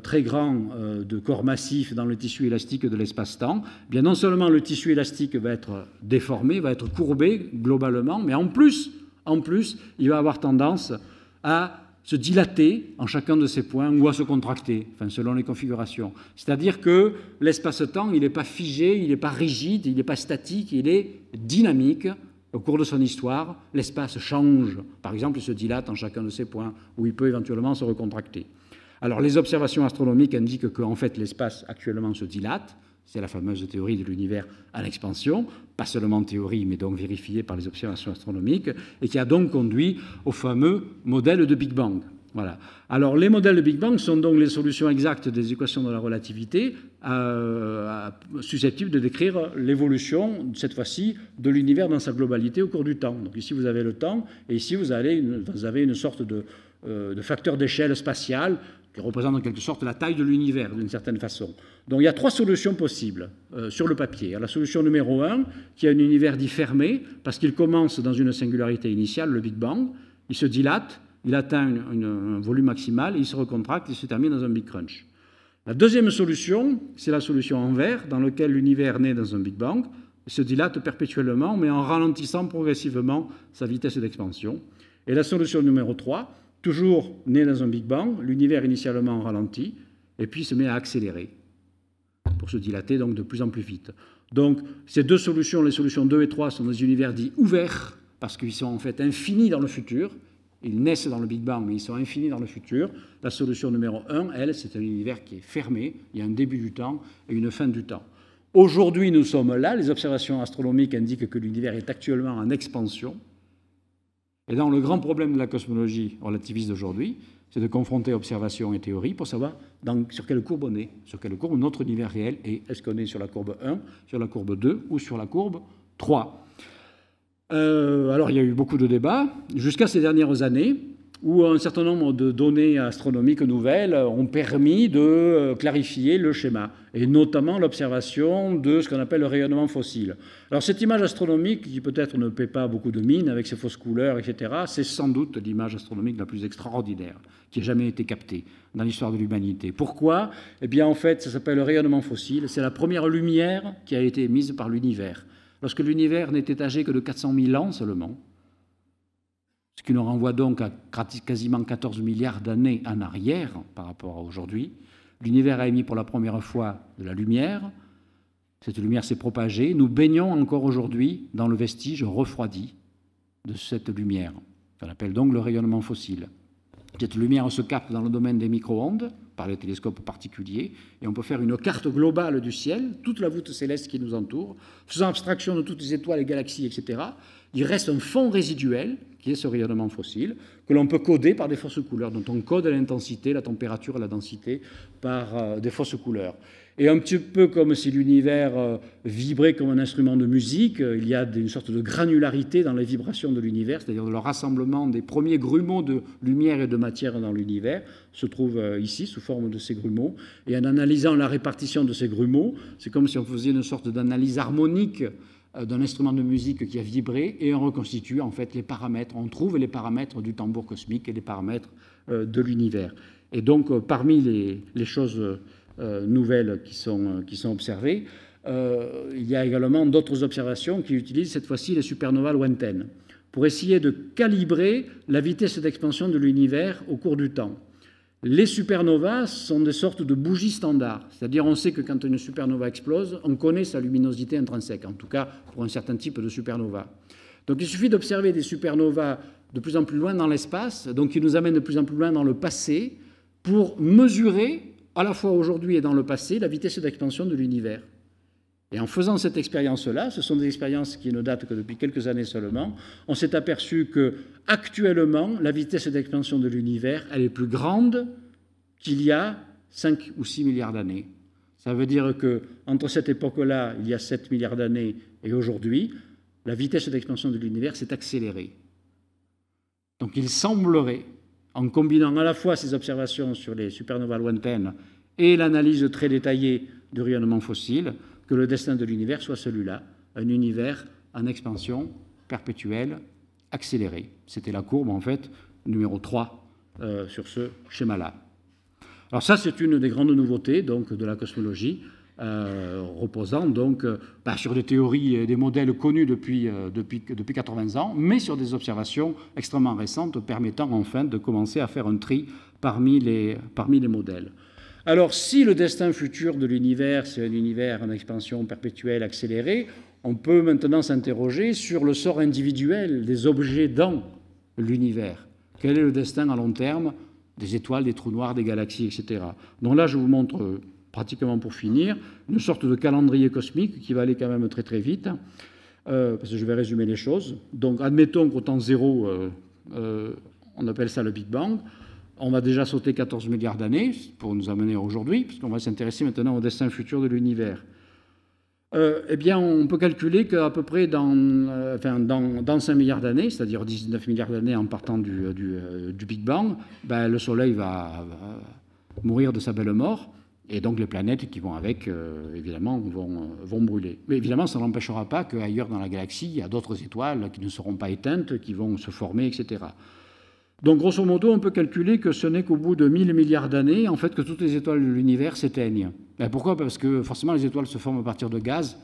très grand de corps massifs dans le tissu élastique de l'espace-temps, eh bien non seulement le tissu élastique va être déformé, va être courbé globalement, mais en plus, en plus, il va avoir tendance à se dilater en chacun de ces points ou à se contracter, enfin, selon les configurations. C'est-à-dire que l'espace-temps, il n'est pas figé, il n'est pas rigide, il n'est pas statique, il est dynamique. Au cours de son histoire, l'espace change. Par exemple, il se dilate en chacun de ces points où il peut éventuellement se recontracter. Alors, les observations astronomiques indiquent qu'en fait, l'espace actuellement se dilate. C'est la fameuse théorie de l'univers à l'expansion, pas seulement théorie, mais donc vérifiée par les observations astronomiques, et qui a donc conduit au fameux modèle de Big Bang. Voilà. Alors, les modèles de Big Bang sont donc les solutions exactes des équations de la relativité euh, susceptibles de décrire l'évolution, cette fois-ci, de l'univers dans sa globalité au cours du temps. Donc, ici, vous avez le temps, et ici, vous avez une, vous avez une sorte de, euh, de facteur d'échelle spatiale qui représente en quelque sorte la taille de l'univers d'une certaine façon. Donc il y a trois solutions possibles euh, sur le papier. La solution numéro un, qui a un univers dit fermé, parce qu'il commence dans une singularité initiale, le Big Bang, il se dilate, il atteint une, un volume maximal, il se recontracte, il se termine dans un Big Crunch. La deuxième solution, c'est la solution en vert, dans laquelle l'univers naît dans un Big Bang, il se dilate perpétuellement, mais en ralentissant progressivement sa vitesse d'expansion. Et la solution numéro 3, toujours né dans un Big Bang, l'univers initialement ralentit et puis se met à accélérer pour se dilater donc de plus en plus vite. Donc ces deux solutions, les solutions 2 et 3, sont des univers dits ouverts parce qu'ils sont en fait infinis dans le futur. Ils naissent dans le Big Bang, mais ils sont infinis dans le futur. La solution numéro 1, elle, c'est un univers qui est fermé. Il y a un début du temps et une fin du temps. Aujourd'hui, nous sommes là. Les observations astronomiques indiquent que l'univers est actuellement en expansion. Et donc, le grand problème de la cosmologie relativiste d'aujourd'hui, c'est de confronter observation et théorie pour savoir sur quelle courbe on est, sur quelle courbe notre univers réel est. Est-ce qu'on est sur la courbe 1, sur la courbe 2 ou sur la courbe 3 euh, Alors il y a eu beaucoup de débats. Jusqu'à ces dernières années, où un certain nombre de données astronomiques nouvelles ont permis de euh, clarifier le schéma, et notamment l'observation de ce qu'on appelle le rayonnement fossile. Alors cette image astronomique, qui peut-être ne paie pas beaucoup de mines avec ses fausses couleurs, etc., c'est sans doute l'image astronomique la plus extraordinaire qui ait jamais été captée dans l'histoire de l'humanité. Pourquoi Eh bien en fait, ça s'appelle le rayonnement fossile, c'est la première lumière qui a été émise par l'univers. Lorsque l'univers n'était âgé que de 400 000 ans seulement, ce qui nous renvoie donc à quasiment 14 milliards d'années en arrière par rapport à aujourd'hui. L'univers a émis pour la première fois de la lumière, cette lumière s'est propagée, nous baignons encore aujourd'hui dans le vestige refroidi de cette lumière, qu'on appelle donc le rayonnement fossile. Cette lumière se capte dans le domaine des micro-ondes, par les télescopes particuliers, et on peut faire une carte globale du ciel, toute la voûte céleste qui nous entoure, faisant abstraction de toutes les étoiles, les galaxies, etc il reste un fond résiduel, qui est ce rayonnement fossile, que l'on peut coder par des fausses couleurs, dont on code l'intensité, la température, et la densité par euh, des fausses couleurs. Et un petit peu comme si l'univers euh, vibrait comme un instrument de musique, euh, il y a une sorte de granularité dans les vibrations de l'univers, c'est-à-dire le rassemblement des premiers grumeaux de lumière et de matière dans l'univers se trouve ici sous forme de ces grumeaux. Et en analysant la répartition de ces grumeaux, c'est comme si on faisait une sorte d'analyse harmonique euh, d'un instrument de musique qui a vibré et on reconstitue en fait les paramètres, on trouve les paramètres du tambour cosmique et les paramètres euh, de l'univers. Et donc euh, parmi les, choses nouvelles qui sont, qui sont observées, il y a également d'autres observations qui utilisent cette fois-ci les supernovas lointaines pour essayer de calibrer la vitesse d'expansion de l'univers au cours du temps. Les supernovas sont des sortes de bougies standards, c'est-à-dire on sait que quand une supernova explose, on connaît sa luminosité intrinsèque, en tout cas pour un certain type de supernova. Donc il suffit d'observer des supernovas de plus en plus loin dans l'espace, donc qui nous amènent de plus en plus loin dans le passé, pour mesurer, à la fois aujourd'hui et dans le passé, la vitesse d'expansion de l'univers. Et en faisant cette expérience-là, ce sont des expériences qui ne datent que depuis quelques années seulement, on s'est aperçu que actuellement, la vitesse d'expansion de l'univers, elle est plus grande qu'il y a 5 ou 6 milliards d'années. Ça veut dire que entre cette époque-là, il y a 7 milliards d'années, et aujourd'hui, la vitesse d'expansion de l'univers s'est accélérée. Donc il semblerait, en combinant à la fois ces observations sur les supernovas lointaines et l'analyse très détaillée du rayonnement fossile, que le destin de l'univers soit celui-là, un univers en expansion perpétuelle, accélérée. C'était la courbe, en fait, numéro 3 euh, sur ce schéma-là. Alors ça, c'est une des grandes nouveautés donc, de la cosmologie, euh, reposant donc euh, bah, sur des théories et des modèles connus depuis, depuis, depuis 80 ans, mais sur des observations extrêmement récentes permettant enfin de commencer à faire un tri parmi les, parmi les modèles. Alors si le destin futur de l'univers, c'est un univers en expansion perpétuelle accélérée, on peut maintenant s'interroger sur le sort individuel des objets dans l'univers. Quel est le destin à long terme des étoiles, des trous noirs, des galaxies, etc. Donc là, je vous montre euh, pratiquement pour finir une sorte de calendrier cosmique qui va aller quand même très très vite, euh, parce que je vais résumer les choses. Donc admettons qu'au temps zéro, euh, on appelle ça le Big Bang on va déjà sauter 14 milliards d'années pour nous amener aujourd'hui, puisqu'on va s'intéresser maintenant au destin futur de l'univers. Euh, eh bien, on peut calculer qu'à peu près dans, euh, enfin, 5 milliards d'années, c'est-à-dire 19 milliards d'années en partant du, euh, Big Bang, ben, le Soleil va, mourir de sa belle mort, et donc les planètes qui vont avec, évidemment, vont, vont brûler. Mais évidemment, ça n'empêchera pas qu'ailleurs dans la galaxie, il y a d'autres étoiles qui ne seront pas éteintes, qui vont se former, etc. Donc grosso modo, on peut calculer que ce n'est qu'au bout de 1000 milliards d'années, en fait, que toutes les étoiles de l'univers s'éteignent. Ben, pourquoi Parce que forcément, les étoiles se forment à partir de gaz.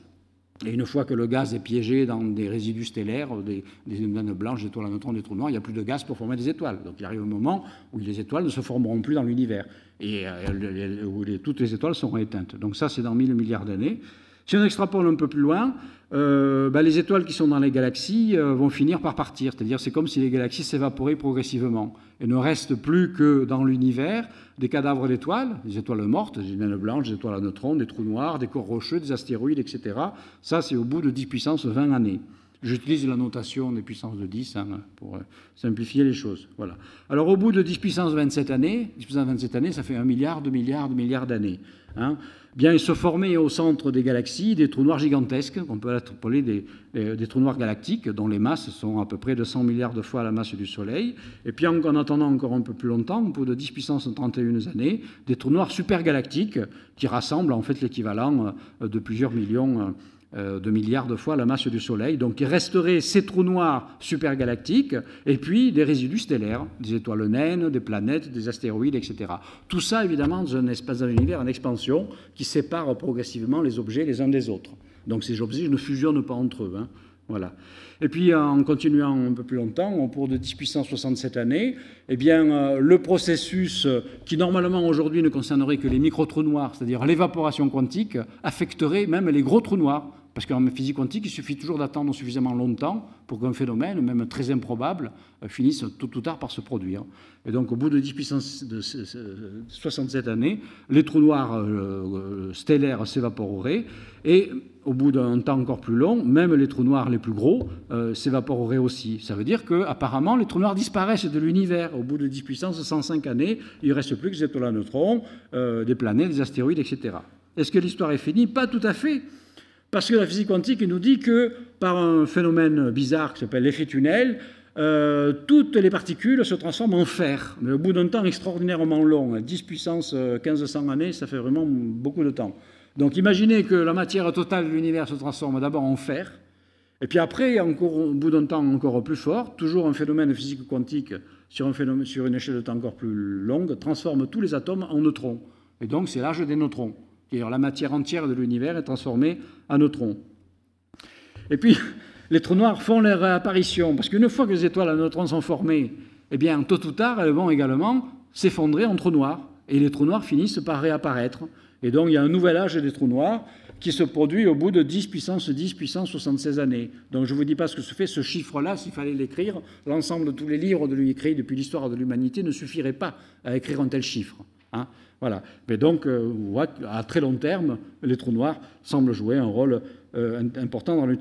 Et une fois que le gaz est piégé dans des résidus stellaires, des, des blanches, des étoiles à neutrons, des trous noirs, il n'y a plus de gaz pour former des étoiles. Donc il arrive un moment où les étoiles ne se formeront plus dans l'univers et euh, où toutes les étoiles seront éteintes. Donc ça, c'est dans 1000 milliards d'années. Si on extrapole un peu plus loin, euh, bah, les étoiles qui sont dans les galaxies euh, vont finir par partir. C'est-à-dire c'est comme si les galaxies s'évaporaient progressivement et ne reste plus que dans l'univers des cadavres d'étoiles, des étoiles mortes, des naines blanches, des étoiles à neutrons, des trous noirs, des corps rocheux, des astéroïdes, etc. Ça, c'est au bout de 10 puissance 20 années. J'utilise la notation des puissances de 10 hein, pour euh, simplifier les choses. Voilà. Alors au bout de 10 puissance 27 années, 27 années, ça fait un milliard, de milliards, 2 milliards d'années. Hein. Bien, ils se formaient au centre des galaxies des trous noirs gigantesques, qu'on peut appeler des, euh, trous noirs galactiques, dont les masses sont à peu près de 100 milliards de fois la masse du Soleil. Et puis en, attendant encore un peu plus longtemps, au bout de 10 puissance 31 années, des trous noirs supergalactiques qui rassemblent en fait l'équivalent euh, de plusieurs millions euh, de milliards de fois la masse du Soleil. Donc il resterait ces trous noirs supergalactiques et puis des résidus stellaires, des étoiles naines, des planètes, des astéroïdes, etc. Tout ça, évidemment, dans un espace, dans l'univers, univers en expansion qui sépare progressivement les objets les uns des autres. Donc ces objets ne fusionnent pas entre eux. Hein. Voilà. Et puis euh, en continuant un peu plus longtemps, au cours de 10 puissance 67 années, eh bien, euh, le processus qui normalement aujourd'hui ne concernerait que les micro-trous noirs, c'est-à-dire l'évaporation quantique, affecterait même les gros trous noirs, parce qu'en physique quantique, il suffit toujours d'attendre suffisamment longtemps pour qu'un phénomène, même très improbable, euh, finisse tôt ou tard par se produire. Et donc, au bout de 10 puissance 67 années, les trous noirs euh, euh, stellaires s'évaporeraient. Et au bout d'un temps encore plus long, même les trous noirs les plus gros s'évaporeraient aussi. Ça veut dire que apparemment les trous noirs disparaissent de l'univers. Au bout de 10 puissance 105 années, il ne reste plus que des étoiles à neutrons, des planètes, des astéroïdes, etc. Est-ce que l'histoire est finie Pas tout à fait. Parce que la physique quantique nous dit que, par un phénomène bizarre qui s'appelle l'effet tunnel, euh, toutes les particules se transforment en fer, mais au bout d'un temps extraordinairement long, 10 puissance 1500 euh, années, ça fait vraiment beaucoup de temps. Donc imaginez que la matière totale de l'univers se transforme d'abord en fer, et puis après, encore, au bout d'un temps encore plus fort, toujours un phénomène physique quantique sur, sur une échelle de temps encore plus longue, transforme tous les atomes en neutrons. Et donc c'est l'âge des neutrons. D'ailleurs, la matière entière de l'univers est transformée en neutrons. Et puis, les trous noirs font leur apparition, parce qu'une fois que les étoiles à neutrons sont formées, eh bien, tôt ou tard, elles vont également s'effondrer en trous noirs. Et les trous noirs finissent par réapparaître. Et donc, il y a un nouvel âge des trous noirs qui se produit au bout de 10 puissance 10 puissance 76 années. Donc, je ne vous dis pas ce que se fait ce chiffre-là, s'il fallait l'écrire. L'ensemble de tous les livres de lui écrits depuis l'histoire de l'humanité ne suffirait pas à écrire un tel chiffre. Hein. Voilà. Mais donc, euh, à très long terme, les trous noirs semblent jouer un rôle euh, important euh,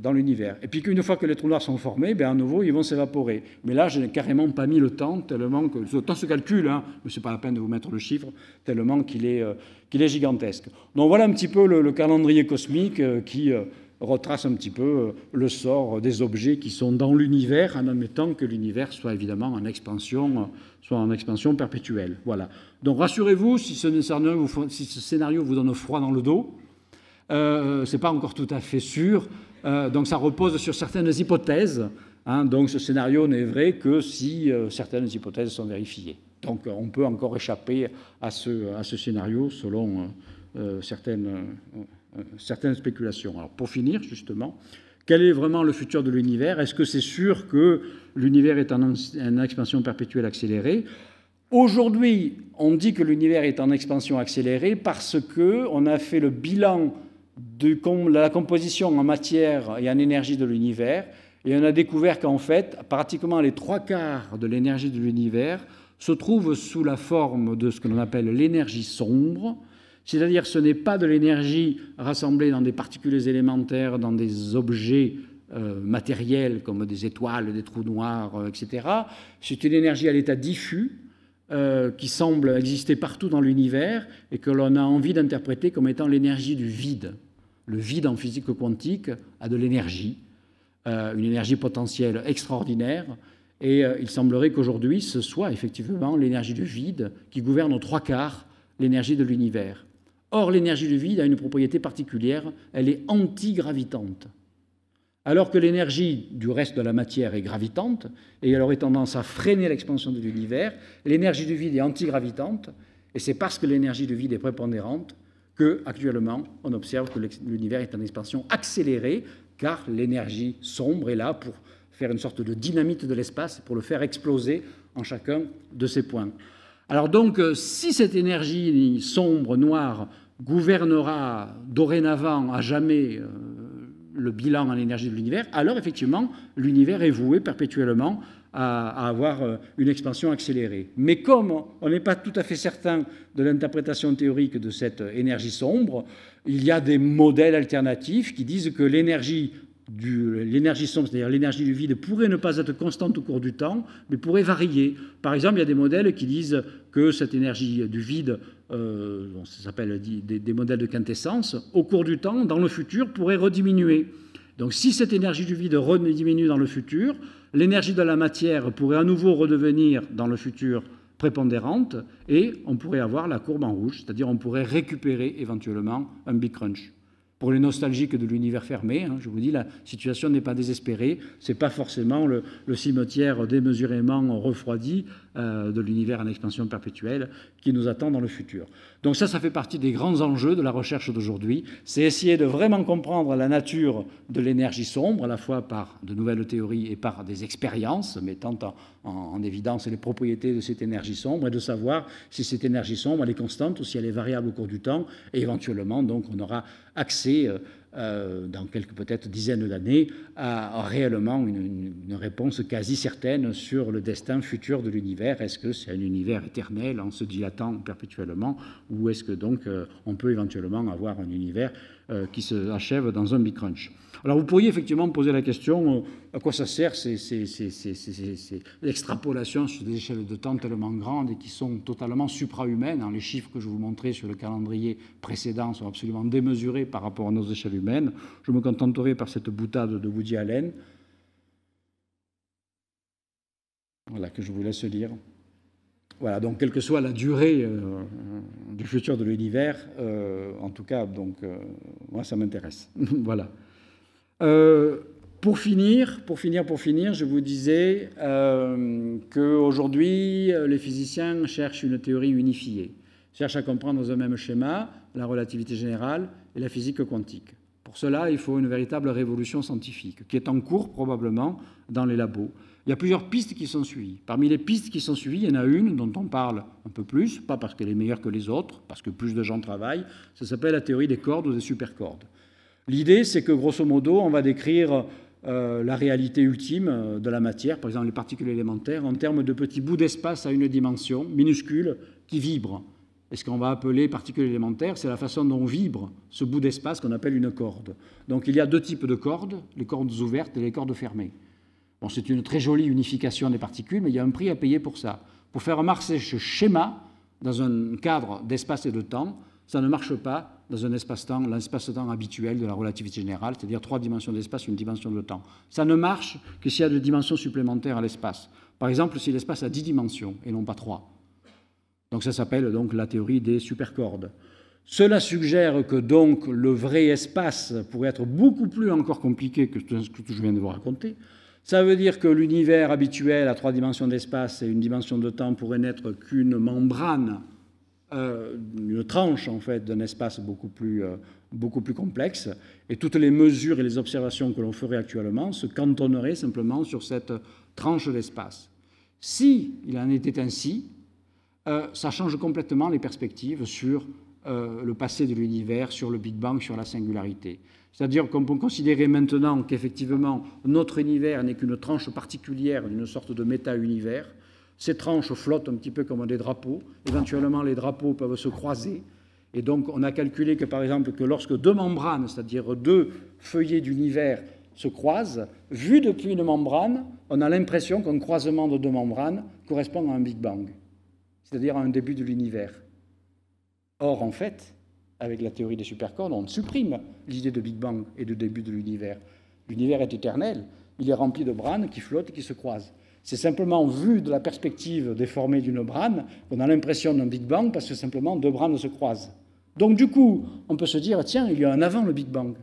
dans l'univers. Et puis une fois que les trous noirs sont formés, ben, à nouveau, ils vont s'évaporer. Mais là, je n'ai carrément pas mis le temps, tellement que le temps se calcule, hein. mais ce n'est pas la peine de vous mettre le chiffre, tellement qu'il est, gigantesque. Donc voilà un petit peu le calendrier cosmique qui retrace un petit peu euh, le sort des objets qui sont dans l'univers, en admettant que l'univers soit évidemment en expansion, euh, soit en expansion perpétuelle. Voilà. Donc rassurez-vous, si ce scénario, si ce scénario vous donne froid dans le dos, euh, ce n'est pas encore tout à fait sûr. Euh, donc ça repose sur certaines hypothèses. Hein. donc ce scénario n'est vrai que si certaines hypothèses sont vérifiées. Donc on peut encore échapper à à ce scénario selon certaines euh, certaines spéculations. Alors pour finir, justement, quel est vraiment le futur de l'univers Est-ce que c'est sûr que l'univers est en, expansion perpétuelle accélérée Aujourd'hui, on dit que l'univers est en expansion accélérée parce qu'on a fait le bilan de la composition en matière et en énergie de l'univers et on a découvert qu'en fait, pratiquement les trois quarts de l'énergie de l'univers se trouvent sous la forme de ce que l'on appelle l'énergie sombre, c'est-à-dire ce n'est pas de l'énergie rassemblée dans des particules élémentaires, dans des objets euh, matériels comme des étoiles, des trous noirs, euh, etc. C'est une énergie à l'état diffus euh, qui semble exister partout dans l'univers et que l'on a envie d'interpréter comme étant l'énergie du vide. Le vide en physique quantique a de l'énergie, une énergie potentielle extraordinaire. Et il semblerait qu'aujourd'hui, ce soit effectivement l'énergie du vide qui gouverne aux trois quarts l'énergie de l'univers. Or, l'énergie du vide a une propriété particulière, elle est antigravitante. Alors que l'énergie du reste de la matière est gravitante, et elle aurait tendance à freiner l'expansion de l'univers, l'énergie du vide est antigravitante, et c'est parce que l'énergie du vide est prépondérante que actuellement on observe que l'univers est en expansion accélérée, car l'énergie sombre est là pour faire une sorte de dynamite de l'espace, pour le faire exploser en chacun de ses points. Alors donc, euh, si cette énergie sombre, noire, gouvernera dorénavant à jamais euh, le bilan en énergie de l'univers, alors effectivement, l'univers est voué perpétuellement à, avoir euh, une expansion accélérée. Mais comme on n'est pas tout à fait certain de l'interprétation théorique de cette énergie sombre, il y a des modèles alternatifs qui disent que l'énergie l'énergie sombre, c'est-à-dire l'énergie du vide, pourrait ne pas être constante au cours du temps, mais pourrait varier. Par exemple, il y a des modèles qui disent que cette énergie du vide, euh, on s'appelle des, des, modèles de quintessence, au cours du temps, dans le futur, pourrait rediminuer. Donc si cette énergie du vide rediminue dans le futur, l'énergie de la matière pourrait à nouveau redevenir dans le futur prépondérante et on pourrait avoir la courbe en rouge, c'est-à-dire on pourrait récupérer éventuellement un big crunch. Pour les nostalgiques de l'univers fermé, hein, je vous dis, la situation n'est pas désespérée. Ce n'est pas forcément le, cimetière démesurément refroidi euh, de l'univers en expansion perpétuelle qui nous attend dans le futur. Donc ça, ça fait partie des grands enjeux de la recherche d'aujourd'hui. C'est essayer de vraiment comprendre la nature de l'énergie sombre, à la fois par de nouvelles théories et par des expériences, mettant en, en, évidence les propriétés de cette énergie sombre et de savoir si cette énergie sombre elle est constante ou si elle est variable au cours du temps. Et éventuellement, donc, on aura accès, euh, euh, dans quelques peut-être dizaines d'années, à, réellement une, réponse quasi certaine sur le destin futur de l'univers. Est-ce que c'est un univers éternel en se dilatant perpétuellement ou est-ce que donc euh, on peut éventuellement avoir un univers qui se achève dans un big crunch alors vous pourriez effectivement poser la question euh, à quoi ça sert ces, extrapolations sur des échelles de temps tellement grandes et qui sont totalement suprahumaines. Hein, les chiffres que je vous montrais sur le calendrier précédent sont absolument démesurés par rapport à nos échelles humaines. Je me contenterai par cette boutade de Woody Allen. Voilà, que je vous laisse lire. Voilà, donc quelle que soit la durée euh, du futur de l'univers, euh, en tout cas, donc, moi, ça m'intéresse. voilà. Euh, pour finir, pour finir, je vous disais euh, qu'aujourd'hui, euh, les physiciens cherchent une théorie unifiée, cherchent à comprendre dans un même schéma la relativité générale et la physique quantique. Pour cela, il faut une véritable révolution scientifique, qui est en cours probablement dans les labos. Il y a plusieurs pistes qui sont suivies. Parmi les pistes qui sont suivies, il y en a une dont on parle un peu plus, pas parce qu'elle est meilleure que les autres, parce que plus de gens travaillent, ça s'appelle la théorie des cordes ou des supercordes. L'idée, c'est que grosso modo, on va décrire euh, la réalité ultime euh, de la matière, par exemple les particules élémentaires, en termes de petits bouts d'espace à une dimension minuscule qui vibrent. Et ce qu'on va appeler particules élémentaires, c'est la façon dont vibre ce bout d'espace qu'on appelle une corde. Donc il y a deux types de cordes, les cordes ouvertes et les cordes fermées. c'est une très jolie unification des particules, mais il y a un prix à payer pour ça. Pour faire marcher ce schéma dans un cadre d'espace et de temps, ça ne marche pas dans un espace-temps, l'espace-temps habituel de la relativité générale, c'est-à-dire trois dimensions d'espace, une dimension de temps. Ça ne marche que s'il y a des dimensions supplémentaires à l'espace. Par exemple, si l'espace a dix dimensions et non pas trois. Donc ça s'appelle donc la théorie des supercordes. Cela suggère que donc le vrai espace pourrait être beaucoup plus encore compliqué que ce que je viens de vous raconter. Ça veut dire que l'univers habituel à trois dimensions d'espace et une dimension de temps pourrait n'être qu'une membrane euh, une tranche en fait d'un espace beaucoup plus, euh, beaucoup plus complexe. Et toutes les mesures et les observations que l'on ferait actuellement se cantonneraient simplement sur cette tranche d'espace. Si il en était ainsi, euh, ça change complètement les perspectives sur le passé de l'univers, sur le Big Bang, sur la singularité. C'est-à-dire qu'on peut considérer maintenant qu'effectivement notre univers n'est qu'une tranche particulière d'une sorte de méta-univers, ces tranches flottent un petit peu comme des drapeaux. Éventuellement, les drapeaux peuvent se croiser. Et donc, on a calculé que, par exemple, que lorsque deux membranes, c'est-à-dire deux feuillets d'univers, se croisent, vu depuis une membrane, on a l'impression qu'un croisement de deux membranes correspond à un Big Bang, c'est-à-dire à un début de l'univers. Or, en fait, avec la théorie des supercordes, on supprime l'idée de Big Bang et de début de l'univers. L'univers est éternel, il est rempli de branes qui flottent et qui se croisent. C'est simplement vu de la perspective déformée d'une brane on a l'impression d'un Big Bang parce que simplement deux branes se croisent. Donc du coup, on peut se dire, tiens, il y a un avant le Big Bang.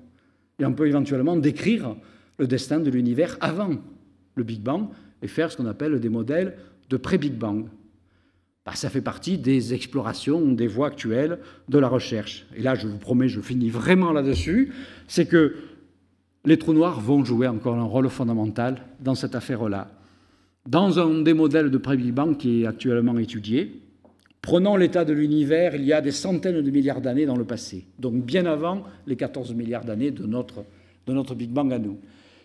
Et on peut éventuellement décrire le destin de l'univers avant le Big Bang et faire ce qu'on appelle des modèles de pré-Big Bang. Bah, ça fait partie des explorations, des voies actuelles de la recherche. Et là, je vous promets, je finis vraiment là-dessus, c'est que les trous noirs vont jouer encore un rôle fondamental dans cette affaire-là. Dans un des modèles de Pré-Big Bang qui est actuellement étudié, prenons l'état de l'univers il y a des centaines de milliards d'années dans le passé, donc bien avant les 14 milliards d'années de notre, Big Bang à nous.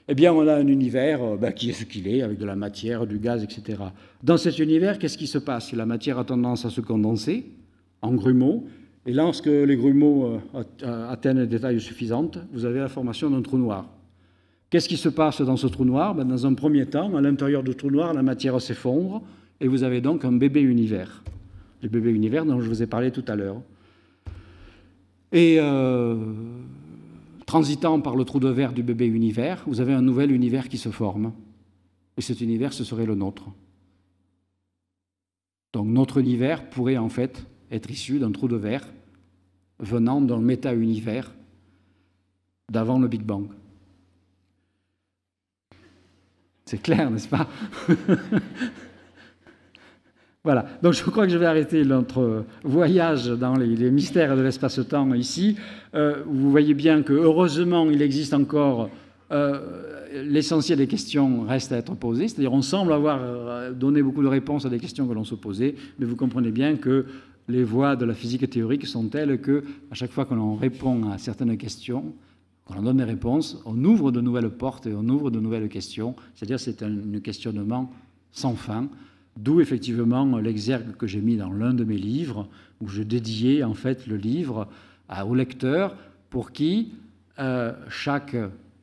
Eh bien, on a un univers euh, ben, qui est ce qu'il est, avec de la matière, du gaz, etc. Dans cet univers, qu'est-ce qui se passe La matière a tendance à se condenser en grumeaux, et lorsque les grumeaux euh, euh, atteignent des tailles suffisantes, vous avez la formation d'un trou noir. Qu'est-ce qui se passe dans ce trou noir ben, Dans un premier temps, à l'intérieur du trou noir, la matière s'effondre et vous avez donc un bébé univers. Le bébé univers dont je vous ai parlé tout à l'heure. Et euh, transitant par le trou de verre du bébé univers, vous avez un nouvel univers qui se forme. Et cet univers, ce serait le nôtre. Donc notre univers pourrait en fait être issu d'un trou de verre venant d'un méta-univers d'avant le Big Bang. C'est clair, n'est-ce pas Voilà, donc je crois que je vais arrêter notre voyage dans les, mystères de l'espace-temps ici. Euh, vous voyez bien que heureusement, il existe encore... Euh, l'essentiel des questions reste à être posées, c'est-à-dire on semble avoir euh, donné beaucoup de réponses à des questions que l'on se posait, mais vous comprenez bien que les voies de la physique théorique sont telles que à chaque fois que l'on répond à certaines questions, quand on donne des réponses, on ouvre de nouvelles portes et on ouvre de nouvelles questions. C'est-à-dire c'est un questionnement sans fin, d'où effectivement l'exergue que j'ai mis dans l'un de mes livres, où je dédiais en fait le livre au lecteur pour qui euh, chaque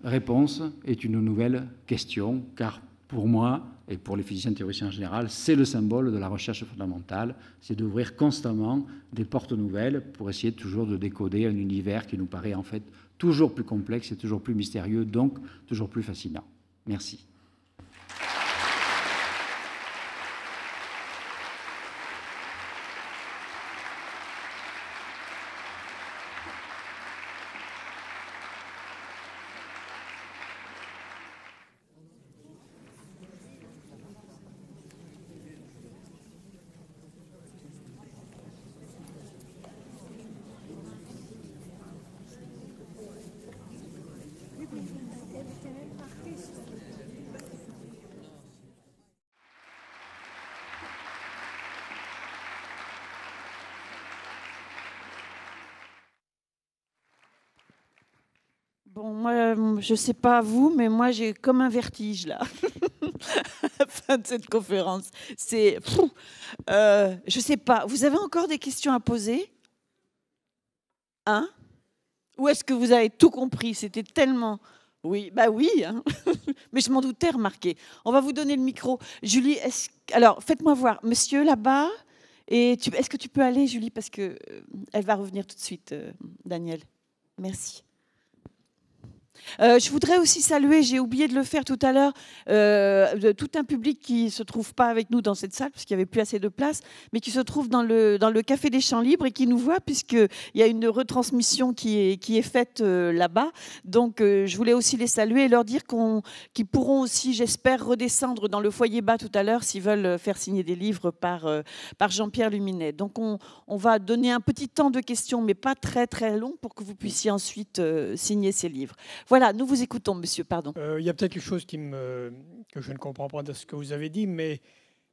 réponse est une nouvelle question, car pour moi, et pour les physiciens théoriciens en général, c'est le symbole de la recherche fondamentale, c'est d'ouvrir constamment des portes nouvelles pour essayer toujours de décoder un univers qui nous paraît en fait toujours plus complexe et toujours plus mystérieux, donc toujours plus fascinant. Merci. je ne sais pas vous, mais moi j'ai comme un vertige là, à la fin de cette conférence. C'est, euh, je ne sais pas. Vous avez encore des questions à poser Hein Ou est-ce que vous avez tout compris C'était tellement. Oui, bah oui, hein. mais je m'en doutais, remarquez. On va vous donner le micro. Julie, est alors faites-moi voir, monsieur là-bas, et est-ce que tu peux aller, Julie, parce que euh, elle va revenir tout de suite, euh, Daniel. Merci. Euh, je voudrais aussi saluer, j'ai oublié de le faire tout à l'heure, euh, tout un public qui ne se trouve pas avec nous dans cette salle, puisqu'il n'y avait plus assez de place, mais qui se trouve dans le, dans le Café des Champs Libres et qui nous voit, puisqu'il y a une retransmission qui est, qui est faite euh, là-bas. Donc, je voulais aussi les saluer et leur dire qu'on, qu'ils pourront aussi, j'espère, redescendre dans le foyer bas tout à l'heure s'ils veulent faire signer des livres par, par Jean-Pierre Luminet. Donc, on, on, va donner un petit temps de questions, mais pas très très long, pour que vous puissiez ensuite signer ces livres. Voilà, nous vous écoutons, monsieur, pardon. Euh, il y a peut-être quelque chose qui me, que je ne comprends pas de ce que vous avez dit, mais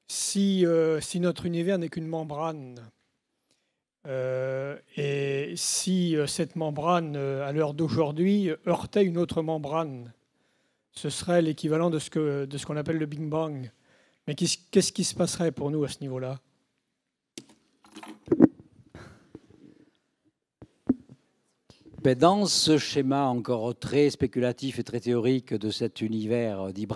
si, euh, notre univers n'est qu'une membrane, euh, et si cette membrane, à l'heure d'aujourd'hui, heurtait une autre membrane, ce serait l'équivalent de ce qu'on appelle le Big Bang. Mais qu'est-ce qui se passerait pour nous à ce niveau-là dans ce schéma encore très spéculatif et très théorique de cet univers dit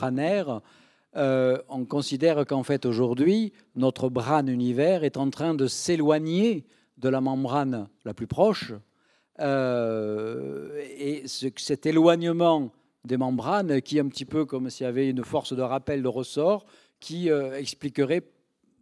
euh, on considère qu'en fait aujourd'hui, notre Bran univers est en train de s'éloigner de la membrane la plus proche. Euh, et ce, cet éloignement des membranes, qui est un petit peu comme s'il y avait une force de rappel de ressort, qui euh, expliquerait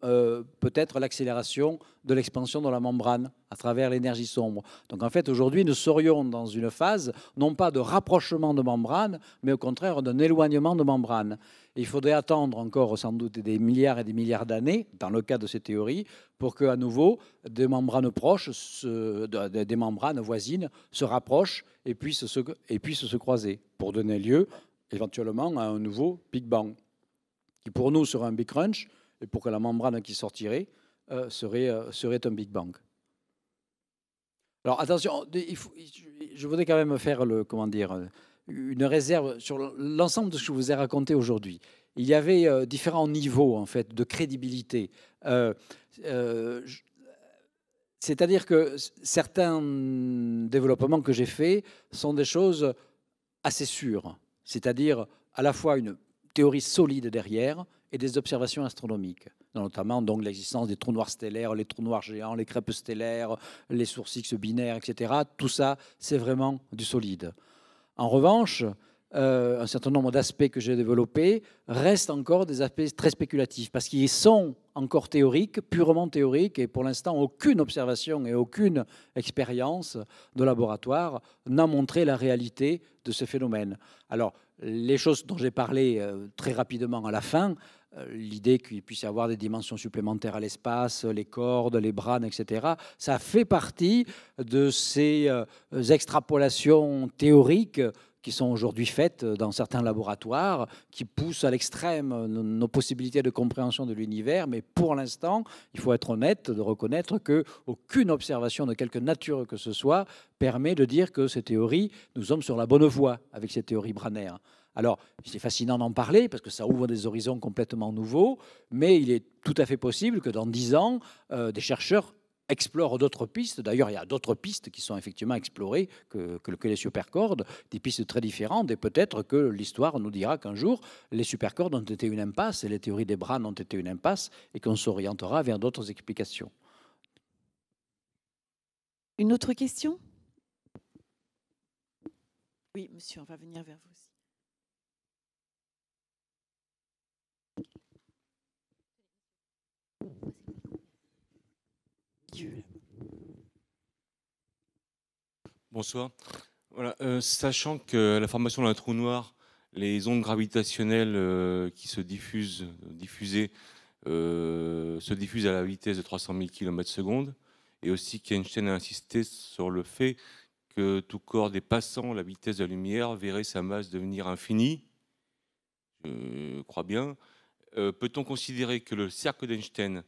euh, peut-être l'accélération de l'expansion de la membrane à travers l'énergie sombre. Donc en fait, aujourd'hui, nous serions dans une phase non pas de rapprochement de membrane, mais au contraire d'un éloignement de membrane. il faudrait attendre encore sans doute des milliards et des milliards d'années, dans le cas de ces théories, pour que à nouveau des membranes proches, des membranes voisines se rapprochent et puissent et puissent se croiser, pour donner lieu éventuellement à un nouveau Big Bang, qui pour nous sera un Big Crunch, et pour que la membrane qui sortirait euh, serait, euh, serait un Big Bang. Alors attention, je voudrais quand même faire le, comment dire, euh, une réserve sur l'ensemble de ce que je vous ai raconté aujourd'hui. Il y avait différents niveaux en fait de crédibilité. c'est-à-dire que certains développements que j'ai faits sont des choses assez sûres, c'est-à-dire à la fois une théorie solide derrière, et des observations astronomiques, notamment donc l'existence des trous noirs stellaires, les trous noirs géants, les crêpes stellaires, les sourcils binaires, etc. Tout ça, c'est vraiment du solide. En revanche, euh, un certain nombre d'aspects que j'ai développés restent encore des aspects très spéculatifs, parce qu'ils sont encore théoriques, purement théoriques, et pour l'instant, aucune observation et aucune expérience de laboratoire n'a montré la réalité de ce phénomène. Alors, les choses dont j'ai parlé euh, très rapidement à la fin, euh, l'idée qu'il puisse y avoir des dimensions supplémentaires à l'espace, les cordes, les branes, etc., ça fait partie de ces euh, extrapolations théoriques qui sont aujourd'hui faites dans certains laboratoires, qui poussent à l'extrême nos possibilités de compréhension de l'univers. Mais pour l'instant, il faut être honnête de reconnaître que aucune observation de quelque nature que ce soit permet de dire que ces théories, nous sommes sur la bonne voie avec ces théories branaires. Alors, c'est fascinant d'en parler parce que ça ouvre des horizons complètement nouveaux, mais il est tout à fait possible que dans dix ans, euh, des chercheurs explore d'autres pistes. D'ailleurs, il y a d'autres pistes qui sont effectivement explorées que, que, que les supercordes, des pistes très différentes, et peut-être que l'histoire nous dira qu'un jour, les supercordes ont été une impasse, et les théories des bras ont été une impasse, et qu'on s'orientera vers d'autres explications. Une autre question Oui, monsieur, on va venir vers vous. Bonsoir. Euh, sachant que la formation d'un trou noir, les ondes gravitationnelles euh, qui se diffusent, euh, se diffusent à la vitesse de 300 000 km s et aussi qu'Einstein a insisté sur le fait que tout corps dépassant la vitesse de la lumière verrait sa masse devenir infinie, je crois bien, peut-on considérer que le cercle d'Einstein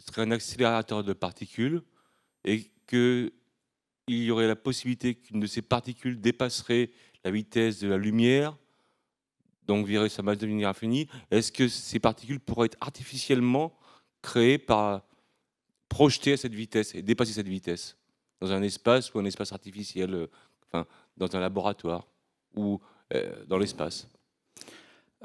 ce serait un accélérateur de particules et qu'il y aurait la possibilité qu'une de ces particules dépasserait la vitesse de la lumière, donc virer sa masse de lumière infinie. Est-ce que ces particules pourraient être artificiellement créées par projeter à cette vitesse et dépasser cette vitesse dans un espace ou un espace artificiel, euh, enfin, dans un laboratoire ou euh, dans l'espace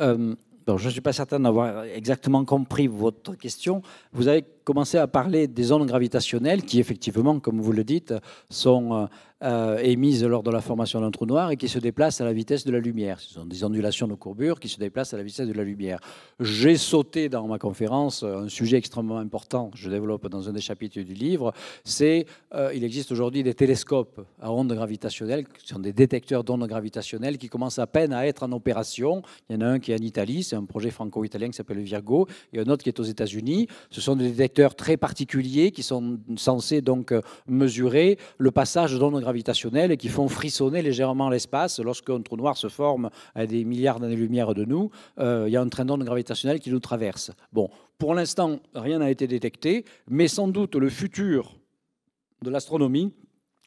euh, Je ne suis pas certain d'avoir exactement compris votre question. Vous avez commencer à parler des ondes gravitationnelles qui, effectivement, comme vous le dites, sont euh, euh, émises lors de la formation d'un trou noir et qui se déplacent à la vitesse de la lumière. Ce sont des ondulations de courbure qui se déplacent à la vitesse de la lumière. J'ai sauté dans ma conférence euh, un sujet extrêmement important que je développe dans un des chapitres du livre. C'est il existe aujourd'hui des télescopes à ondes gravitationnelles qui sont des détecteurs d'ondes gravitationnelles qui commencent à peine à être en opération. Il y en a un qui est en Italie, c'est un projet franco-italien qui s'appelle Virgo, et un autre qui est aux États-Unis. Ce sont des détecteurs très particuliers qui sont censés donc euh, mesurer le passage d'ondes gravitationnelles et qui font frissonner légèrement l'espace. Lorsqu'un trou noir se forme à des milliards d'années-lumière de nous, euh, il y a un train d'ondes gravitationnelles qui nous traverse. Bon, pour l'instant, rien n'a été détecté, mais sans doute le futur de l'astronomie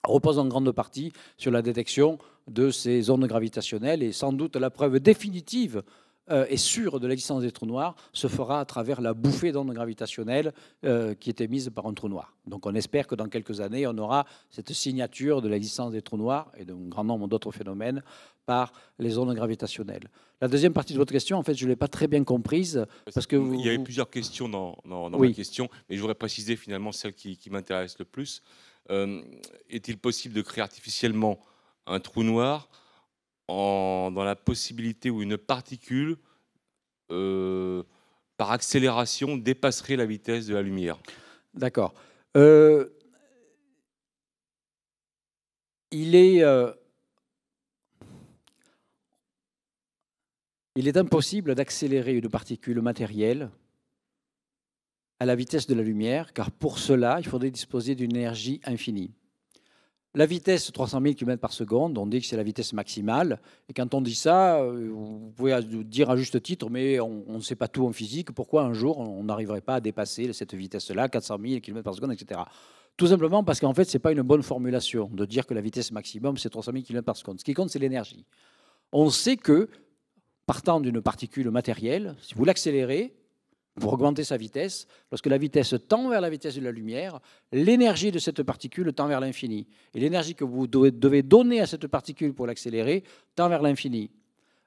repose en grande partie sur la détection de ces ondes gravitationnelles et sans doute la preuve définitive euh, est sûr de l'existence des trous noirs se fera à travers la bouffée d'ondes gravitationnelles euh, qui est émise par un trou noir. Donc on espère que dans quelques années, on aura cette signature de l'existence des trous noirs et d'un grand nombre d'autres phénomènes par les ondes gravitationnelles. La deuxième partie de votre question, en fait, je ne l'ai pas très bien comprise. Parce que Il y avait plusieurs questions dans, dans, dans question, mais je voudrais préciser finalement celle qui, m'intéresse le plus. Euh, est-il possible de créer artificiellement un trou noir dans la possibilité où une particule, euh, par accélération, dépasserait la vitesse de la lumière. D'accord. Euh, euh, il est impossible d'accélérer une particule matérielle à la vitesse de la lumière, car pour cela, il faudrait disposer d'une énergie infinie. La vitesse 300 000 km par seconde, on dit que c'est la vitesse maximale. Et quand on dit ça, euh, vous pouvez dire à juste titre, mais on ne sait pas tout en physique, pourquoi un jour on n'arriverait pas à dépasser cette vitesse-là, 400 000 km par seconde, etc. Tout simplement parce qu'en fait, ce n'est pas une bonne formulation de dire que la vitesse maximum, c'est 300 000 km par seconde. Ce qui compte, c'est l'énergie. On sait que, partant d'une particule matérielle, si vous l'accélérez, pour augmenter sa vitesse, lorsque la vitesse tend vers la vitesse de la lumière, l'énergie de cette particule tend vers l'infini. Et l'énergie que vous devez donner à cette particule pour l'accélérer tend vers l'infini.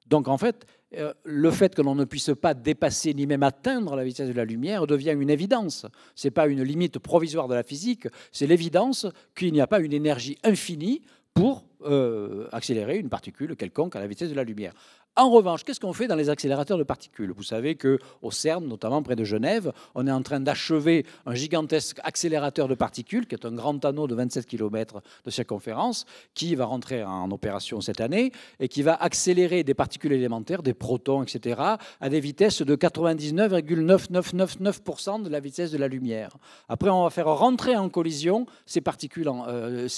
Donc en fait, euh, le fait que l'on ne puisse pas dépasser ni même atteindre la vitesse de la lumière devient une évidence. Ce n'est pas une limite provisoire de la physique, c'est l'évidence qu'il n'y a pas une énergie infinie pour euh, accélérer une particule quelconque à la vitesse de la lumière. En revanche, qu'est-ce qu'on fait dans les accélérateurs de particules Vous savez qu'au CERN, notamment près de Genève, on est en train d'achever un gigantesque accélérateur de particules, qui est un grand anneau de 27 km de circonférence, qui va rentrer en opération cette année et qui va accélérer des particules élémentaires, des protons, etc., à des vitesses de 99,9999% de la vitesse de la lumière. Après, on va faire rentrer en collision ces particules, euh,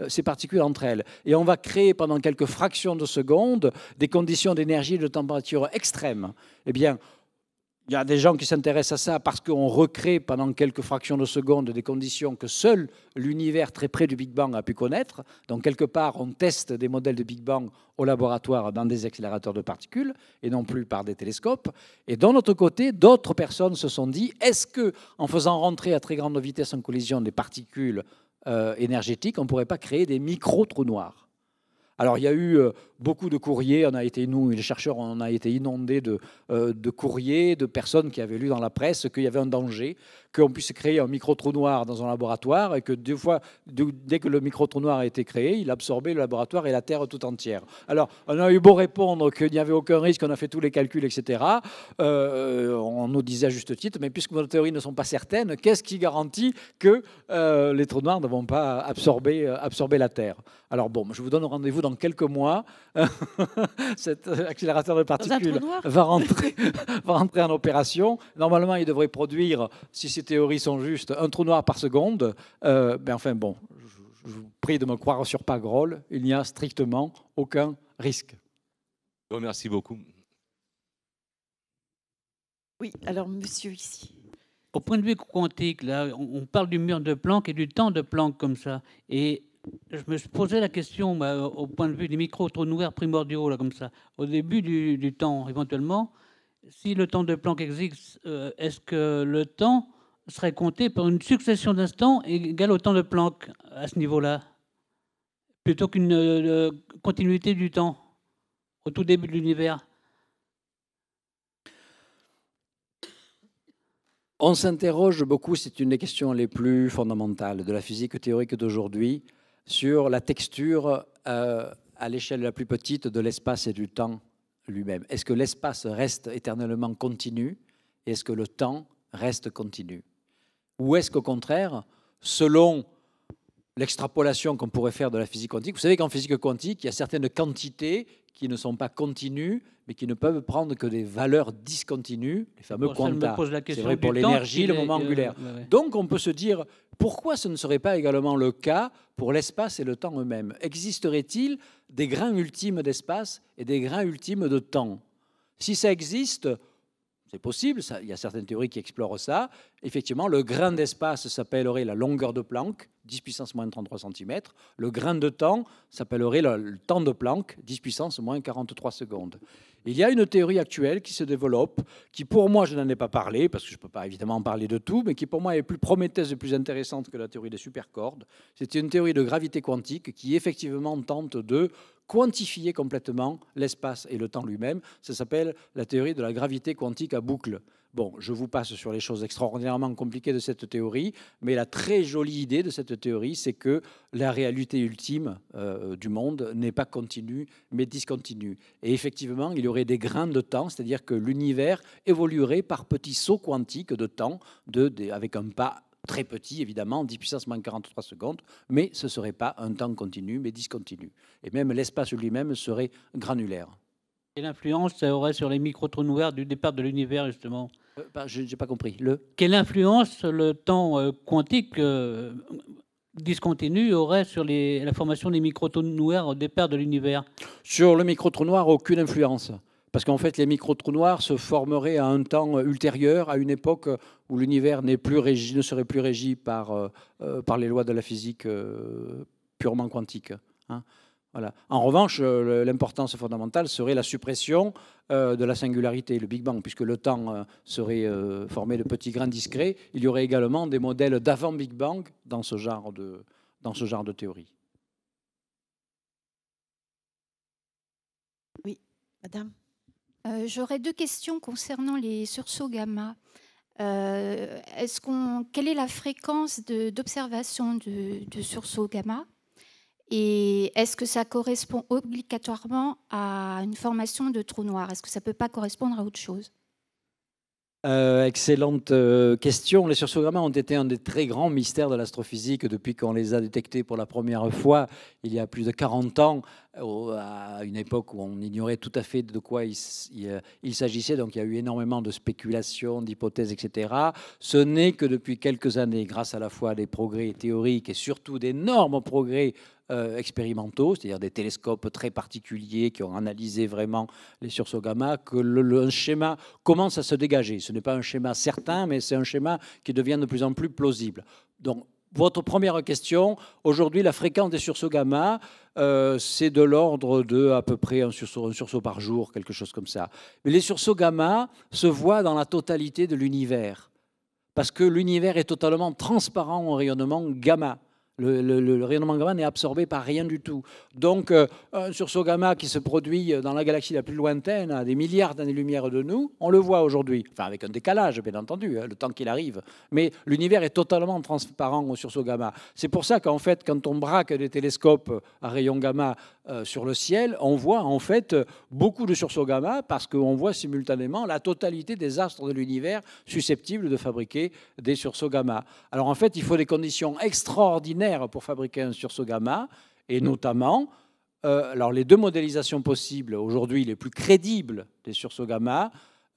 euh, particules entre elles. Et on va créer pendant quelques fractions de secondes des conditions d'énergie et de température extrême. eh bien, il y a des gens qui s'intéressent à ça parce qu'on recrée pendant quelques fractions de secondes des conditions que seul l'univers très près du Big Bang a pu connaître. Donc quelque part, on teste des modèles de Big Bang au laboratoire dans des accélérateurs de particules et non plus par des télescopes. Et d'un autre côté, d'autres personnes se sont dit est-ce qu'en faisant rentrer à très grande vitesse en collision des particules euh, énergétiques, on ne pourrait pas créer des micro trous noirs Alors il y a eu euh, beaucoup de courriers. On a été nous, les chercheurs, on a été inondés de, euh, de courriers de personnes qui avaient lu dans la presse qu'il y avait un danger, qu'on puisse créer un micro trou noir dans un laboratoire et que deux fois, dès que le micro trou noir a été créé, il absorbait le laboratoire et la Terre tout entière. Alors, on a eu beau répondre qu'il n'y avait aucun risque, on a fait tous les calculs, etc. Euh, on nous disait à juste titre, mais puisque nos théories ne sont pas certaines, qu'est-ce qui garantit que euh, les trous noirs ne vont pas absorber, absorber la Terre Alors bon, je vous donne rendez-vous dans quelques mois. cet accélérateur de particules va rentrer, rentrer en opération. Normalement, il devrait produire, si ces théories sont justes, un trou noir par seconde. Euh, enfin, bon, je, vous prie de me croire sur Pagrol, il n'y a strictement aucun risque. vous merci beaucoup. Oui, alors monsieur ici. Au point de vue quantique, là, on parle du mur de Planck et du temps de Planck comme ça. Et je me posais la question bah, au point de vue des micros trop primordiaux, comme ça, au début du, temps, éventuellement, si le temps de Planck existe, euh, est-ce que le temps serait compté par une succession d'instants égale au temps de Planck à ce niveau-là, plutôt qu'une euh, euh, continuité du temps au tout début de l'univers On s'interroge beaucoup, c'est une des questions les plus fondamentales de la physique théorique d'aujourd'hui sur la texture euh, à l'échelle la plus petite de l'espace et du temps lui-même. Est-ce que l'espace reste éternellement continu et est-ce que le temps reste continu Ou est-ce qu'au contraire, selon l'extrapolation qu'on pourrait faire de la physique quantique, vous savez qu'en physique quantique, il y a certaines quantités qui ne sont pas continues, mais qui ne peuvent prendre que des valeurs discontinues, les fameux quanta. C'est vrai pour l'énergie, le moment angulaire. Donc on peut se dire, pourquoi ce ne serait pas également le cas pour l'espace et le temps eux-mêmes Existerait-il des grains ultimes d'espace et des grains ultimes de temps Si ça existe, c'est possible, il y a certaines théories qui explorent ça, effectivement, le grain d'espace s'appellerait la longueur de Planck, 10 puissance moins 33 cm. Le grain de temps s'appellerait le temps de Planck, 10 puissance moins 43 secondes. Il y a une théorie actuelle qui se développe, qui pour moi, je n'en ai pas parlé, parce que je ne peux pas évidemment en parler de tout, mais qui pour moi est plus prometteuse et plus intéressante que la théorie des supercordes. C'est une théorie de gravité quantique qui effectivement tente de quantifier complètement l'espace et le temps lui-même. Ça s'appelle la théorie de la gravité quantique à boucle. Bon, je vous passe sur les choses extraordinairement compliquées de cette théorie, mais la très jolie idée de cette théorie, c'est que la réalité ultime euh, du monde n'est pas continue, mais discontinue. Et effectivement, il y aurait des grains de temps, c'est-à-dire que l'univers évoluerait par petits sauts quantiques de temps, avec un pas très petit, évidemment, 10 puissance moins 43 secondes, mais ce ne serait pas un temps continu, mais discontinu. Et même l'espace lui-même serait granulaire. Et l'influence, ça aurait sur les micro-trous noirs du départ de l'univers, justement euh, ben, je n'ai pas compris. Le... Quelle influence le temps euh, quantique euh, discontinu aurait sur la formation des micro trous noirs au départ de l'univers Sur le micro trou noir, aucune influence. Parce qu'en fait, les micro trous noirs se formeraient à un temps ultérieur, à une époque où l'univers n'est plus régi, ne serait plus régi par, par les lois de la physique purement quantique. Hein. En revanche, euh, l'importance fondamentale serait la suppression euh, de la singularité, le Big Bang, puisque le temps euh, serait formé de petits grains discrets. Il y aurait également des modèles d'avant Big Bang dans ce genre de, dans ce genre de théorie. Oui, madame. J'aurais deux questions concernant les sursauts gamma. quelle est la fréquence d'observation de, sursaut de sursauts gamma et est-ce que ça correspond obligatoirement à une formation de trou noir Est-ce que ça ne peut pas correspondre à autre chose euh, excellente euh, question. Les gamma ont été un des très grands mystères de l'astrophysique depuis qu'on les a détectés pour la première fois il y a plus de 40 ans, à une époque où on ignorait tout à fait de quoi il, euh, il s'agissait. Donc il y a eu énormément de spéculations, d'hypothèses, etc. Ce n'est que depuis quelques années, grâce à la fois à des progrès théoriques et surtout d'énormes progrès euh, expérimentaux, c'est-à-dire des télescopes très particuliers qui ont analysé vraiment les sursauts gamma, que le, schéma commence à se dégager. Ce n'est pas un schéma certain, mais c'est un schéma qui devient de plus en plus plausible. Donc, votre première question, aujourd'hui, la fréquence des sursauts gamma, euh, c'est de l'ordre de à peu près un sursaut, un sursaut, par jour, quelque chose comme ça. Mais les sursauts gamma se voient dans la totalité de l'univers, parce que l'univers est totalement transparent au rayonnement gamma. Le, rayonnement gamma n'est absorbé par rien du tout. Donc, euh, un sursaut gamma qui se produit dans la galaxie la plus lointaine, à des milliards d'années-lumière de nous, on le voit aujourd'hui. Enfin, avec un décalage, bien entendu, hein, le temps qu'il arrive. Mais l'univers est totalement transparent au sursaut gamma. C'est pour ça qu'en fait, quand on braque des télescopes à rayons gamma euh, sur le ciel, on voit en fait beaucoup de sursauts gamma parce qu'on voit simultanément la totalité des astres de l'univers susceptibles de fabriquer des sursauts gamma. Alors, en fait, il faut des conditions extraordinaires pour fabriquer un sursaut gamma, et notamment, euh, alors les deux modélisations possibles aujourd'hui les plus crédibles des sursauts gamma,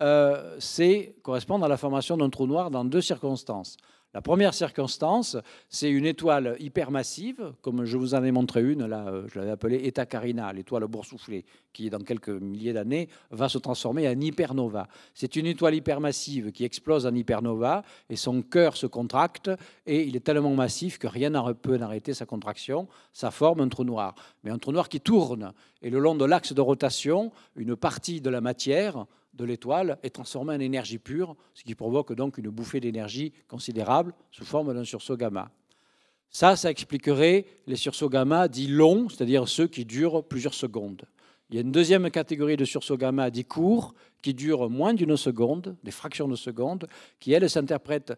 euh, c'est correspondre à la formation d'un trou noir dans deux circonstances. La première circonstance, c'est une étoile hypermassive, comme je vous en ai montré une, là, euh, je l'avais appelée Eta Carina, l'étoile boursouflée, qui dans quelques milliers d'années va se transformer en hypernova. C'est une étoile hypermassive qui explose en hypernova et son cœur se contracte et il est tellement massif que rien ne peut arrêter sa contraction. sa forme un trou noir, mais un trou noir qui tourne. Et le long de l'axe de rotation, une partie de la matière, de l'étoile est transformée en énergie pure, ce qui provoque donc une bouffée d'énergie considérable sous forme d'un sursaut gamma. Ça, ça expliquerait les sursauts gamma dits longs, c'est-à-dire ceux qui durent plusieurs secondes. Il y a une deuxième catégorie de sursauts gamma dits courts, qui durent moins d'une seconde, des fractions de seconde, qui, elles, s'interprètent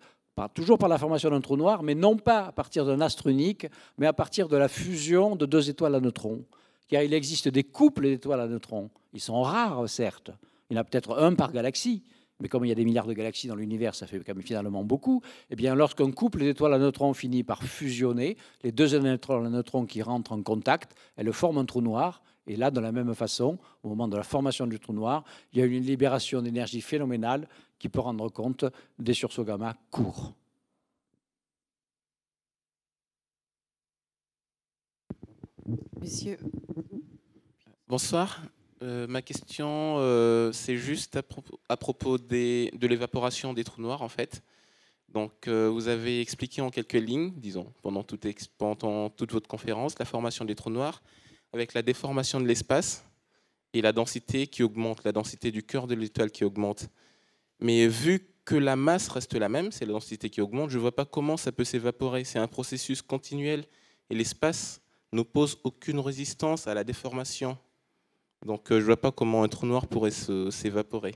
toujours par la formation d'un trou noir, mais non pas à partir d'un astre unique, mais à partir de la fusion de deux étoiles à neutrons. Car il existe des couples d'étoiles à neutrons. Ils sont rares, certes, il y en a peut-être un par galaxie. Mais comme il y a des milliards de galaxies dans l'univers, ça fait quand même finalement beaucoup. Eh bien, lorsqu'un couple d'étoiles à neutrons finit par fusionner, les deux étoiles à neutrons qui rentrent en contact, elles forment un trou noir. Et là, de la même façon, au moment de la formation du trou noir, il y a une libération d'énergie phénoménale qui peut rendre compte des sursauts gamma courts. Monsieur. Bonsoir. Euh, ma question, euh, c'est juste à, propos, de l'évaporation des trous noirs, en fait. Donc, euh, vous avez expliqué en quelques lignes, disons, pendant toute, pendant toute votre conférence, la formation des trous noirs, avec la déformation de l'espace et la densité qui augmente, la densité du cœur de l'étoile qui augmente. Mais vu que la masse reste la même, c'est la densité qui augmente, je ne vois pas comment ça peut s'évaporer. C'est un processus continuel et l'espace n'oppose aucune résistance à la déformation donc euh, je ne vois pas comment un trou noir pourrait s'évaporer.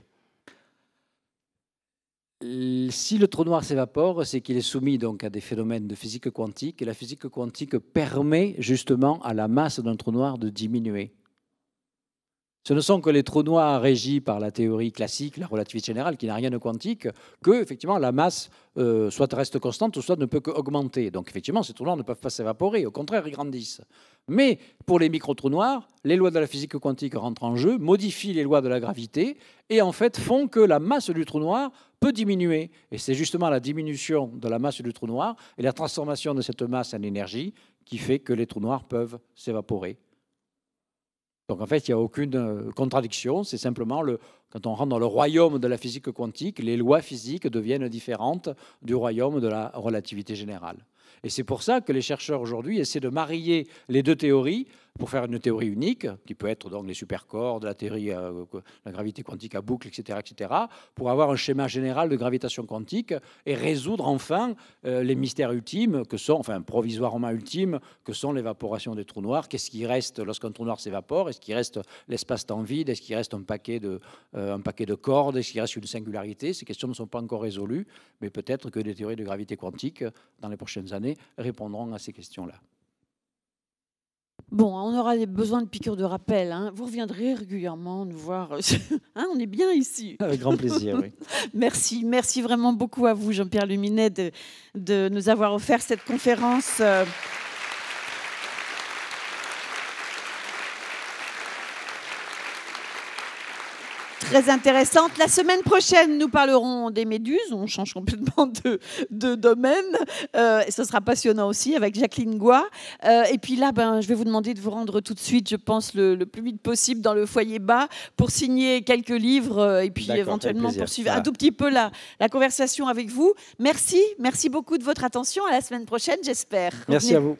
Si le trou noir s'évapore, c'est qu'il est soumis donc à des phénomènes de physique quantique, et la physique quantique permet justement à la masse d'un trou noir de diminuer. Ce ne sont que les trous noirs régis par la théorie classique, la relativité générale, qui n'a rien de quantique, que effectivement la masse euh, soit reste constante, soit ne peut qu'augmenter. Donc effectivement, ces trous noirs ne peuvent pas s'évaporer, au contraire, ils grandissent. Mais pour les micro-trous noirs, les lois de la physique quantique rentrent en jeu, modifient les lois de la gravité et en fait font que la masse du trou noir peut diminuer. Et c'est justement la diminution de la masse du trou noir et la transformation de cette masse en énergie qui fait que les trous noirs peuvent s'évaporer. Donc en fait, il n'y a aucune euh, contradiction, c'est simplement quand on rentre dans le royaume de la physique quantique, les lois physiques deviennent différentes du royaume de la relativité générale. Et c'est pour ça que les chercheurs aujourd'hui essaient de marier les deux théories pour faire une théorie unique, qui peut être donc les supercordes, la théorie, euh, la gravité quantique à boucle, etc., etc., pour avoir un schéma général de gravitation quantique et résoudre enfin euh, les mystères ultimes que sont, enfin provisoirement ultimes, que sont l'évaporation des trous noirs. Qu'est-ce qui reste lorsqu'un trou noir s'évapore Est-ce qu'il reste l'espace-temps vide Est-ce qu'il reste un paquet de, euh, un paquet de cordes Est-ce qu'il reste une singularité Ces questions ne sont pas encore résolues, mais peut-être que des théories de gravité quantique dans les prochaines années répondront à ces questions-là. Bon, hein, on aura besoin de piqûres de rappel. Hein. Vous reviendrez régulièrement nous voir. Euh, hein, on est bien ici. Ah, avec grand plaisir, oui. merci, merci vraiment beaucoup à vous, Jean-Pierre Luminet, de, nous avoir offert cette conférence. Euh, très intéressante. La semaine prochaine, nous parlerons des méduses. On change complètement de, domaine. Euh, ce sera passionnant aussi avec Jacqueline Goua. Euh, et puis là, ben, je vais vous demander de vous rendre tout de suite, je pense, le, plus vite possible dans le foyer bas pour signer quelques livres euh, et puis éventuellement poursuivre un tout petit peu la, la conversation avec vous. Merci, merci beaucoup de votre attention. À la semaine prochaine, j'espère. Merci à vous.